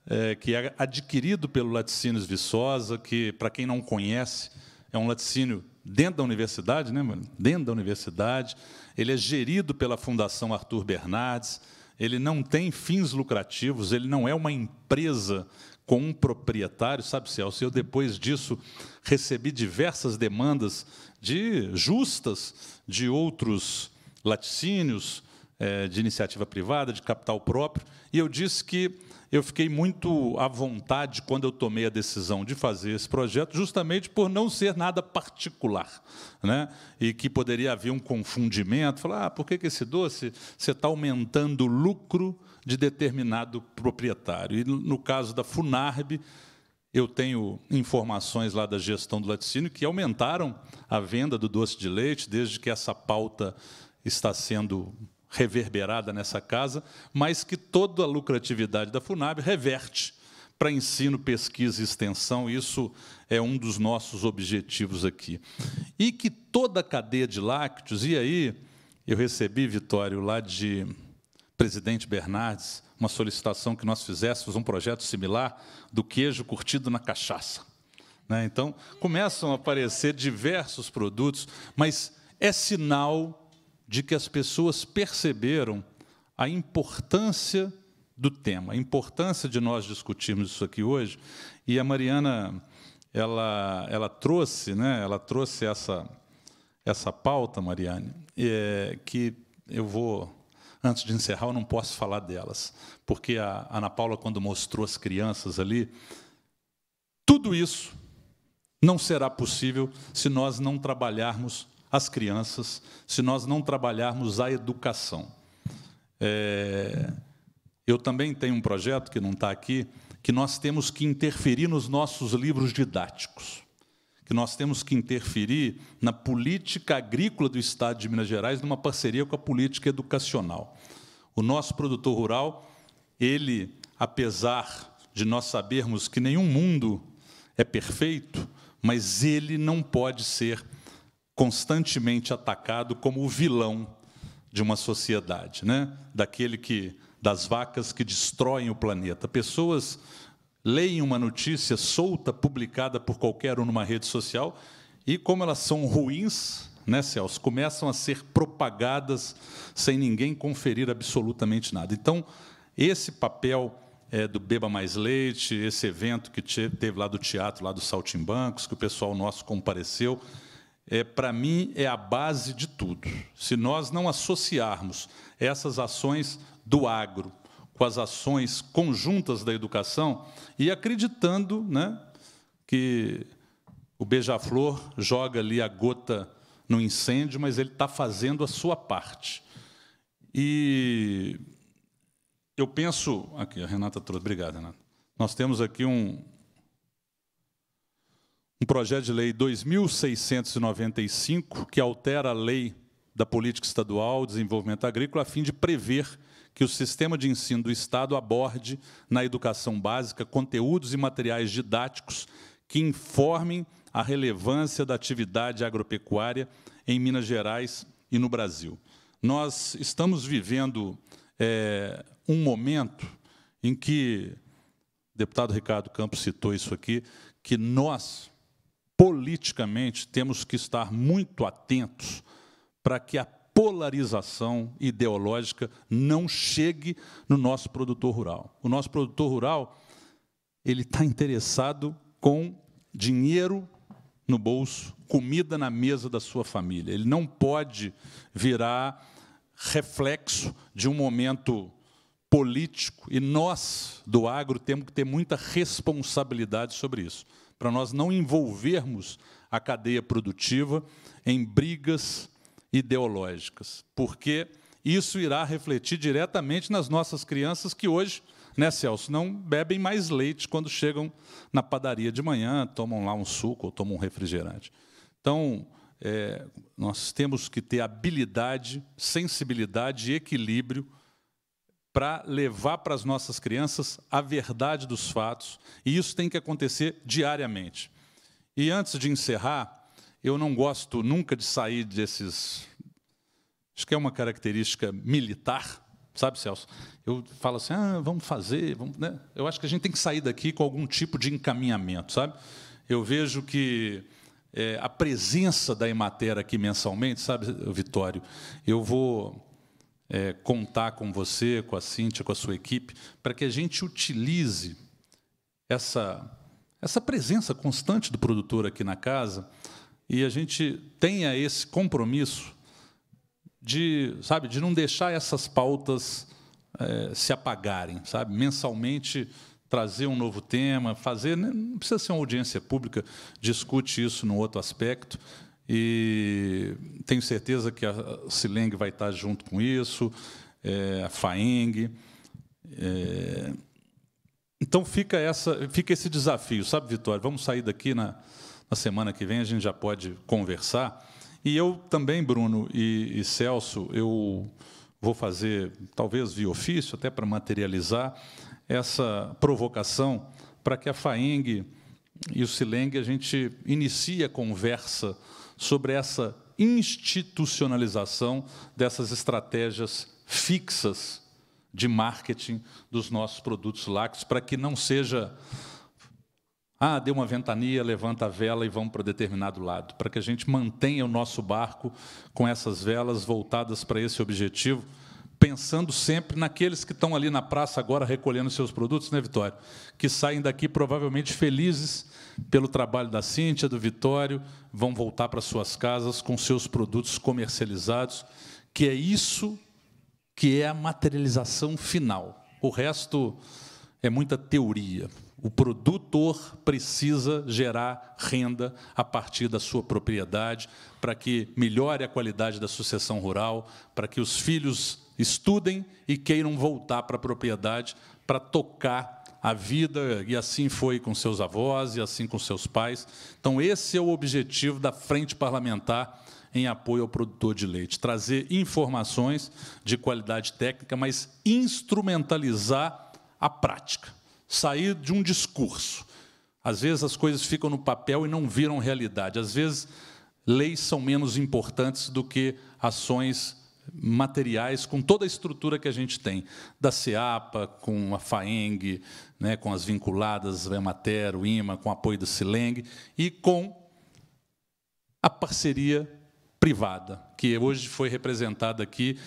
é, que é adquirido pelo Laticínios Viçosa, que, para quem não conhece, é um laticínio dentro da universidade, né, mano? dentro da universidade. Ele é gerido pela Fundação Arthur Bernardes ele não tem fins lucrativos, ele não é uma empresa com um proprietário, sabe, Celso? Eu, depois disso, recebi diversas demandas de justas de outros laticínios, eh, de iniciativa privada, de capital próprio, e eu disse que eu fiquei muito à vontade quando eu tomei a decisão de fazer esse projeto, justamente por não ser nada particular. Né? E que poderia haver um confundimento, falar, ah, por que, que esse doce você está aumentando o lucro de determinado proprietário? E no caso da Funarb, eu tenho informações lá da gestão do laticínio que aumentaram a venda do doce de leite desde que essa pauta está sendo reverberada nessa casa, mas que toda a lucratividade da FUNAB reverte para ensino, pesquisa e extensão, isso é um dos nossos objetivos aqui. E que toda a cadeia de lácteos, e aí eu recebi, Vitório, lá de presidente Bernardes, uma solicitação que nós fizéssemos um projeto similar do queijo curtido na cachaça. Né? Então, começam a aparecer diversos produtos, mas é sinal de que as pessoas perceberam a importância do tema, a importância de nós discutirmos isso aqui hoje. E a Mariana, ela, ela trouxe, né? Ela trouxe essa essa pauta, Mariane, é, que eu vou antes de encerrar, eu não posso falar delas, porque a Ana Paula quando mostrou as crianças ali, tudo isso não será possível se nós não trabalharmos as crianças se nós não trabalharmos a educação. É, eu também tenho um projeto que não está aqui, que nós temos que interferir nos nossos livros didáticos, que nós temos que interferir na política agrícola do Estado de Minas Gerais, numa parceria com a política educacional. O nosso produtor rural, ele, apesar de nós sabermos que nenhum mundo é perfeito, mas ele não pode ser constantemente atacado como o vilão de uma sociedade, né? Daquele que das vacas que destroem o planeta. Pessoas leem uma notícia solta publicada por qualquer um numa rede social e como elas são ruins, né, Celso, começam a ser propagadas sem ninguém conferir absolutamente nada. Então, esse papel é, do Beba Mais Leite, esse evento que teve lá do teatro, lá do Saltimbancos, que o pessoal nosso compareceu, é, para mim, é a base de tudo. Se nós não associarmos essas ações do agro com as ações conjuntas da educação e acreditando né, que o beija-flor joga ali a gota no incêndio, mas ele está fazendo a sua parte. E eu penso. Aqui, a Renata trouxe. Obrigado, Renata. Nós temos aqui um, um projeto de lei 2695 que altera a lei da política estadual desenvolvimento agrícola a fim de prever que o sistema de ensino do estado aborde na educação básica conteúdos e materiais didáticos que informem a relevância da atividade agropecuária em Minas Gerais e no Brasil. Nós estamos vivendo é, um momento em que, o deputado Ricardo Campos citou isso aqui, que nós, politicamente, temos que estar muito atentos para que a polarização ideológica não chegue no nosso produtor rural. O nosso produtor rural ele está interessado com dinheiro no bolso, comida na mesa da sua família. Ele não pode virar reflexo de um momento político e nós do agro temos que ter muita responsabilidade sobre isso para nós não envolvermos a cadeia produtiva em brigas ideológicas, porque isso irá refletir diretamente nas nossas crianças que hoje, né, Celso, não bebem mais leite quando chegam na padaria de manhã, tomam lá um suco ou tomam um refrigerante. Então, é, nós temos que ter habilidade, sensibilidade e equilíbrio para levar para as nossas crianças a verdade dos fatos, e isso tem que acontecer diariamente. E antes de encerrar, eu não gosto nunca de sair desses. Acho que é uma característica militar, sabe, Celso? Eu falo assim, ah, vamos fazer, vamos, né? Eu acho que a gente tem que sair daqui com algum tipo de encaminhamento, sabe? Eu vejo que é, a presença da Emater aqui mensalmente, sabe, Vitório? Eu vou é, contar com você, com a Cíntia, com a sua equipe, para que a gente utilize essa, essa presença constante do produtor aqui na casa e a gente tenha esse compromisso de, sabe, de não deixar essas pautas é, se apagarem, sabe? Mensalmente trazer um novo tema, fazer, né? não precisa ser uma audiência pública, discute isso num outro aspecto, e tenho certeza que a Sileng vai estar junto com isso, é, a Faeng. É... Então fica, essa, fica esse desafio, sabe, Vitória? Vamos sair daqui na, na semana que vem, a gente já pode conversar. E eu também, Bruno e, e Celso, eu vou fazer, talvez via ofício, até para materializar essa provocação para que a FAENG e o Sileng a gente inicie a conversa sobre essa institucionalização dessas estratégias fixas de marketing dos nossos produtos lácteos, para que não seja, ah, deu uma ventania, levanta a vela e vamos para determinado lado, para que a gente mantenha o nosso barco com essas velas voltadas para esse objetivo, pensando sempre naqueles que estão ali na praça agora recolhendo seus produtos, né, Vitória? Que saem daqui provavelmente felizes pelo trabalho da Cíntia, do Vitório, vão voltar para suas casas com seus produtos comercializados, que é isso que é a materialização final. O resto é muita teoria. O produtor precisa gerar renda a partir da sua propriedade para que melhore a qualidade da sucessão rural, para que os filhos estudem e queiram voltar para a propriedade para tocar a vida, e assim foi com seus avós e assim com seus pais. Então, esse é o objetivo da Frente Parlamentar em apoio ao produtor de leite: trazer informações de qualidade técnica, mas instrumentalizar a prática, sair de um discurso. Às vezes as coisas ficam no papel e não viram realidade. Às vezes leis são menos importantes do que ações materiais com toda a estrutura que a gente tem, da SEAPA, com a FAENG, né, com as vinculadas, a Emater, o IMA, com o apoio do Sileng, e com a parceria privada, que hoje foi representada aqui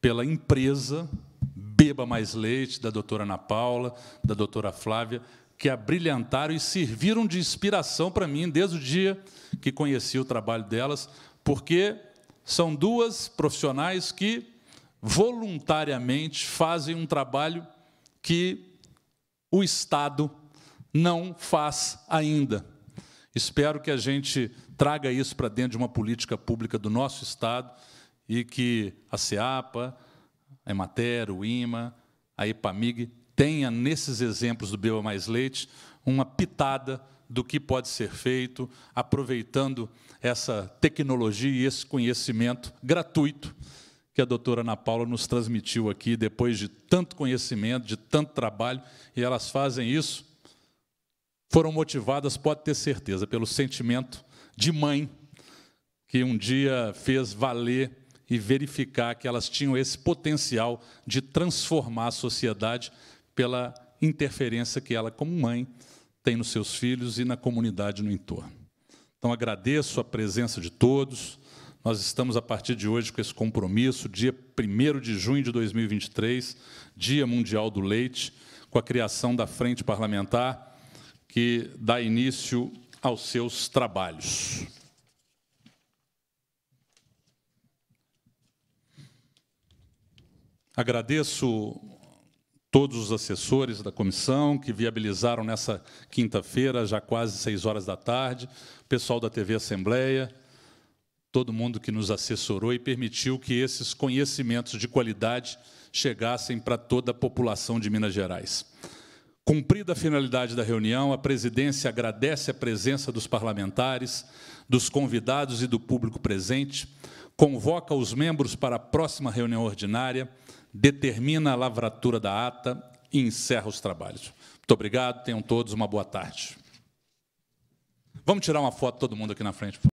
pela empresa Beba Mais Leite, da doutora Ana Paula, da doutora Flávia, que abrilhantaram e serviram de inspiração para mim desde o dia que conheci o trabalho delas, porque são duas profissionais que voluntariamente fazem um trabalho que o Estado não faz ainda. Espero que a gente traga isso para dentro de uma política pública do nosso Estado e que a CEAPA, a Emater, o IMA, a EPAMIG tenha nesses exemplos do Beba Mais Leite uma pitada do que pode ser feito, aproveitando essa tecnologia e esse conhecimento gratuito que a doutora Ana Paula nos transmitiu aqui, depois de tanto conhecimento, de tanto trabalho, e elas fazem isso, foram motivadas, pode ter certeza, pelo sentimento de mãe, que um dia fez valer e verificar que elas tinham esse potencial de transformar a sociedade pela interferência que ela, como mãe, tem nos seus filhos e na comunidade no entorno. Então agradeço a presença de todos. Nós estamos, a partir de hoje, com esse compromisso, dia 1 de junho de 2023, Dia Mundial do Leite, com a criação da Frente Parlamentar, que dá início aos seus trabalhos. Agradeço todos os assessores da comissão que viabilizaram nessa quinta-feira, já quase seis horas da tarde, pessoal da TV Assembleia, todo mundo que nos assessorou e permitiu que esses conhecimentos de qualidade chegassem para toda a população de Minas Gerais. Cumprida a finalidade da reunião, a presidência agradece a presença dos parlamentares, dos convidados e do público presente, convoca os membros para a próxima reunião ordinária, determina a lavratura da ata e encerra os trabalhos. Muito obrigado, tenham todos uma boa tarde. Vamos tirar uma foto todo mundo aqui na frente.